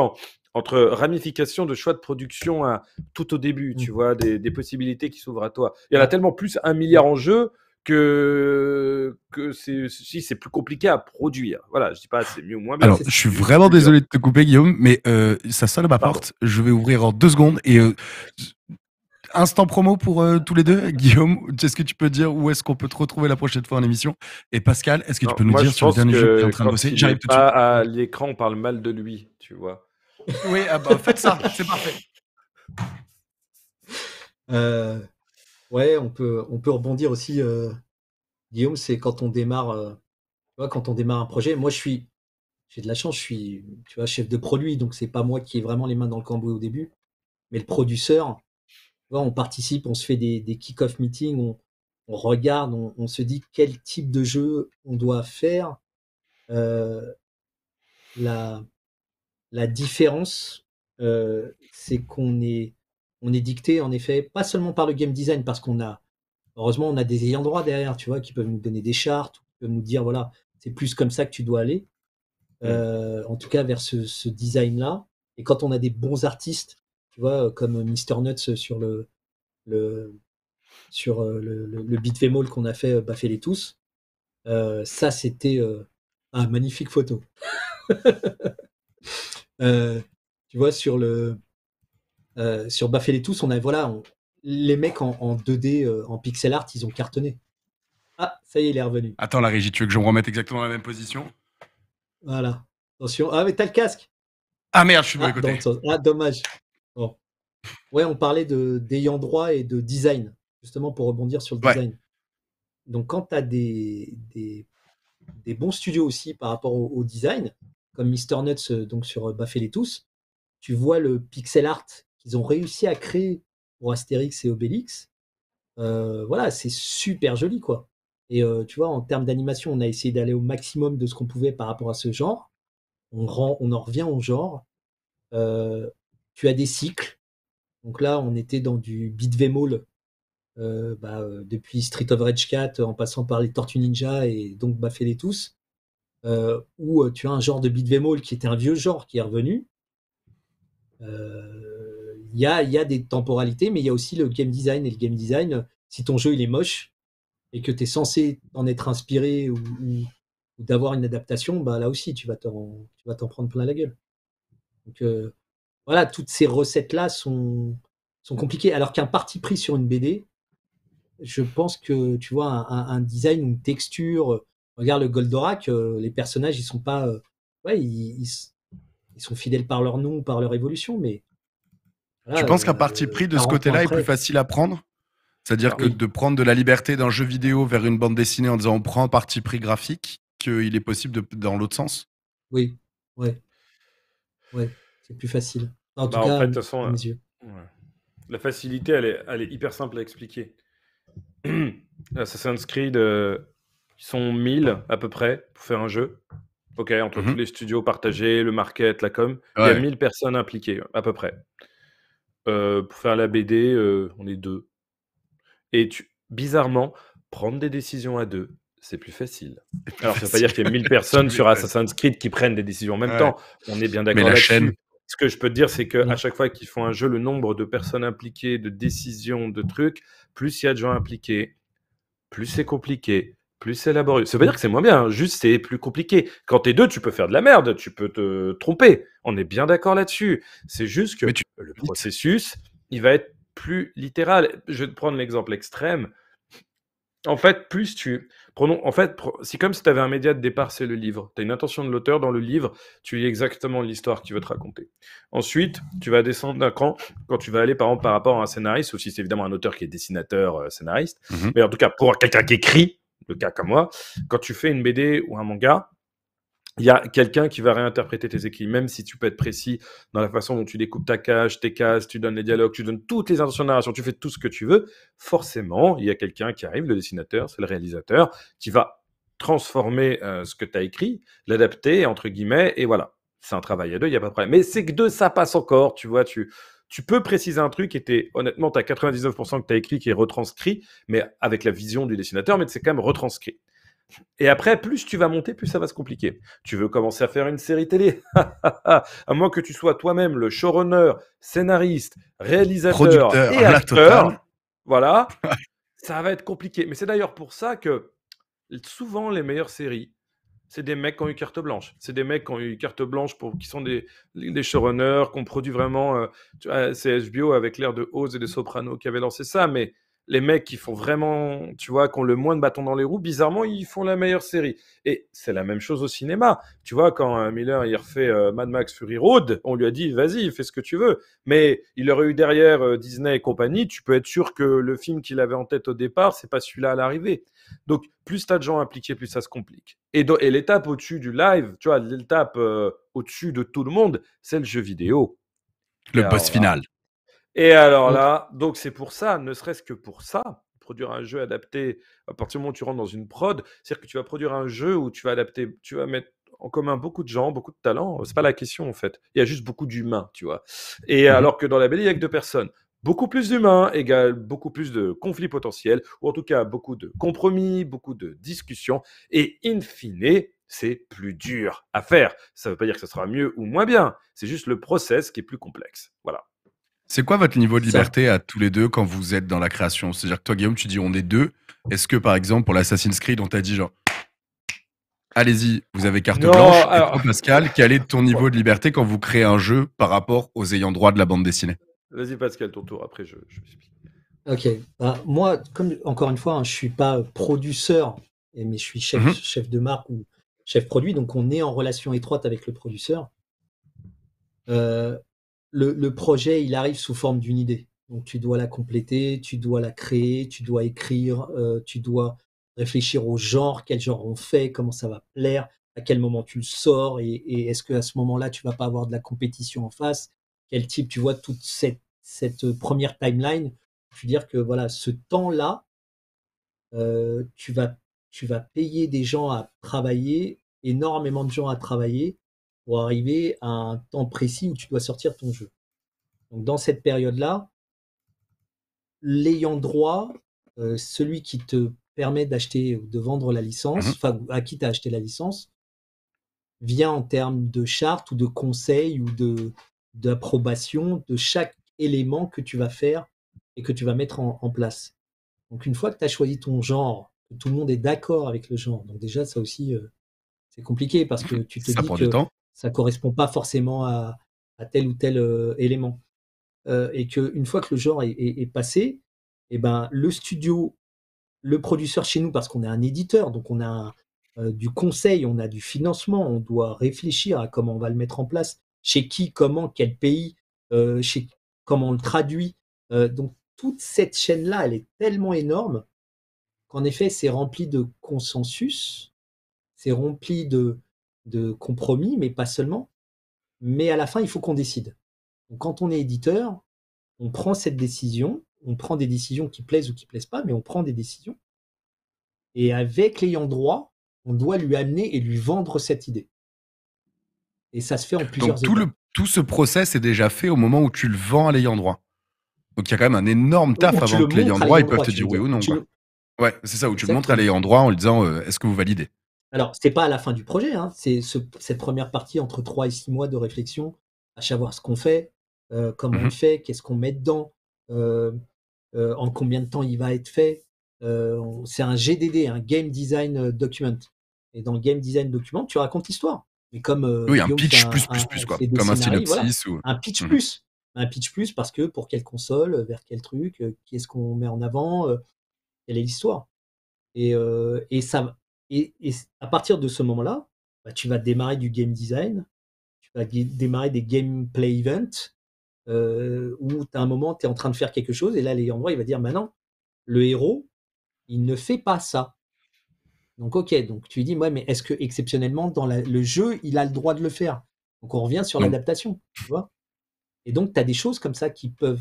entre ramification de choix de production à, tout au début, mhm. tu vois, des, des possibilités qui s'ouvrent à toi. Il y en a tellement plus, un milliard en jeu, que, que c'est, si c'est plus compliqué à produire. Voilà, je dis pas c'est mieux ou moins Alors, je suis vraiment désolé de te couper, Guillaume, mais euh, ça sonne à ma porte. Je vais ouvrir en deux secondes et. Euh, instant promo pour euh, tous les deux. Guillaume, est-ce que tu peux dire où est-ce qu'on peut te retrouver la prochaine fois en émission Et Pascal, est-ce que tu peux nous dire sur le dernier jeu est en train de bosser J'arrive tout de suite. À l'écran, on parle mal de lui, tu vois. Oui, ah bah, faites ça, c'est parfait. Euh, Ouais, on peut, on peut rebondir aussi, euh, Guillaume, c'est quand on démarre, euh, quand on démarre un projet. Moi, je suis, j'ai de la chance, je suis, tu vois, chef de produit, donc c'est pas moi qui ai vraiment les mains dans le cambouis au début, mais le producteur. on participe, on se fait des, des kick-off meetings, on, regarde, on, se dit quel type de jeu on doit faire. Euh, la, la différence, euh, c'est qu'on est on est dicté en effet pas seulement par le game design parce qu'on a heureusement on a des ayants droit derrière tu vois qui peuvent nous donner des chartes qui peuvent nous dire voilà c'est plus comme ça que tu dois aller mm. euh, en tout cas vers ce, design là et quand on a des bons artistes tu vois euh, comme Mister Nuts sur le, le sur euh, le, beat qu'on a fait baffer les tous ça c'était un magnifique photo tu vois sur le euh, sur Baffel et tous, on a voilà, les mecs en, 2D, euh, en pixel art, ils ont cartonné. Ah, ça y est, il est revenu. Attends, la régie, tu veux que je me remette exactement dans la même position Voilà. Attention. Ah, mais t'as le casque Ah merde, je suis de écouté. Ah, côté. Ah, dommage. Bon. Ouais, on parlait d'ayant droit et de design, justement pour rebondir sur le design. Donc, quand tu as des, bons studios aussi par rapport au, design, comme Mister Nuts euh, donc sur Baffel les tous, tu vois le pixel art ont réussi à créer pour Astérix et Obélix, euh, voilà, c'est super joli, quoi. Et euh, tu vois, en termes d'animation, on a essayé d'aller au maximum de ce qu'on pouvait par rapport à ce genre. On, rend, on en revient au genre. Euh, tu as des cycles. Donc là, on était dans du beat Vémol bah, depuis Street of Rage 4, en passant par les Tortues Ninja et donc baffer les tous. où tu as un genre de beat vémol qui était un vieux genre qui est revenu y, a, y a des temporalités, mais il y a aussi le game design. Et le game design, si ton jeu il est moche et que tu es censé en être inspiré ou, d'avoir une adaptation, bah, là aussi, tu vas t'en prendre plein la gueule. Donc euh, voilà, toutes ces recettes-là sont, sont compliquées. Alors qu'un parti pris sur une BD, je pense que tu vois, un, design, une texture. Regarde le Goldorak, euh, les personnages, ils sont pas. Euh, ouais, ils, ils, sont fidèles par leur nom, par leur évolution, mais ah, tu penses qu'un parti pris de ce côté-là est plus facile à prendre C'est-à-dire ah, que de prendre de la liberté d'un jeu vidéo vers une bande dessinée en disant on prend un parti pris graphique, qu'il est possible de, dans l'autre sens Oui, ouais. Ouais, c'est plus facile. En bah, tout cas, mes yeux. Euh, la facilité, elle est, hyper simple à expliquer. Assassin's Creed, euh, ils sont 1000 à peu près pour faire un jeu. Ok, entre mhm. tous les studios partagés, le market, la com, il y a 1000 personnes impliquées à peu près. Euh, pour faire la BD, euh, on est deux. Et bizarrement, prendre des décisions à deux, c'est plus facile. Alors, ça ne veut pas dire qu'il y a 1000 personnes sur Assassin's Creed qui prennent des décisions en même temps. On est bien d'accord. Mais la chaîne. Ce que je peux te dire, c'est qu'à mmh. chaque fois qu'ils font un jeu, le nombre de personnes impliquées, de décisions, de trucs, plus il y a de gens impliqués, plus c'est compliqué, plus c'est laborieux. Ça veut dire que c'est moins bien, hein. juste c'est plus compliqué. Quand t'es deux, tu peux faire de la merde, tu peux te tromper. On est bien d'accord là-dessus. C'est juste que le processus, il va être plus littéral. Je vais te prendre l'exemple extrême. En fait, plus tu. Prenons, en fait, si comme si tu avais un média de départ, c'est le livre. Tu as une intention de l'auteur dans le livre, tu lis exactement l'histoire qu'il veut te raconter. Ensuite, tu vas descendre d'un cran quand tu vas aller, par exemple, par rapport à un scénariste, ou si c'est évidemment un auteur qui est dessinateur, euh, scénariste. Mmh Mais en tout cas, pour quelqu'un qui écrit, le cas comme moi, quand tu fais une BD ou un manga, il y a quelqu'un qui va réinterpréter tes écrits, même si tu peux être précis dans la façon dont tu découpes ta cage, tes cases, tu donnes les dialogues, tu donnes toutes les intentions de narration, tu fais tout ce que tu veux. Forcément, il y a quelqu'un qui arrive, le dessinateur, c'est le réalisateur, qui va transformer euh, ce que tu as écrit, l'adapter, entre guillemets, et voilà. C'est un travail à deux, il n'y a pas de problème. Mais c'est que deux, ça passe encore, tu vois, tu, tu peux préciser un truc et était honnêtement, tu 99% que tu as écrit qui est retranscrit, mais avec la vision du dessinateur, mais c'est quand même retranscrit. Et après, plus tu vas monter, plus ça va se compliquer. Tu veux commencer à faire une série télé. à moins que tu sois toi-même le showrunner, scénariste, réalisateur et acteur. Voilà. ça va être compliqué. Mais c'est d'ailleurs pour ça que souvent les meilleures séries c'est des mecs qui ont eu carte blanche. C'est des mecs qui ont eu carte blanche pour qui sont des, des showrunners, qui ont produit vraiment. Euh, c'est avec l'air de Oz et de Soprano qui avait lancé ça, mais les mecs qui font vraiment, tu vois, qui ont le moins de bâtons dans les roues, bizarrement, ils font la meilleure série. Et c'est la même chose au cinéma. Tu vois, quand euh, Miller, il refait euh, Mad Max Fury Road, on lui a dit, vas-y, fais ce que tu veux. Mais il aurait eu derrière Disney et compagnie, tu peux être sûr que le film qu'il avait en tête au départ, c'est pas celui-là à l'arrivée. Donc, plus tu as de gens impliqués, plus ça se complique. Et, l'étape au-dessus du live, tu vois, l'étape euh, au-dessus de tout le monde, c'est le jeu vidéo. Le boss final. Et alors là, donc c'est pour ça, ne serait-ce que pour ça, produire un jeu adapté, à partir du moment où tu rentres dans une prod, c'est-à-dire que tu vas produire un jeu où tu vas adapter, tu vas mettre en commun beaucoup de gens, beaucoup de talents. C'est pas la question en fait. Il y a juste beaucoup d'humains, tu vois. Et mmh alors que dans la BD, il y a que deux personnes beaucoup plus d'humains égale beaucoup plus de conflits potentiels, ou en tout cas beaucoup de compromis, beaucoup de discussions, et in fine, c'est plus dur à faire. Ça veut pas dire que ce sera mieux ou moins bien, c'est juste le process qui est plus complexe. Voilà. C'est quoi votre niveau de liberté à tous les deux quand vous êtes dans la création C'est-à-dire que toi, Guillaume, tu dis on est deux. Est-ce que, par exemple, pour l'Assassin's Creed, on t'a dit genre allez-y, vous avez carte blanche. Et toi, Pascal, quel est ton niveau de liberté quand vous créez un jeu par rapport aux ayants droit de la bande dessinée Vas-y, Pascal, ton tour. Après, je, je m'explique. Ok. Bah, moi, comme encore une fois, hein, je ne suis pas produceur, mais je suis chef, mhm. chef de marque ou chef produit, donc on est en relation étroite avec le producteur. Euh, le, projet, il arrive sous forme d'une idée. Donc tu dois la compléter, tu dois la créer, tu dois écrire, euh, tu dois réfléchir au genre, quel genre on fait, comment ça va plaire, à quel moment tu le sors et, et est-ce que à ce moment-là tu vas pas avoir de la compétition en face quel type, tu vois, toute cette, euh, première timeline. Je veux dire que voilà, ce temps-là, euh, tu, vas, tu vas payer des gens à travailler, énormément de gens à travailler, pour arriver à un temps précis où tu dois sortir ton jeu. Donc dans cette période-là, l'ayant droit, euh, celui qui te permet d'acheter ou de vendre la licence, mhm. enfin à qui tu as acheté la licence, vient en termes de charte ou de conseils ou de, d'approbation de chaque élément que tu vas faire et que tu vas mettre en, place. Donc une fois que tu as choisi ton genre, tout le monde est d'accord avec le genre, donc déjà ça aussi euh, c'est compliqué parce que tu te dis que ça correspond pas forcément à, tel ou tel euh, élément. Euh, et qu'une fois que le genre est, passé, et eh ben, le studio, le producteur chez nous, parce qu'on est un éditeur, donc on a euh, du conseil, on a du financement, on doit réfléchir à comment on va le mettre en place chez qui, comment, quel pays, euh, chez comment on le traduit. Euh, donc toute cette chaîne-là, elle est tellement énorme qu'en effet, c'est rempli de consensus, c'est rempli de, de compromis, mais pas seulement. Mais à la fin, il faut qu'on décide. quand on est éditeur, on prend cette décision, on prend des décisions qui plaisent ou qui plaisent pas, mais on prend des décisions. Et avec l'ayant droit, on doit lui amener et lui vendre cette idée. Et ça se fait en plusieurs Donc, tout, Le, tout ce process est déjà fait au moment où tu le vends à l'ayant droit. Donc il y a quand même un énorme taf avant que l'ayant droit, ils peuvent te dire oui ou non. Ouais, c'est ça, où tu le montres à l'ayant droit en lui disant euh, est-ce que vous validez Alors, c'est pas à la fin du projet, hein. c'est cette première partie entre 3 et 6 mois de réflexion, à savoir ce qu'on fait, euh, comment on mmh fait, qu'est-ce qu'on met dedans, euh, en combien de temps il va être fait. c'est un GDD, un Game Design Document. Et dans le Game Design Document, tu racontes l'histoire. Mais comme euh, oui, un pitch plus plus plus quoi, comme un synopsis ou un pitch mmh plus, un pitch plus parce que pour quelle console, euh, vers quel truc, euh, quest ce qu'on met en avant, quelle est l'histoire. Et, ça et, à partir de ce moment-là, bah, tu vas démarrer du game design, tu vas démarrer des gameplay events où tu as un moment tu es en train de faire quelque chose et là les endroits il va dire maintenant le héros, il ne fait pas ça. Donc, ok, donc tu dis, ouais, mais est-ce que exceptionnellement, dans le jeu, il a le droit de le faire Donc, on revient sur l'adaptation, tu vois Et donc, tu as des choses comme ça qui peuvent.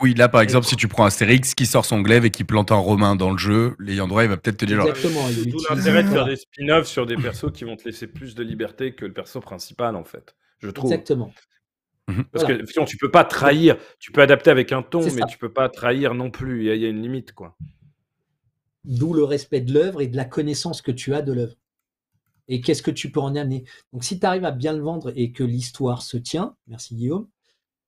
Oui, là, par exemple, si tu prends Astérix qui sort son glaive et qui plante un Romain dans le jeu, l'ayant droit, il va peut-être te dire. Exactement. Tout l'intérêt de faire des spin-offs sur des persos qui vont te laisser plus de liberté que le perso principal, en fait. Je trouve. Exactement. Mhm. Parce que sinon, tu peux pas trahir. Tu peux adapter avec un ton, mais tu peux pas trahir non plus. Il y, a une limite, quoi. D'où le respect de l'œuvre et de la connaissance que tu as de l'œuvre. Et qu'est-ce que tu peux en amener Donc, si tu arrives à bien le vendre et que l'histoire se tient, merci Guillaume,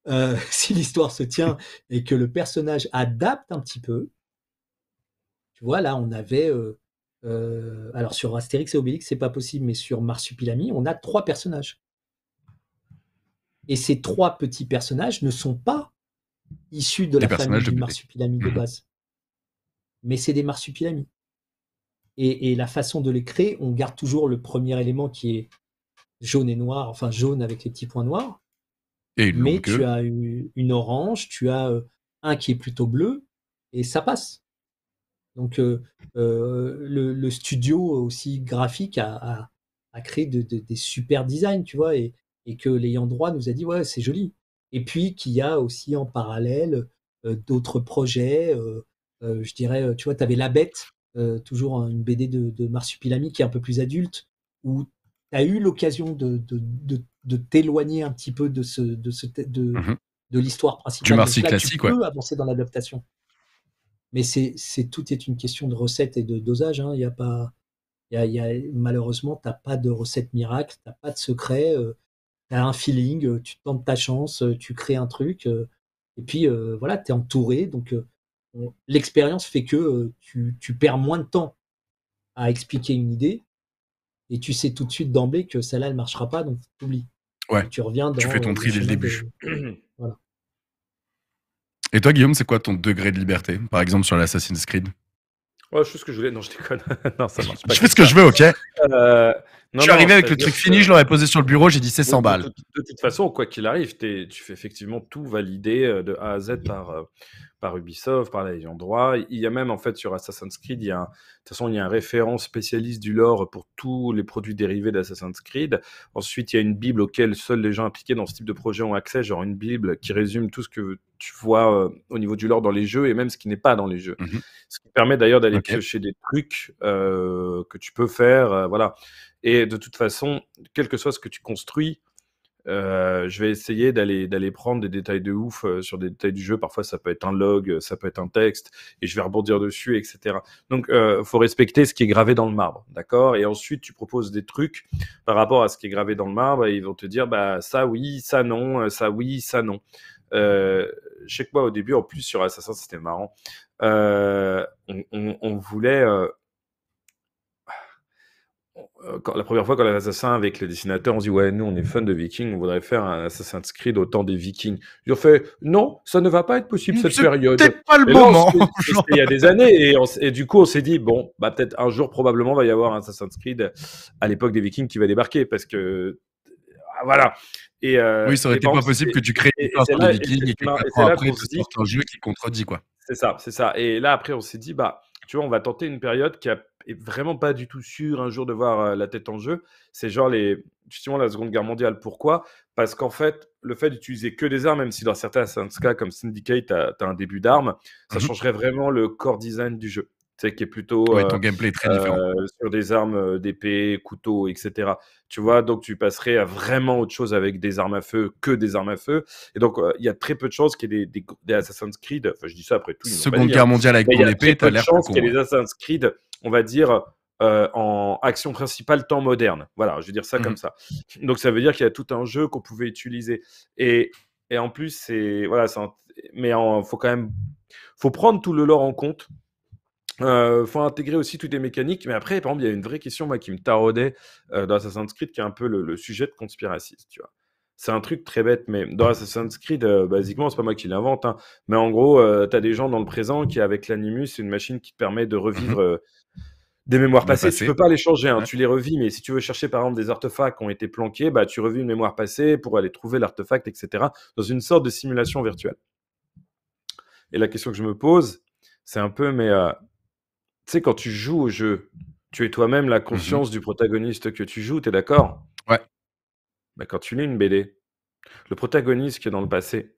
euh, si l'histoire se tient et que le personnage adapte un petit peu, tu vois, là, on avait. Euh, euh, alors, sur Astérix et Obélix, c'est pas possible, mais sur Marsupilami, on a trois personnages. Et ces trois petits personnages ne sont pas issus de la famille de Marsupilami de mhm. base mais c'est des marsupilamis. Et, la façon de les créer, on garde toujours le premier élément qui est jaune et noir, enfin jaune avec les petits points noirs. mais tu as une, orange, tu as euh, un qui est plutôt bleu, et ça passe. Donc euh, euh, le, studio aussi graphique a, créé des super designs, tu vois, et, que l'ayant droit nous a dit ouais c'est joli. Et puis qu'il y a aussi en parallèle d'autres projets. Euh, je dirais, euh, tu vois, tu avais La Bête, euh, toujours une BD de, de, Marsupilami qui est un peu plus adulte, où tu as eu l'occasion de, de, de, t'éloigner un petit peu de, ce, de, ce, de, mmh de l'histoire principale. Du classique, tu peux avancer dans l'adaptation. Mais c'est, tout est une question de recette et de dosage. Hein. Il hein. y a pas, il y a, malheureusement, t'as pas de recette miracle, t'as pas de secret. tu as un feeling, tu tentes ta chance, tu crées un truc. et puis voilà, tu es entouré. Donc l'expérience fait que euh, tu, perds moins de temps à expliquer une idée et tu sais tout de suite d'emblée que celle-là, elle ne marchera pas, donc tu oublies. Ouais. tu reviens dans, Tu fais ton tri dès le début. voilà. Et toi, Guillaume, c'est quoi ton degré de liberté, par exemple, sur l'Assassin's Creed Ouais, je fais ce que je voulais. Non, je déconne. non, ça marche pas. Je fais ce que je veux, ok euh, Je suis arrivé avec le truc fini, je l'aurais posé sur le bureau, j'ai dit c'est 100 balles. De, de, toute façon, quoi qu'il arrive, tu fais effectivement tout valider euh, de A à Z par, par Ubisoft, par Légion droit. Il y a même, en fait, sur Assassin's Creed, il y a de toute façon, il y a un référent spécialiste du lore pour tous les produits dérivés d'Assassin's Creed. Ensuite, il y a une Bible auquel seuls les gens impliqués dans ce type de projet ont accès, genre une Bible qui résume tout ce que tu vois euh, au niveau du lore dans les jeux et même ce qui n'est pas dans les jeux. Mhm. Ce qui permet d'ailleurs d'aller piocher des trucs euh, que tu peux faire, euh, voilà. Et de toute façon, quel que soit ce que tu construis, euh, je vais essayer d'aller d'aller prendre des détails de ouf euh, sur des détails du jeu. Parfois, ça peut être un log, euh, ça peut être un texte, et je vais rebondir dessus, etc. Donc, euh, faut respecter ce qui est gravé dans le marbre, d'accord Et ensuite, tu proposes des trucs par rapport à ce qui est gravé dans le marbre, et ils vont te dire, bah ça oui, ça non, ça oui, ça non. je moi, au début, en plus sur Assassin, c'était marrant. On, on, voulait euh, la première fois qu'on l'assassin avec les dessinateurs, on dit ouais, nous on est fans de Vikings, on voudrait faire un Assassin's Creed au temps des Vikings. Ils ont fait non, ça ne va pas être possible cette période. pas le moment. il y a des années et, du coup on s'est dit bon, bah peut-être un jour probablement va y avoir un Assassin's Creed à l'époque des Vikings qui va débarquer parce que ah, voilà. Et, euh, oui, ça aurait été pas possible que tu crées Vikings et, que un jeu qui contredit quoi. C'est ça, c'est ça. Et là après on s'est dit bah tu vois on va tenter une période qui a vraiment pas du tout sûr un jour de voir la tête en jeu, c'est genre les, justement la Seconde Guerre mondiale. Pourquoi Parce qu'en fait, le fait d'utiliser que des armes, même si dans certains cas comme Syndicate, tu as, un début d'arme, ça mmh changerait vraiment le core design du jeu qui est plutôt euh, gameplay très euh, sur des armes euh, d'épée, couteau, etc. Tu vois, donc tu passerais à vraiment autre chose avec des armes à feu que des armes à feu. Et donc il y a très peu de chances qu'il y ait des, Assassin's Creed. Enfin, je dis ça après tout. Seconde hein. Guerre mondiale avec ton épée, t'as l'air. Il y a qu'il y ait hein. des Assassin's Creed, on va dire. en action principale temps moderne. Voilà, je vais dire ça mmh comme ça. Donc ça veut dire qu'il y a tout un jeu qu'on pouvait utiliser. Et, et en plus, c'est voilà, mais il faut quand même faut prendre tout le lore en compte. Il euh, faut intégrer aussi toutes les mécaniques. Mais après, par exemple, il y a une vraie question moi, qui me taraudait euh, dans Assassin's Creed, qui est un peu le, sujet de conspiraciste, tu vois. C'est un truc très bête, mais dans Assassin's Creed, euh, basiquement, c'est pas moi qui l'invente. Hein, mais en gros, euh, tu as des gens dans le présent qui, avec l'animus, c'est une machine qui te permet de mmh revivre des mémoires passées. Tu Tu peux pas les changer, hein, tu les revis. Mais si tu veux chercher, par exemple, des artefacts qui ont été planqués, bah, tu revis une mémoire passée pour aller trouver l'artefact, etc. Dans une sorte de simulation virtuelle. Et la question que je me pose, c'est un peu, mais tu sais, quand tu joues au jeu, tu es toi-même la mmh conscience du protagoniste que tu joues, tu es d'accord? Ouais. Bah, quand tu lis une BD, le protagoniste qui est dans le passé,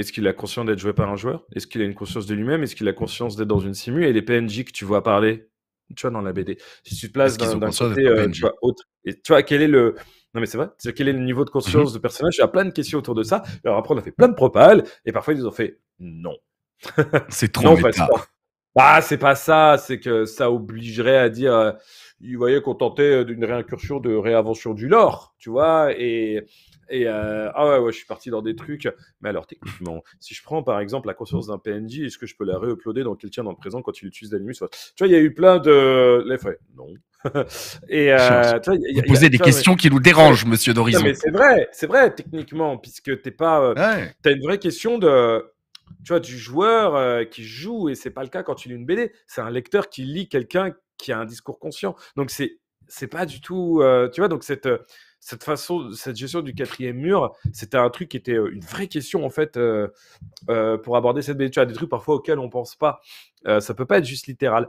est-ce qu'il a conscience d'être joué par un joueur? Est-ce qu'il a une conscience de lui-même? Est-ce qu'il a conscience d'être dans une simu? Et les PNJ que tu vois parler, tu vois, dans la BD, si tu te places dans euh, tu vois, autre et tu vois, quel est le non, mais c'est vrai, quel est le niveau de mmh conscience de personnage? Il y a plein de questions autour de ça. Alors après, on a fait plein de propales, et parfois, ils ont fait: «Non». C'est trop «Non, ah, c'est pas ça, c'est que ça obligerait à dire, euh, vous voyez qu'on tentait euh, d'une réincursion de réinvention du lore, tu vois, et, et euh, ah ouais, ouais, je suis parti dans des trucs. Mais alors, techniquement, si je prends par exemple la conscience d'un PNJ, est-ce que je peux la réuploader dans quelqu'un dans le présent quand il utilise l'animus Tu vois, il y a eu plein de. Les frais, non. et vois, des questions qui nous dérangent, monsieur Dorison. mais c'est vrai, c'est vrai, techniquement, puisque t'es pas. Tu T'as une vraie question de tu vois, du joueur euh, qui joue, et c'est pas le cas quand tu lis une BD. C'est un lecteur qui lit quelqu'un qui a un discours conscient. Donc c'est c'est pas du tout, euh, tu vois, donc euh, cette façon, cette gestion du quatrième mur, c'était un truc qui était une vraie question en fait pour aborder cette BD. Tu as des trucs parfois auxquels on pense pas. ça peut pas être juste littéral.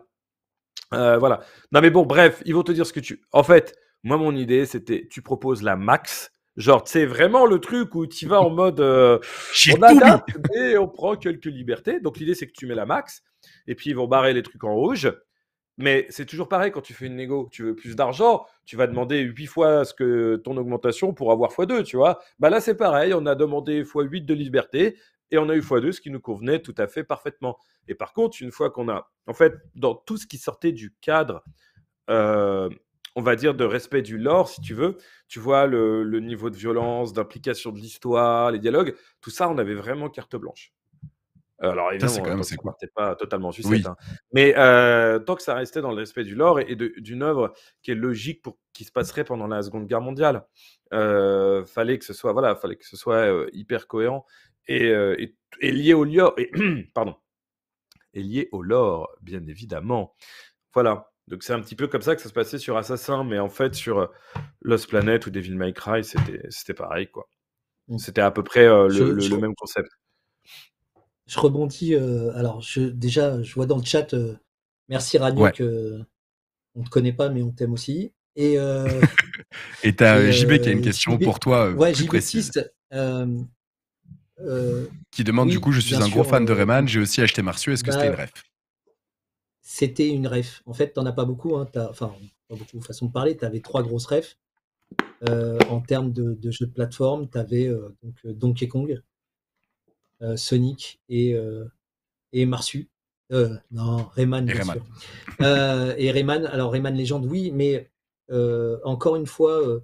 voilà. Non mais bon, bref, ils vont te dire ce que tu. En fait, moi mon idée c'était, tu proposes la max Genre, c'est vraiment le truc où tu vas en mode euh, on adapte, et on prend quelques libertés. Donc, l'idée, c'est que tu mets la max, et puis ils vont barrer les trucs en rouge. Mais c'est toujours pareil quand tu fais une négo. Tu veux plus d'argent, tu vas demander 8 fois ce que ton augmentation pour avoir x2, tu vois. Bah là, c'est pareil. On a demandé x8 de liberté et on a eu x2, ce qui nous convenait tout à fait parfaitement. Et par contre, une fois qu'on a. En fait, dans tout ce qui sortait du cadre euh, on va dire, de respect du lore, si tu veux. Tu vois, le, niveau de violence, d'implication de l'histoire, les dialogues, tout ça, on avait vraiment carte blanche. Euh, alors évidemment, ça, ne pas totalement juste. Hein. mais euh, tant que ça restait dans le respect du lore et, d'une œuvre qui est logique pour qui se passerait pendant la Seconde Guerre mondiale, euh, fallait que ce soit voilà, fallait que ce soit euh, hyper cohérent et, lié au lore, pardon, et lié au lore, bien évidemment. Voilà. Donc c'est un petit peu comme ça que ça se passait sur Assassin, mais en fait sur euh, Lost Planet ou Devil May Cry, c'était pareil quoi. Mm. C'était à peu près euh, le, même concept. Je rebondis. Euh, alors déjà, je vois dans le chat, merci Radio qu'on on te connaît pas mais on t'aime aussi. Et et as JB qui a une question pour toi ouais, plus précise. qui demande du coup, je suis un gros fan de Rayman, j'ai aussi acheté Martieux, est-ce que bah c'était une ref c'était une ref. En fait, t'en as pas beaucoup, hein. as, enfin, pas beaucoup de façon de parler, tu avais trois grosses refs. Euh, en termes de, jeux de plateforme, tu avais euh, donc, euh, Donkey Kong, Sonic et, et Marsu. non, Rayman, et Rayman. et alors Rayman légende oui, mais encore une fois,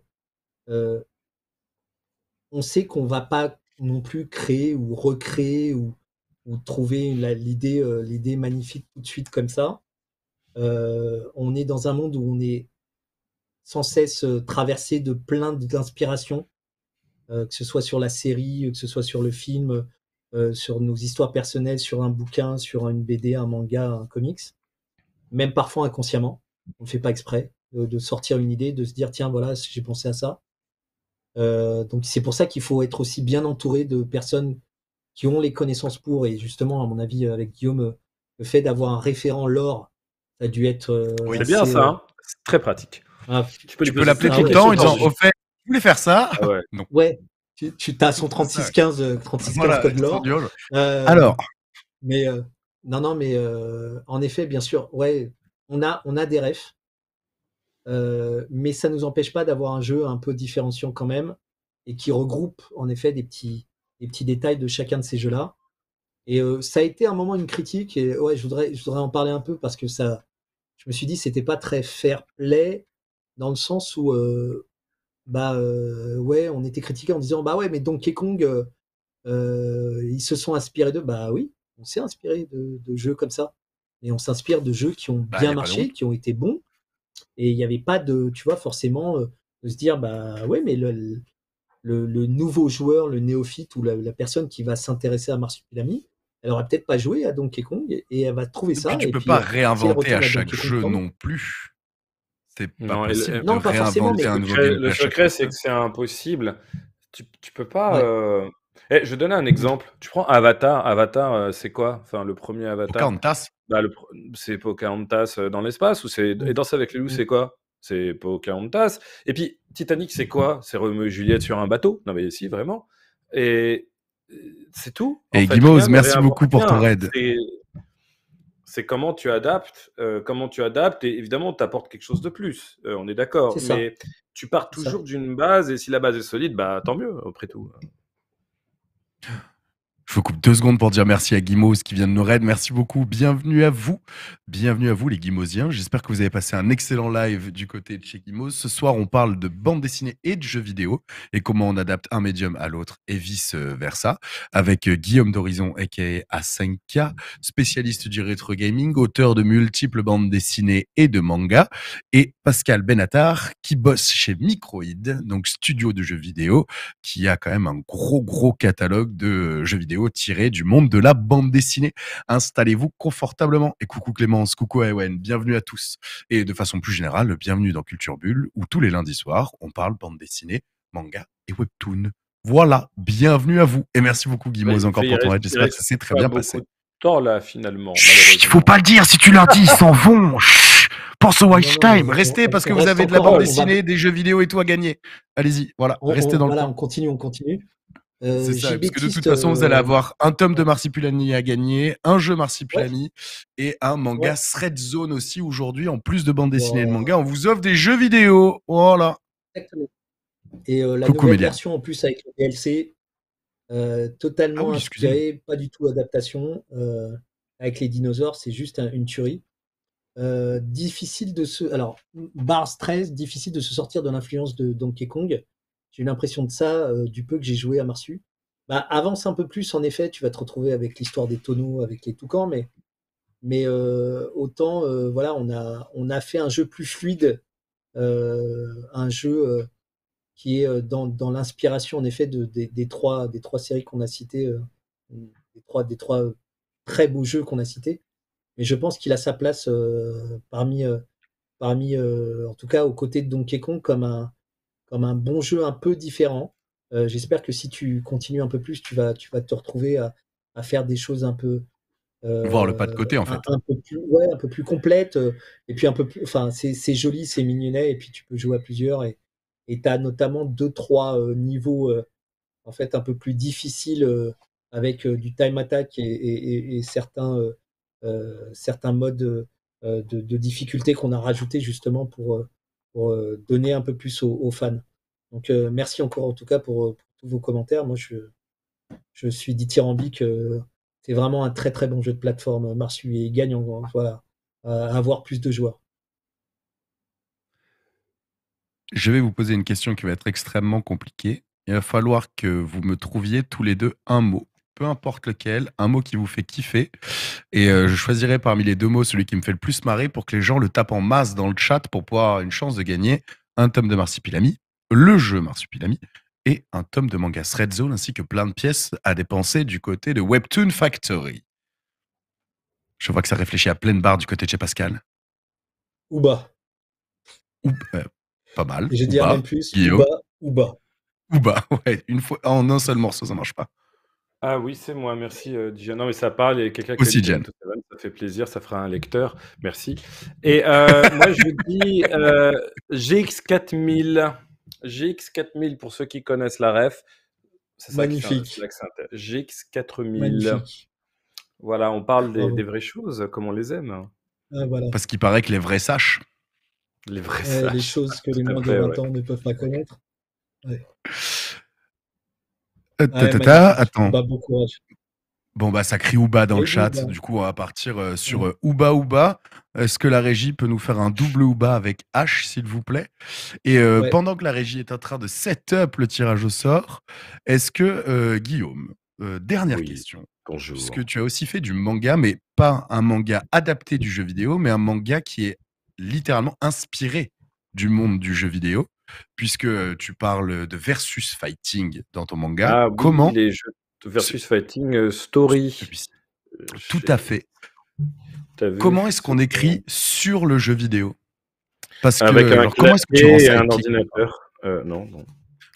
on sait qu'on va pas non plus créer ou recréer ou ou trouver l'idée euh, l'idée magnifique tout de suite comme ça. Euh, on est dans un monde où on est sans cesse euh, traversé de plein d'inspirations, que ce soit sur la série, que ce soit sur le film, sur nos histoires personnelles, sur un bouquin, sur une BD, un manga, un comics, même parfois inconsciemment, on ne fait pas exprès, de, sortir une idée, de se dire tiens voilà j'ai pensé à ça. donc c'est pour ça qu'il faut être aussi bien entouré de personnes qui ont les connaissances pour. Et justement, à mon avis, euh, avec Guillaume, euh, le fait d'avoir un référent lore, ça a dû être. Euh, oui, c'est bien ça, hein. c'est très pratique. Ah, tu peux, l'appeler tout le temps en disant Au fait, je voulais faire ça. Ah ouais. Tu, as son 36 15 code lore. Alors. Mais non, non, mais en effet, bien sûr, ouais, on a, on a des refs. mais ça ne nous empêche pas d'avoir un jeu un peu différenciant quand même et qui regroupe en effet des petits, petits détails de chacun de ces jeux-là. Et euh, ça a été un moment une critique, et ouais, je voudrais, je voudrais en parler un peu parce que ça, je me suis dit, c'était pas très fair play dans le sens où, euh, bah, euh, ouais, on était critiqué en disant, bah ouais, mais Donkey Kong, ils se sont inspirés de, bah oui, on s'est inspiré de, jeux comme ça. Et on s'inspire de jeux qui ont bah, bien marché, qui ont été bons. Et il n'y avait pas de, tu vois, forcément, de se dire, bah ouais, mais le, le, nouveau joueur, le néophyte ou la, personne qui va s'intéresser à Marsupilami, elle aura peut-être pas joué à Donkey Kong et elle va trouver ça. Puis tu ne peux pas euh, réinventer à, chaque jeu non plus. C'est pas non, le secret, c'est que c'est impossible. Tu, peux pas. Euh, eh, je vais donner un exemple. Tu prends Avatar. Avatar, euh, c'est quoi Enfin, le premier Avatar. Pocahontas. Bah, c'est Pocahontas dans l'espace ou c'est mm. et danser avec les loups, mm. c'est quoi c'est Pocahontas. Et puis, Titanic, c'est quoi C'est remuer Juliette sur un bateau Non, mais si, vraiment. Et euh, c'est tout. Et Guimauve, merci beaucoup pour ton raid. C'est comment tu adaptes, euh, comment tu adaptes, et évidemment, tu apportes quelque chose de plus. Euh, on est d'accord. Mais tu pars toujours d'une base, et si la base est solide, bah tant mieux, après tout. Je vous coupe deux secondes pour dire merci à Guimauz qui vient de nous raid. Merci beaucoup. Bienvenue à vous. Bienvenue à vous, les Guimauziens. J'espère que vous avez passé un excellent live du côté de chez Guimauz. Ce soir, on parle de bande dessinée et de jeux vidéo et comment on adapte un médium à l'autre et vice versa. Avec euh, Guillaume d'Horizon, aka A5K, spécialiste du rétro gaming, auteur de multiples bandes dessinées et de mangas. Et Pascal Benatar qui bosse chez Microïd, donc studio de jeux vidéo, qui a quand même un gros, gros catalogue de jeux vidéo vidéo du monde de la bande dessinée. Installez-vous confortablement. Et coucou Clémence, coucou Ewen, bienvenue à tous. Et de façon plus générale, bienvenue dans Culture Bulle, où tous les lundis soirs, on parle bande dessinée, manga et webtoon. Voilà, bienvenue à vous. Et merci beaucoup Guillaume, encore pour ton aide. J'espère que ça s'est très bien passé. Tant là, finalement. Il faut pas le dire, si tu l'as dit, ils s'en vont. pense au watch time. Restez parce que vous avez de la bande dessinée, des jeux vidéo et tout à gagner. Allez-y, voilà, restez dans le On continue, on continue c'est euh, ça, parce que de toute façon, vous allez euh, avoir un tome de Pulani à gagner, un jeu Marsipulani et un manga ouais. Zone aussi aujourd'hui, en plus de bande dessinée et de manga. On vous offre des jeux vidéo. Voilà. Exactement. Et euh, la nouvelle version en plus avec le DLC, ah totalement ah pas du tout adaptation. avec les dinosaures, c'est juste une tuerie. difficile de se. Alors, barre 13, difficile de se sortir de l'influence de Donkey Kong. J'ai eu l'impression de ça euh, du peu que j'ai joué à Marsu. Bah, avance un peu plus, en effet, tu vas te retrouver avec l'histoire des tonneaux, avec les toucans, mais, mais euh, autant, euh, voilà, on a, on a fait un jeu plus fluide, un jeu qui est dans, dans l'inspiration, en effet, de, des, trois, des trois séries qu'on a citées, des, trois, des trois très beaux jeux qu'on a cités. Mais je pense qu'il a sa place parmi parmi, en tout cas, aux côtés de Donkey Kong, comme un, un bon jeu un peu différent. Euh, j'espère que si tu continues un peu plus, tu vas, tu vas te retrouver à, faire des choses un peu. Euh, Voir le pas de côté, en fait. Un, peu plus, ouais, un peu plus complète. Euh, et puis, un peu plus. Enfin, c'est joli, c'est mignonnet. Et puis, tu peux jouer à plusieurs. Et tu as notamment deux, trois niveaux, en fait, un peu plus difficiles avec du time attack et, certains, certains modes de, de difficulté qu'on a rajouté justement pour pour euh, donner un peu plus aux, fans. Donc euh, merci encore en tout cas euh, pour, tous vos commentaires. Moi je, je suis que c'est vraiment un très très bon jeu de plateforme. Marsu et gagne en voilà, à avoir plus de joueurs. Je vais vous poser une question qui va être extrêmement compliquée. Il va falloir que vous me trouviez tous les deux un mot peu importe lequel, un mot qui vous fait kiffer. Et euh, je choisirai parmi les deux mots celui qui me fait le plus marrer pour que les gens le tapent en masse dans le chat pour pouvoir avoir une chance de gagner un tome de Marsupilami, le jeu Marsupilami, et un tome de manga Red Zone, ainsi que plein de pièces à dépenser du côté de Webtoon Factory. Je vois que ça réfléchit à pleine barre du côté de chez Pascal. Ouba. Ouba euh, pas mal. J'ai dit un même plus. Ouba. Ouba. bas ouais. Une fois, en un seul morceau, ça marche pas. Ah oui, c'est moi, merci euh, Non, mais ça parle, il y a quelqu'un qui Aussi, dit Jen. ça fait plaisir, ça fera un lecteur, merci. Et euh, moi, je dis GX4000, euh, GX4000 pour ceux qui connaissent la ref. Magnifique. GX4000. Voilà, on parle des, vraies choses, comme on les aime. Ah, Parce qu'il paraît que les vrais sachent. Les vrais sachent. Eh, les choses que les moins de 20 ans ne peuvent pas connaître. Attends. Hein, bon, bah, ça crie Ouba dans le chat. Du coup, on va partir euh, sur euh, Ouba Ouba. Est-ce que la régie peut nous faire un double Ouba avec H, s'il vous plaît Et euh, pendant que la régie est en train de set-up le tirage au sort, est-ce que, Guillaume, dernière question. Bonjour. Est-ce que tu as aussi fait du manga, mais pas un manga adapté du jeu vidéo, mais un manga qui est littéralement inspiré du monde du jeu vidéo puisque tu parles de versus fighting dans ton manga. Ah comment les jeux de versus fighting story. Euh, tout à fait. Comment est-ce qu'on écrit sur le jeu vidéo Parce que un alors, comment est-ce que tu et un ordinateur euh, Non. non.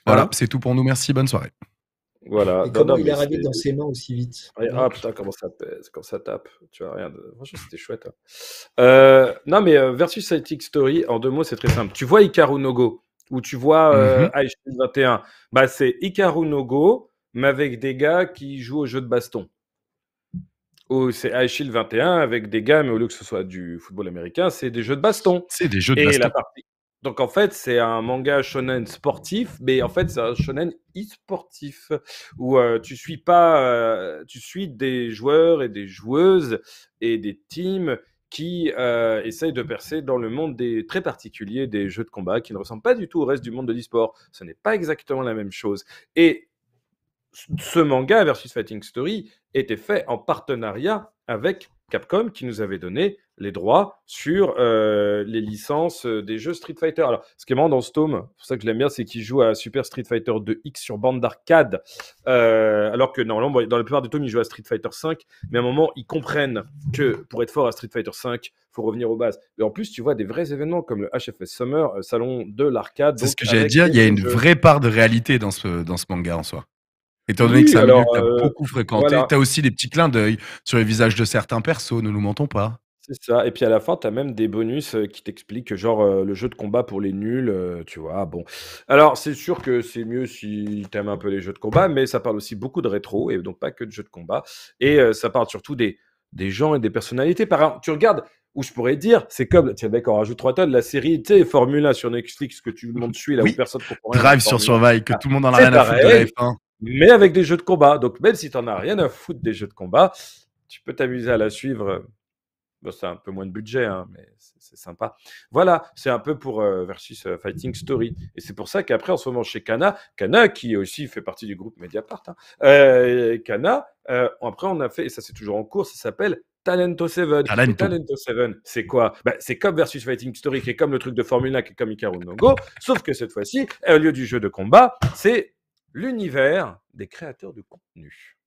Voilà, hein? c'est tout pour nous. Merci. Bonne soirée. Voilà. Et comment il est arrivé dans ses mains aussi vite. Ah, ah putain, comment ça pèse, quand ça tape. Tu vois, rien de... Franchement, c'était chouette. Hein. Euh, non, mais versus fighting Story, en deux mots, c'est très simple. Tu vois Hikaru Nogo, où tu vois euh, 21, mm-hmm. bah, c'est Hikaru Nogo, mais avec des gars qui jouent au jeu de baston. Ou C'est Aichil 21 avec des gars, mais au lieu que ce soit du football américain, c'est des jeux de baston. C'est des jeux de Et baston. La partie... Donc en fait, c'est un manga shonen sportif, mais en fait, c'est un shonen e-sportif où euh, tu suis pas, euh, tu suis des joueurs et des joueuses et des teams qui euh, essaye de percer dans le monde des, très particulier des jeux de combat qui ne ressemble pas du tout au reste du monde de le Ce n'est pas exactement la même chose. Et ce manga versus Fighting Story était fait en partenariat avec Capcom qui nous avait donné les droits sur euh, les licences euh, des jeux Street Fighter. Alors, ce qui est marrant dans ce tome, c'est pour ça que je l'aime bien, c'est qu'il joue à Super Street Fighter 2X sur bande d'arcade, euh, alors que normalement, dans la plupart des tomes, il joue à Street Fighter 5, mais à un moment, ils comprennent que pour être fort à Street Fighter 5, faut revenir aux bases. Et en plus, tu vois des vrais événements comme le HFS Summer, salon de l'arcade. C'est ce que j'allais dire, il y a une vraie part de réalité dans ce, dans ce manga en soi. Étant donné que c'est un que tu as euh, beaucoup fréquenté, tu as aussi des petits clins d'œil sur les visages de certains persos, ne nous mentons pas. C'est ça. Et puis à la fin, tu as même des bonus euh, qui t'expliquent, genre euh, le jeu de combat pour les nuls, tu vois. Bon. Alors, c'est sûr que c'est mieux si tu aimes un peu les jeux de combat, mais ça parle aussi beaucoup de rétro, et donc pas que de jeux de combat. Et ça parle surtout des, des gens et des personnalités. Par exemple, tu regardes, où je pourrais dire, c'est comme, tiens, mec, on rajoute 3 tonnes, la série, tu sais, Formule 1 sur Netflix que tu monde mmh, suis là où personne comprend Drive sur Survive, que tout le monde en a rien à de la f mais avec des jeux de combat. Donc, même si tu n'en as rien à foutre des jeux de combat, tu peux t'amuser à la suivre. Bon, c'est un peu moins de budget, hein, mais c'est sympa. Voilà, c'est un peu pour euh, versus euh, Fighting Story. Et c'est pour ça qu'après, en ce moment, chez Kana, Kana, qui aussi fait partie du groupe Mediapart, hein, euh, Kana, euh, après, on a fait, et ça c'est toujours en cours, ça s'appelle Talento 7. Talento, 7, c'est quoi bah, C'est comme versus Fighting Story, qui est comme le truc de Formule 1, qui est comme Icaro No sauf que cette fois-ci, au lieu du jeu de combat, c'est l'univers des créateurs de contenu.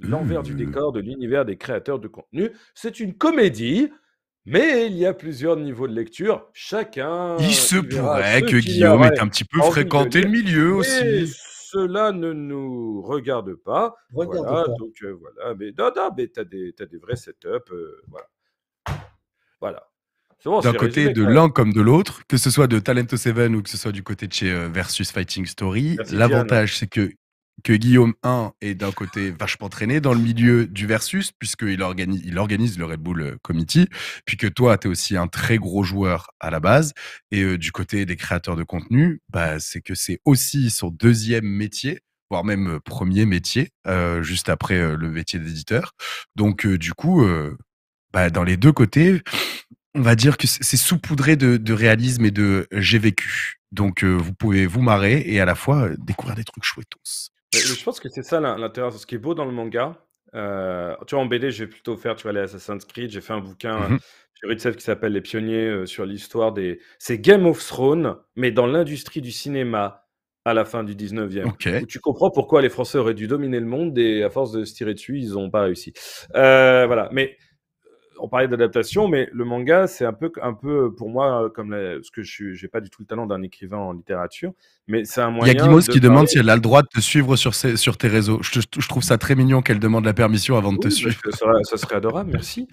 L'envers du mmh. décor de l'univers des créateurs de contenu. C'est une comédie, mais il y a plusieurs niveaux de lecture. Chacun. Il se pourrait que Guillaume ait un petit peu fréquenté le milieu aussi. Cela ne nous regarde pas. voilà, donc euh, voilà. Mais t'as des, as des vrais setups. Euh, voilà. Voilà. D'un côté de l'un comme de l'autre, que ce soit de Talento 7 ou que ce soit du côté de chez euh, Versus Fighting Story, l'avantage c'est que que Guillaume 1 est d'un côté vachement entraîné dans le milieu du versus, puisqu'il organise, il organise le Red Bull euh, Committee, puis que toi, tu es aussi un très gros joueur à la base, et euh, du côté des créateurs de contenu, bah, c'est que c'est aussi son deuxième métier, voire même premier métier, juste après le métier d'éditeur. Donc, du coup, bah, dans les deux côtés, on va dire que c'est saupoudré de, réalisme et de euh, j'ai vécu. Donc euh, vous pouvez vous marrer et à la fois euh, découvrir des trucs chouettos. Je pense que c'est ça l'intérêt. Ce qui est beau dans le manga, tu vois, en BD, j'ai plutôt faire tu vois, les Assassin's Creed. J'ai fait un bouquin mm -hmm. sur qui s'appelle Les Pionniers sur l'histoire des. C'est Game of Thrones, mais dans l'industrie du cinéma à la fin du 19e. tu comprends pourquoi les Français auraient dû dominer le monde et à force de se tirer dessus, ils n'ont pas réussi. voilà. Mais on parlait d'adaptation, mais le manga, c'est un peu, un peu pour moi, comme ce parce que je n'ai pas du tout le talent d'un écrivain en littérature, mais c'est un moyen. Il y a qui demande si elle a le droit de te suivre sur, ses, sur tes réseaux. Je, trouve ça très mignon qu'elle demande la permission avant de te suivre. Ça serait, ça serait adorable, merci.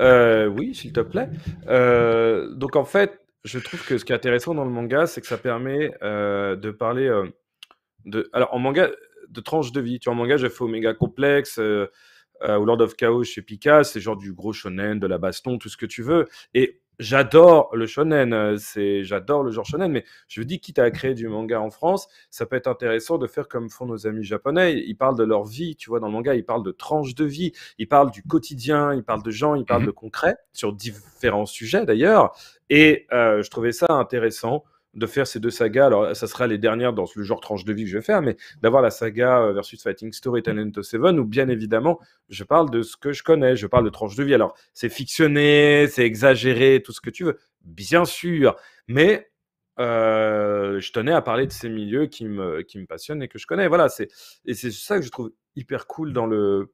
Euh, oui, s'il te plaît. Euh, donc en fait, je trouve que ce qui est intéressant dans le manga, c'est que ça permet euh, de parler de. Alors en manga, de tranches de vie. Tu vois, en manga, j'ai fait Omega Complexe, euh, ou Lord of Chaos chez Pika, c'est genre du gros shonen, de la baston, tout ce que tu veux. Et j'adore le shonen, euh, c'est j'adore le genre shonen, mais je dis quitte à créer du manga en France, ça peut être intéressant de faire comme font nos amis japonais. Ils parlent de leur vie, tu vois, dans le manga, ils parlent de tranches de vie, ils parlent du quotidien, ils parlent de gens, ils parlent mhm. de concret sur différents sujets d'ailleurs. Et euh, je trouvais ça intéressant de faire ces deux sagas. Alors, ça sera les dernières dans le genre tranche de vie que je vais faire, mais d'avoir la saga euh, versus Fighting Story Talent 7, où bien évidemment, je parle de ce que je connais, je parle de tranche de vie. Alors, c'est fictionné, c'est exagéré, tout ce que tu veux, bien sûr, mais euh, je tenais à parler de ces milieux qui me, qui me passionnent et que je connais. Voilà, c'est, et c'est ça que je trouve hyper cool dans le,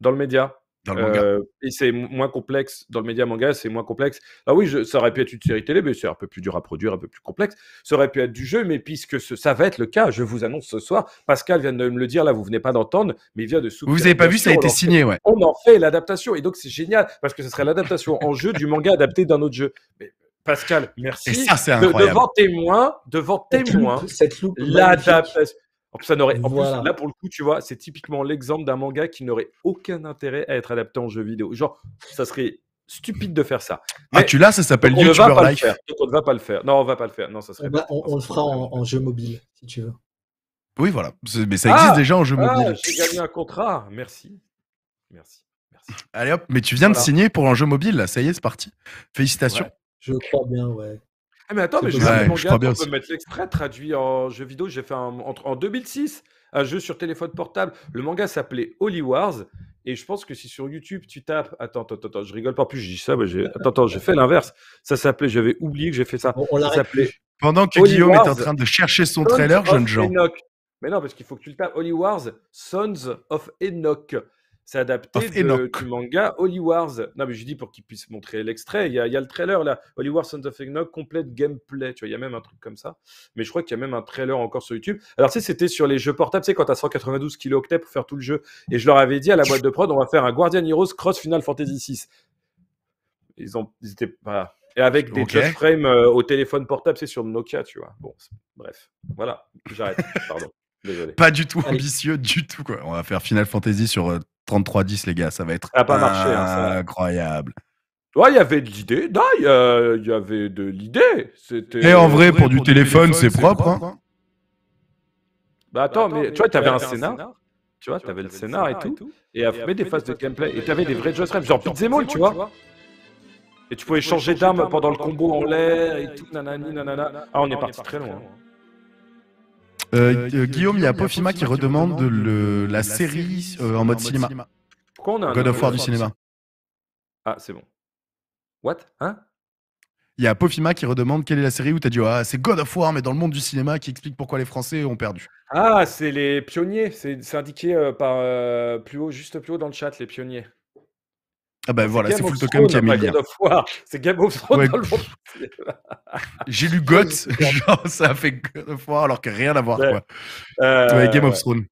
dans le média. Euh, et c'est moins complexe. Dans le média manga, c'est moins complexe. Ah oui, je, ça aurait pu être une série télé, mais c'est un peu plus dur à produire, un peu plus complexe. Ça aurait pu être du jeu, mais puisque ça va être le cas, je vous annonce ce soir, Pascal vient de me le dire, là, vous venez pas d'entendre, mais il vient de Vous n'avez pas vu, ça a été signé, ouais. On en fait l'adaptation. Et donc, c'est génial, parce que ce serait l'adaptation en jeu du manga adapté d'un autre jeu. Mais, Pascal, merci. Et ça, c'est devant témoin, devant témoin, cette l'adaptation. En plus, ça n'aurait, là pour le coup, tu vois, c'est typiquement l'exemple d'un manga qui n'aurait aucun intérêt à être adapté en jeu vidéo. Genre, ça serait stupide de faire ça. ah, tu l'as, ça s'appelle YouTuber on Life. on ne va pas le faire. Non, on ne va pas le faire. Non, ça eh ben, on, le fera en, jeu mobile, si tu veux. Oui, voilà. Mais ça existe ah déjà en jeu ah, mobile. J'ai gagné un contrat. Merci. Merci. Merci. Allez hop, mais tu viens de signer pour un jeu mobile, là. Ça y est, c'est parti. Félicitations. Je crois bien, ouais. Ah, mais attends, mais j'ai mettre l'extrait traduit en jeu vidéo. J'ai fait un, en, 2006 un jeu sur téléphone portable. Le manga s'appelait Holy Wars. Et je pense que si sur YouTube tu tapes, attends, attends, attends, je rigole pas plus, je dis ça, attends, attends, j'ai fait l'inverse. Ça s'appelait, j'avais oublié que j'ai fait ça. Pendant que Guillaume est en train de chercher son trailer, jeune gens. Mais non, parce qu'il faut que tu le tapes. Holy Wars, Sons of Enoch. C'est adapté du manga Holy Wars. Non, mais je dis pour qu'ils puissent montrer l'extrait. Il y, a, le trailer là. Holy Wars Sons of Enoch, complète gameplay. Tu vois, il y a même un truc comme ça. Mais je crois qu'il y a même un trailer encore sur YouTube. Alors, tu sais, c'était sur les jeux portables. Tu sais, quand t'as 192 kilo pour faire tout le jeu. Et je leur avais dit à la boîte de prod, on va faire un Guardian Heroes Cross Final Fantasy 6. Ils, ont, ils étaient. Et avec des just frames euh, au téléphone portable, c'est sur Nokia, tu vois. Bon, bref. Voilà, j'arrête. Pardon. Désolé. Pas du tout ambitieux, du tout. Quoi. On va faire Final Fantasy sur euh, 33-10, les gars, ça va être hein, incroyable. Ouais, il y avait de l'idée. Non, il y, avait de l'idée. C'était. Et en vrai, pour, du, téléphone, c'est propre. Hein. Hein. Bah, bah attends, mais, tu vois, t'avais un, un scénar. Tu vois, t'avais le scénar et tout. Et après, des phases de gameplay. Et t'avais des vrais jeux genre Pizzemol, tu vois. Et tu pouvais changer d'arme pendant le combo en l'air et tout, ah, ah, on est parti très loin. Euh, euh, euh, Guillaume, il y a Pofima qui redemande la série en mode cinéma. Pourquoi on a God of War du cinéma Ah, c'est bon. What Hein il y a Pofima qui redemande quelle est la série où tu as dit ah, c'est God of War, mais dans le monde du cinéma, qui explique pourquoi les Français ont perdu. Ah, c'est les pionniers. C'est indiqué par plus haut, juste plus haut dans le chat, les pionniers. Ah ben voilà, c'est Full Token qui a mis C'est Game of Thrones dans le monde. J'ai lu Got genre ça a fait God of War alors que rien à voir. Ouais. Quoi. Euh, ouais, Game of Thrones.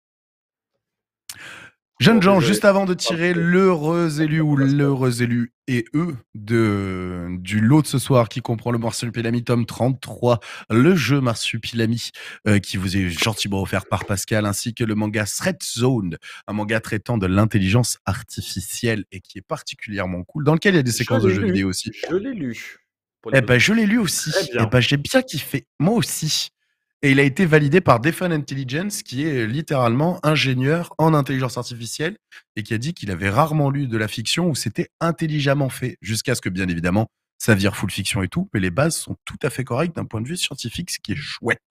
Jeune gens, juste avant de tirer l'heureux élu ou l'heureux élu et eux de, du lot de ce soir qui comprend le Marsupilami tome 33, le jeu Marsupilami euh, qui vous est gentiment offert par Pascal ainsi que le manga Threat Zone, un manga traitant de l'intelligence artificielle et qui est particulièrement cool dans lequel il y a des séquences de jeux vidéo aussi. Je l'ai lu. Eh ben, je l'ai lu aussi. Eh ben, j'ai bien kiffé. Moi aussi. Et il a été validé par Defun Intelligence, qui est littéralement ingénieur en intelligence artificielle et qui a dit qu'il avait rarement lu de la fiction où c'était intelligemment fait, jusqu'à ce que, bien évidemment, ça vire full fiction et tout, mais les bases sont tout à fait correctes d'un point de vue scientifique, ce qui est chouette.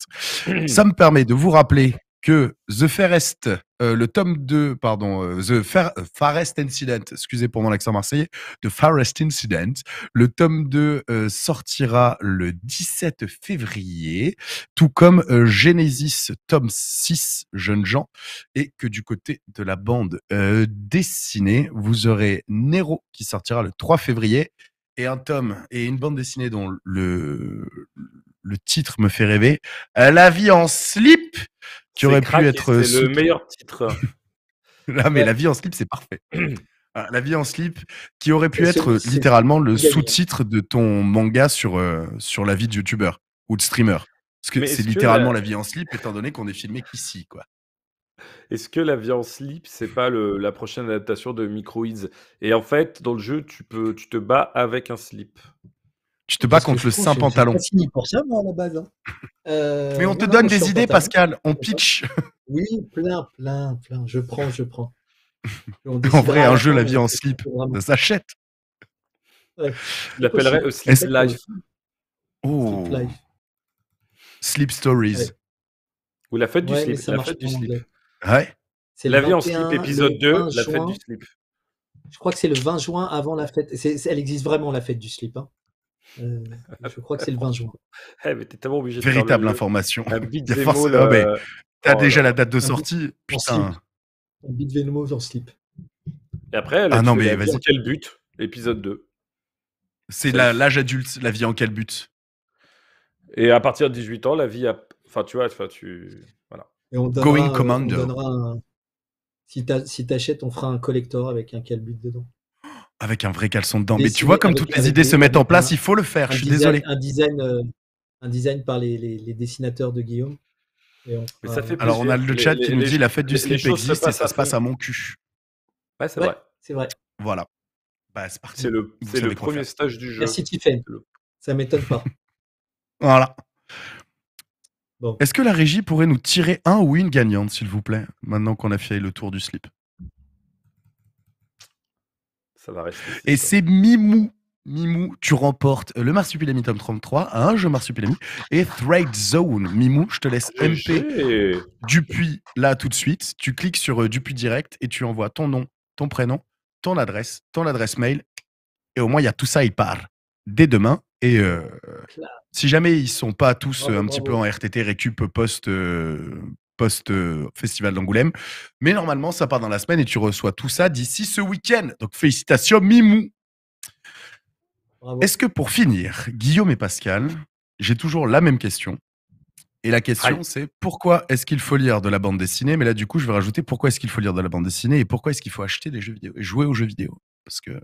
ça me permet de vous rappeler que The Fairest, euh, le tome 2, pardon, euh, The euh, Fairest Incident, excusez pour mon accent marseillais, The Farest Incident, le tome 2 sortira le 17 février, tout comme Genesis, tome 6, Jeunes gens, et que du côté de la bande dessinée, vous aurez Nero qui sortira le 3 février, et un tome et une bande dessinée dont le, le titre me fait rêver, La vie en slip aurait pu être. C'est euh, le meilleur titre. Là, mais la vie en slip, c'est parfait. Ah, la vie en slip, qui aurait pu être littéralement le sous-titre de ton manga sur, euh, sur la vie de youtubeur ou de streamer. Parce que c'est littéralement la vie en slip, étant donné qu'on est filmé qu'ici, quoi. Est-ce que la vie en slip, c'est pas la prochaine adaptation de Microids Et en fait, dans le jeu, tu peux, tu te bats avec un slip. Tu te bats contre le saint pantalon. à la base. Hein. Euh, mais on te donne des idées, Pascal. On pitch. Oui, plein, plein, plein. Je prends, je prends. en vrai, un jeu, la vie en slip, ça s'achète. Je l'appellerais aussi Slip Oh. Sleep, life. Stories. Ou la fête du slip. La fête du slip. La vie en slip, épisode 2, la fête du slip. Je crois que c'est le 20 juin avant la fête. elle existe vraiment, la fête du slip. Hein. Euh, je crois que c'est le 20 juin. Eh, Véritable information. Ah, euh, t'as oh déjà la date de sortie. Putain. slip. Et après, là, ah non, mais vas Quel but Épisode 2. C'est l'âge adulte, la vie en quel but Et à partir de 18 ans, la vie a. Enfin, tu vois, tu. Voilà. Going commander Si t'achètes, on fera un collector avec un quel but dedans. Avec un vrai caleçon dedans. mais tu vois, comme toutes les idées se mettent en place, il faut le faire. Je suis désolé. Un design, euh, un design par les, dessinateurs de Guillaume. Alors, on a le chat qui nous dit la fête du slip existe et ça se passe à mon cul. Ouais, c'est vrai. C'est vrai. Voilà. Bah, c'est parti. C'est le, premier stage du jeu. Merci Ça m'étonne pas. voilà. Est-ce que la régie pourrait nous tirer un ou une gagnante, s'il vous plaît, maintenant qu'on a fait le tour du slip ça Et c'est Mimou. Mimou, tu remportes le Marsupilami tome 33 un jeu Marsupilami et Thread Zone. Mimou, je te laisse MP Dupuis là tout de suite. Tu cliques sur euh, Dupuis direct et tu envoies ton nom, ton prénom, ton adresse, ton adresse mail. Et au moins, il y a tout ça, il part dès demain. Et euh, si jamais ils sont pas tous euh, un petit peu en RTT récup post, post-festival d'Angoulême. Mais normalement, ça part dans la semaine et tu reçois tout ça d'ici ce week-end. Donc félicitations, Mimou. Est-ce que pour finir, Guillaume et Pascal, j'ai toujours la même question. Et la question, c'est pourquoi est-ce qu'il faut lire de la bande dessinée Mais là, du coup, je vais rajouter pourquoi est-ce qu'il faut lire de la bande dessinée et pourquoi est-ce qu'il faut acheter des jeux vidéo et jouer aux jeux vidéo Parce que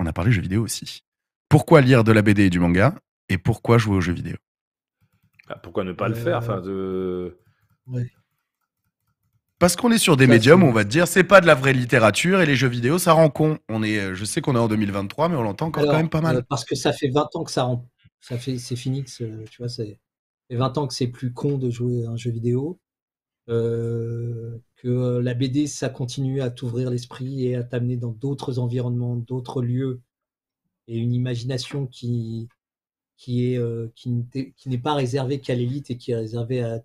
on a parlé jeux vidéo aussi. Pourquoi lire de la BD et du manga et pourquoi jouer aux jeux vidéo bah, Pourquoi ne pas le euh, faire enfin, de... Parce qu'on est sur des médiums où on va te dire c'est pas de la vraie littérature et les jeux vidéo ça rend con. On est, euh, je sais qu'on est en 2023 mais on l'entend encore quand même pas mal. Euh, parce que ça fait 20 ans que ça rend, ça fait c'est fini, euh, tu vois, c'est 20 ans que c'est plus con de jouer à un jeu vidéo. que la BD ça continue à t'ouvrir l'esprit et à t'amener dans d'autres environnements, d'autres lieux et une imagination qui qui est qui n'est pas réservée qu'à l'élite et qui est réservée à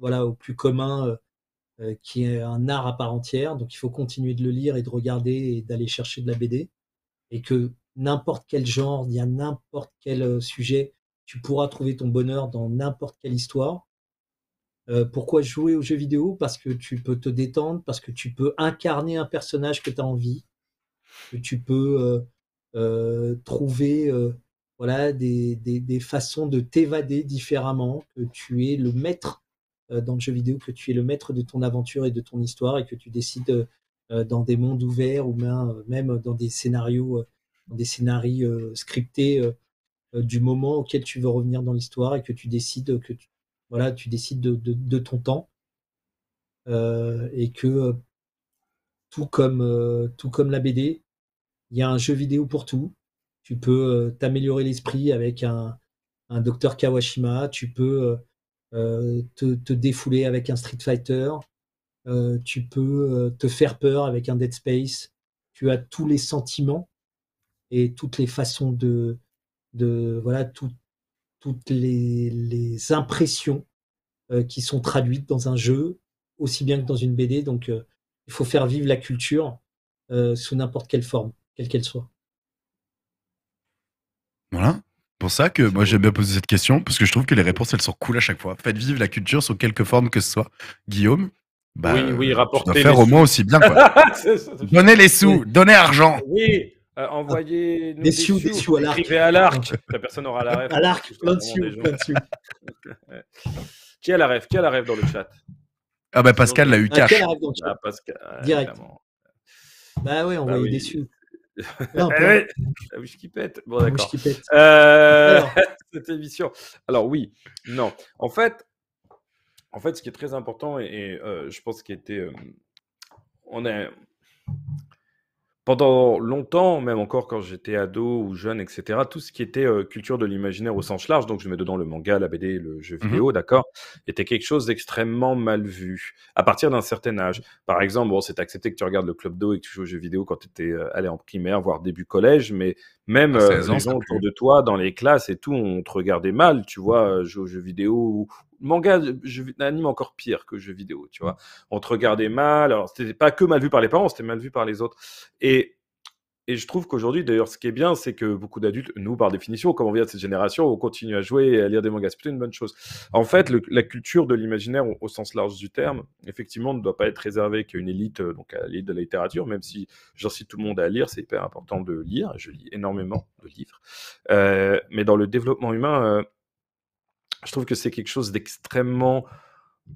voilà, au plus commun, euh, euh, qui est un art à part entière. Donc il faut continuer de le lire et de regarder et d'aller chercher de la BD. Et que n'importe quel genre, il y a n'importe quel euh, sujet, tu pourras trouver ton bonheur dans n'importe quelle histoire. pourquoi jouer aux jeux vidéo Parce que tu peux te détendre, parce que tu peux incarner un personnage que tu as envie, que tu peux trouver voilà, des, des façons de t'évader différemment, que tu es le maître euh, dans le jeu vidéo que tu es le maître de ton aventure et de ton histoire et que tu décides euh, euh, dans des mondes ouverts ou même, dans des scénarios, des scénarios scriptés du moment auquel tu veux revenir dans l'histoire et que tu décides que voilà, tu décides de, ton temps et que tout comme tout comme la BD, il y a un jeu vidéo pour tout. Tu peux t'améliorer l'esprit avec un, un docteur Kawashima, tu peux euh, te, te, défouler avec un Street Fighter, euh, tu peux euh, te faire peur avec un Dead Space. Tu as tous les sentiments et toutes les façons de, de voilà, tout, toutes les, impressions qui sont traduites dans un jeu aussi bien que dans une BD. Donc, il faut faire vivre la culture euh, sous n'importe quelle forme, quelle qu'elle soit. Voilà. C'est pour ça que moi j'aime bien poser cette question, parce que je trouve que les réponses elles sont cool à chaque fois. Faites vivre la culture sous quelque forme que ce soit. Guillaume, bah, oui, oui, rapporter. Tu dois faire au moins aussi bien. Quoi. donnez les sous, donnez argent. Oui, euh, envoyez des, des à l'arc. la personne aura la rêve. À l'arc, plein de sous. Qui a la rêve Qui a la rêve dans le chat Ah bah Pascal l'a eu ah, cash. Ah, Pascal, Direct. Bah, bah oui, on bah, oui. des sous. Non, eh la bouche qui pète. Bon, euh, cette émission. Alors, oui, non. En fait, en fait, ce qui est très important, et, euh, je pense qu'il était. Euh, on est pendant longtemps, même encore quand j'étais ado ou jeune, etc., tout ce qui était euh, culture de l'imaginaire au sens large, donc je mets dedans le manga, la BD, le jeu mmh vidéo, d'accord, était quelque chose d'extrêmement mal vu à partir d'un certain âge. Par exemple, c'est accepté que tu regardes le club d'eau et que tu joues aux jeux vidéo quand tu étais euh, allé en primaire, voire début collège, mais même ah, euh, les gens autour de toi, dans les classes et tout, on te regardait mal, tu vois, jouer aux jeux vidéo manga, je anime encore pire que jeu vidéo, tu vois. On te regardait mal. Alors, c'était pas que mal vu par les parents, c'était mal vu par les autres. Et et je trouve qu'aujourd'hui, d'ailleurs, ce qui est bien, c'est que beaucoup d'adultes, nous, par définition, comme on vient de cette génération, on continue à jouer et à lire des mangas. C'est plutôt une bonne chose. En fait, la culture de l'imaginaire, au, sens large du terme, effectivement, ne doit pas être réservée qu'à une élite, euh, donc à l'élite de la littérature, même si j'incite tout le monde à lire, c'est hyper important de lire. Je lis énormément de livres. Euh, mais dans le développement humain, euh, je trouve que c'est quelque chose d'extrêmement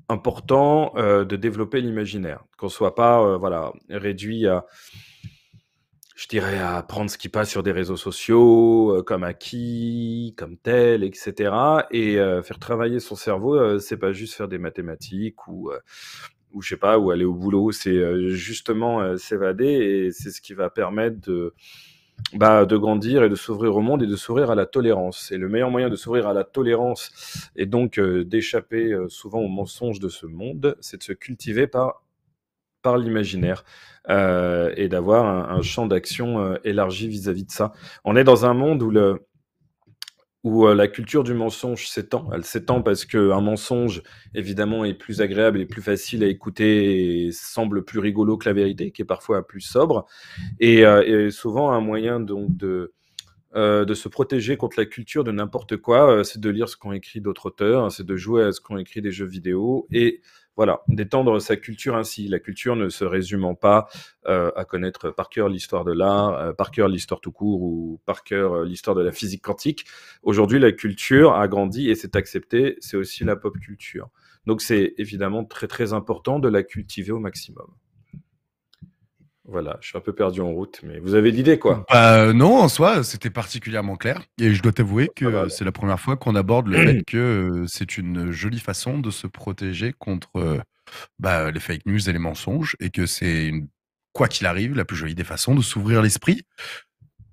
important euh, de développer l'imaginaire, qu'on ne soit pas euh, voilà réduit à je dirais à prendre ce qui passe sur des réseaux sociaux, euh, comme acquis, comme tel, etc. Et faire travailler son cerveau, c'est pas juste faire des mathématiques ou ou je sais pas, ou aller au boulot, c'est justement s'évader et c'est ce qui va permettre de bah, de grandir et de s'ouvrir au monde et de sourire à la tolérance. Et le meilleur moyen de sourire à la tolérance et donc euh, d'échapper euh, souvent aux mensonges de ce monde, c'est de se cultiver par, par l'imaginaire euh, et d'avoir un, champ d'action élargi vis à -vis de ça. On est dans un monde où le, où euh, la culture du mensonge s'étend. Elle s'étend parce qu'un mensonge, évidemment, est plus agréable et plus facile à écouter et semble plus rigolo que la vérité, qui est parfois plus sobre, et, euh, souvent un moyen donc euh, de... se protéger contre la culture de n'importe quoi, c'est de lire ce qu'ont écrit d'autres auteurs, c'est de jouer à ce qu'ont écrit des jeux vidéo et voilà, d'étendre sa culture ainsi. La culture ne se résumant pas euh, à connaître par cœur l'histoire de l'art, euh, par cœur l'histoire tout court ou par cœur euh, l'histoire de la physique quantique. Aujourd'hui, la culture a grandi et s'est acceptée. C'est aussi la pop culture. Donc c'est évidemment très très important de la cultiver au maximum. Voilà, je suis un peu perdu en route, mais vous avez l'idée quoi bah, euh, Non, en soi, c'était particulièrement clair. Et je dois t'avouer que euh, c'est la première fois qu'on aborde le fait que euh, c'est une jolie façon de se protéger contre bah, les fake news et les mensonges, et que c'est, quoi qu'il arrive, la plus jolie des façons de s'ouvrir l'esprit.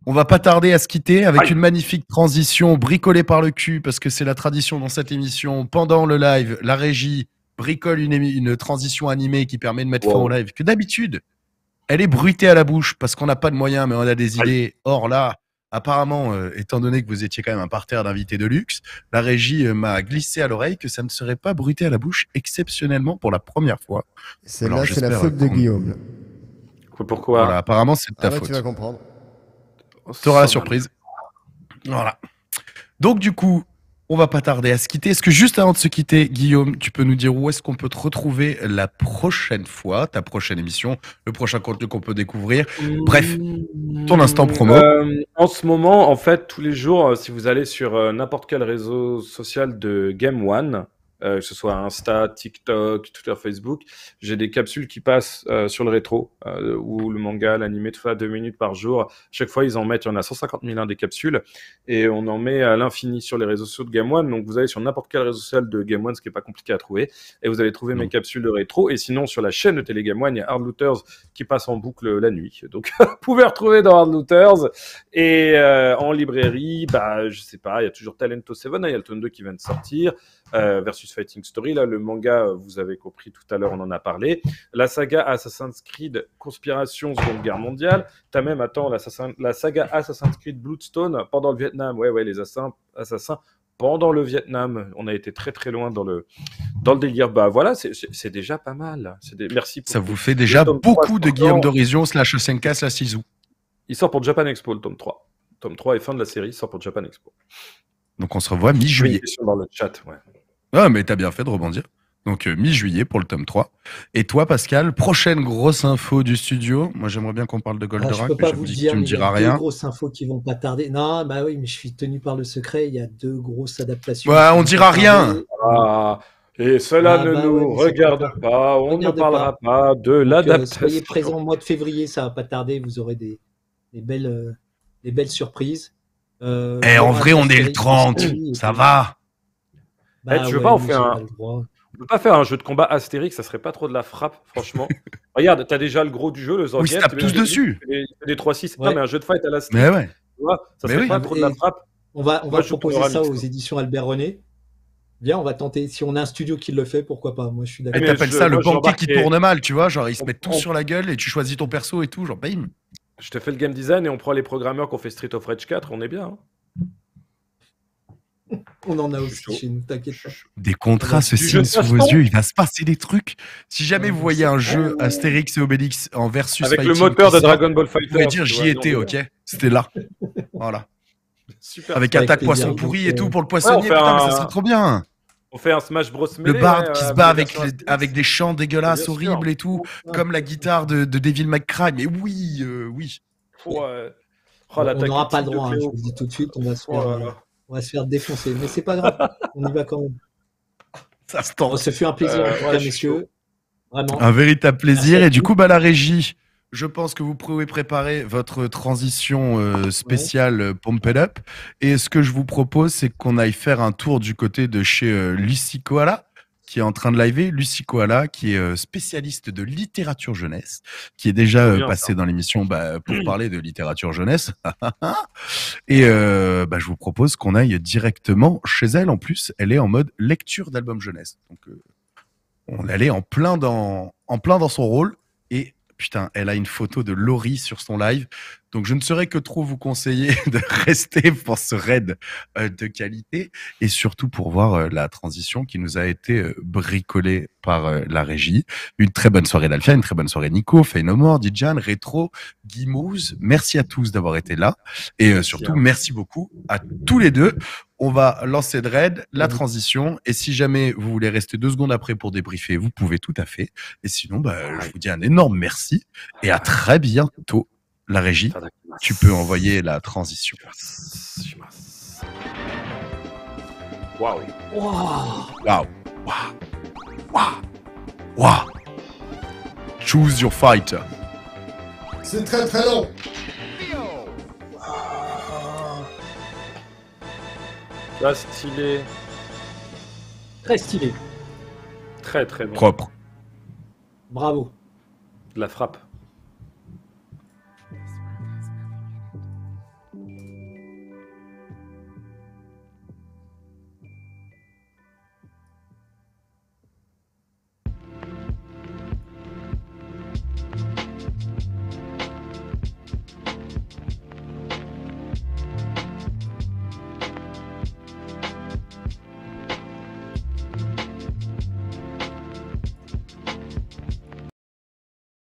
On va pas tarder à se quitter avec une magnifique transition bricolée par le cul, parce que c'est la tradition dans cette émission. Pendant le live, la régie bricole une, une transition animée qui permet de mettre fin au live que d'habitude elle est bruitée à la bouche parce qu'on n'a pas de moyens, mais on a des ah idées. Or là, apparemment, euh, étant donné que vous étiez quand même un parterre d'invités de luxe, la régie euh, m'a glissé à l'oreille que ça ne serait pas bruité à la bouche exceptionnellement pour la première fois. C'est là, c'est la faute de Guillaume. Pourquoi Apparemment, c'est de ta ah faute. Tu vas comprendre. Oh, T'auras la surprise. Voilà. Donc du coup, on va pas tarder à se quitter. Est-ce que juste avant de se quitter, Guillaume, tu peux nous dire où est-ce qu'on peut te retrouver la prochaine fois, ta prochaine émission, le prochain contenu qu'on peut découvrir Bref, mmh. ton instant promo. Euh, en ce moment, en fait, tous les jours, euh, si vous allez sur euh, n'importe quel réseau social de Game One, euh, que ce soit Insta, TikTok, Twitter, Facebook. J'ai des capsules qui passent euh, sur le rétro, euh, ou le manga, l'animé, tout ça, deux minutes par jour. Chaque fois, ils en mettent, il y en a 150 000 hein, des capsules, et on en met à l'infini sur les réseaux sociaux de Game One. Donc, vous allez sur n'importe quel réseau social de Game One, ce qui n'est pas compliqué à trouver, et vous allez trouver mes capsules de rétro. Et sinon, sur la chaîne de Télé Game One, il y a Hard Looters qui passe en boucle la nuit. Donc, vous pouvez retrouver dans Hard Looters. Et en librairie, bah, je sais pas, il y a toujours Talento 7, il y a le tome 2 qui vient de sortir, versus Fighting Story. Là, le manga, euh, vous avez compris tout à l'heure, on en a parlé. La saga Assassin's Creed Conspiration Seconde Guerre mondiale. T'as même, attends, la saga Assassin's Creed Bloodstone pendant le Vietnam. Ouais, ouais, les assassins, assassins pendant le Vietnam. On a été très très loin dans le, dans le délire. Bah voilà, c'est déjà pas mal. merci. Pour ça vous fait déjà beaucoup de Guillaume d'Horizon slash Senka slash Sisu. Il sort pour Japan Expo le tome 3. Tome 3 et fin de la série sort pour Japan Expo. Donc on se revoit mi-juillet. Dans le chat, ouais. Ah, mais t'as bien fait de rebondir. Donc, euh, mi-juillet pour le tome 3. Et toi, Pascal, prochaine grosse info du studio. Moi, j'aimerais bien qu'on parle de ah, Goldorak. Je je peux pas vous dire, tu me rien. Il y a deux grosses infos qui vont pas tarder. Non, bah oui, mais je suis tenu par le secret. Il y a deux grosses adaptations. Ouais, on dira rien. Ah, et cela ah, ne bah nous regarde pas. On ne parlera pas, de euh, l'adaptation. soyez présents au mois de février. Ça va pas tarder. Vous aurez des, belles, euh, belles surprises. et eh, en vrai, on est le 30. Ça va. Eh, bah, ne tu veux pas un. peut pas faire un jeu de combat astérique, ça serait pas trop de la frappe, franchement. Regarde, t'as déjà le gros du jeu, le Zangief. Oui, ils tapent tous dessus. Des, 3-6. Non, mais un jeu de fight à l'Astérix, Mais ouais. ça serait pas trop de la frappe. On va, on va proposer ça aux éditions Albert René. Bien, on va tenter. Si on a un studio qui le fait, pourquoi pas Moi, je suis eh, d'accord. t'appelles ça le banquier qui tourne mal, tu vois Genre, ils se mettent tous sur la gueule et tu choisis ton perso et tout, genre, bim. Je te fais le game design et on prend les programmeurs qu'on fait Street of Rage 4, on est bien. Hein. On en a aussi chez t'inquiète Des contrats se signent sous vos yeux, il va se passer des trucs. Si jamais vous voyez un jeu Astérix et Obélix en versus Avec le moteur de Dragon Ball Vous pouvez dire j'y étais, ok euh, C'était là. Voilà. Avec, attaque poisson pourri et tout euh, pour le poissonnier, putain, mais ça serait trop bien. On fait un Smash Bros. le bard euh, qui se bat avec, avec des chants dégueulasses, horribles et tout, comme la guitare de, de Devil Cry, Mais oui, oui. Oh, on n'aura pas le droit, hein, je vous dis tout de suite, on va se oh on va se faire défoncer, mais c'est pas grave. On y va quand même. Ça se Ce oh, fut un plaisir, euh, messieurs. Vraiment. Un véritable plaisir. et du coup, bah, la régie, je pense que vous pouvez préparer votre transition euh, spéciale ouais. Euh, Pump Up. Et ce que je vous propose, c'est qu'on aille faire un tour du côté de chez euh, qui est en train de liver, Lucie Koala, qui est euh, spécialiste de littérature jeunesse, qui est déjà euh, passée dans l'émission bah, pour parler de littérature jeunesse. et euh, bah, je vous propose qu'on aille directement chez elle. En plus, elle est en mode lecture d'album jeunesse. Donc, on allait en plein dans, en plein dans son rôle. Et putain, elle a une photo de Laurie sur son live. Donc, je ne saurais que trop vous conseiller de rester pour ce raid euh, de qualité et surtout pour voir euh, la transition qui nous a été euh, bricolée par la régie. Une très bonne soirée d'Alpha, une très bonne soirée Nico, Feynomore, Dijan, Rétro, Guimouz. Merci à tous d'avoir été là et surtout hein. merci beaucoup à tous les deux. On va lancer de raid, la mmh. transition. Et si jamais vous voulez rester deux secondes après pour débriefer, vous pouvez tout à fait. Et sinon, bah, je vous dis un énorme merci et à très bientôt la régie, tu peux envoyer la transition. Waouh! Waouh! Waouh! Waouh! Choose your fighter. C'est très très long! Très ah. stylé. Très stylé. Très très Propre. Bravo. la frappe.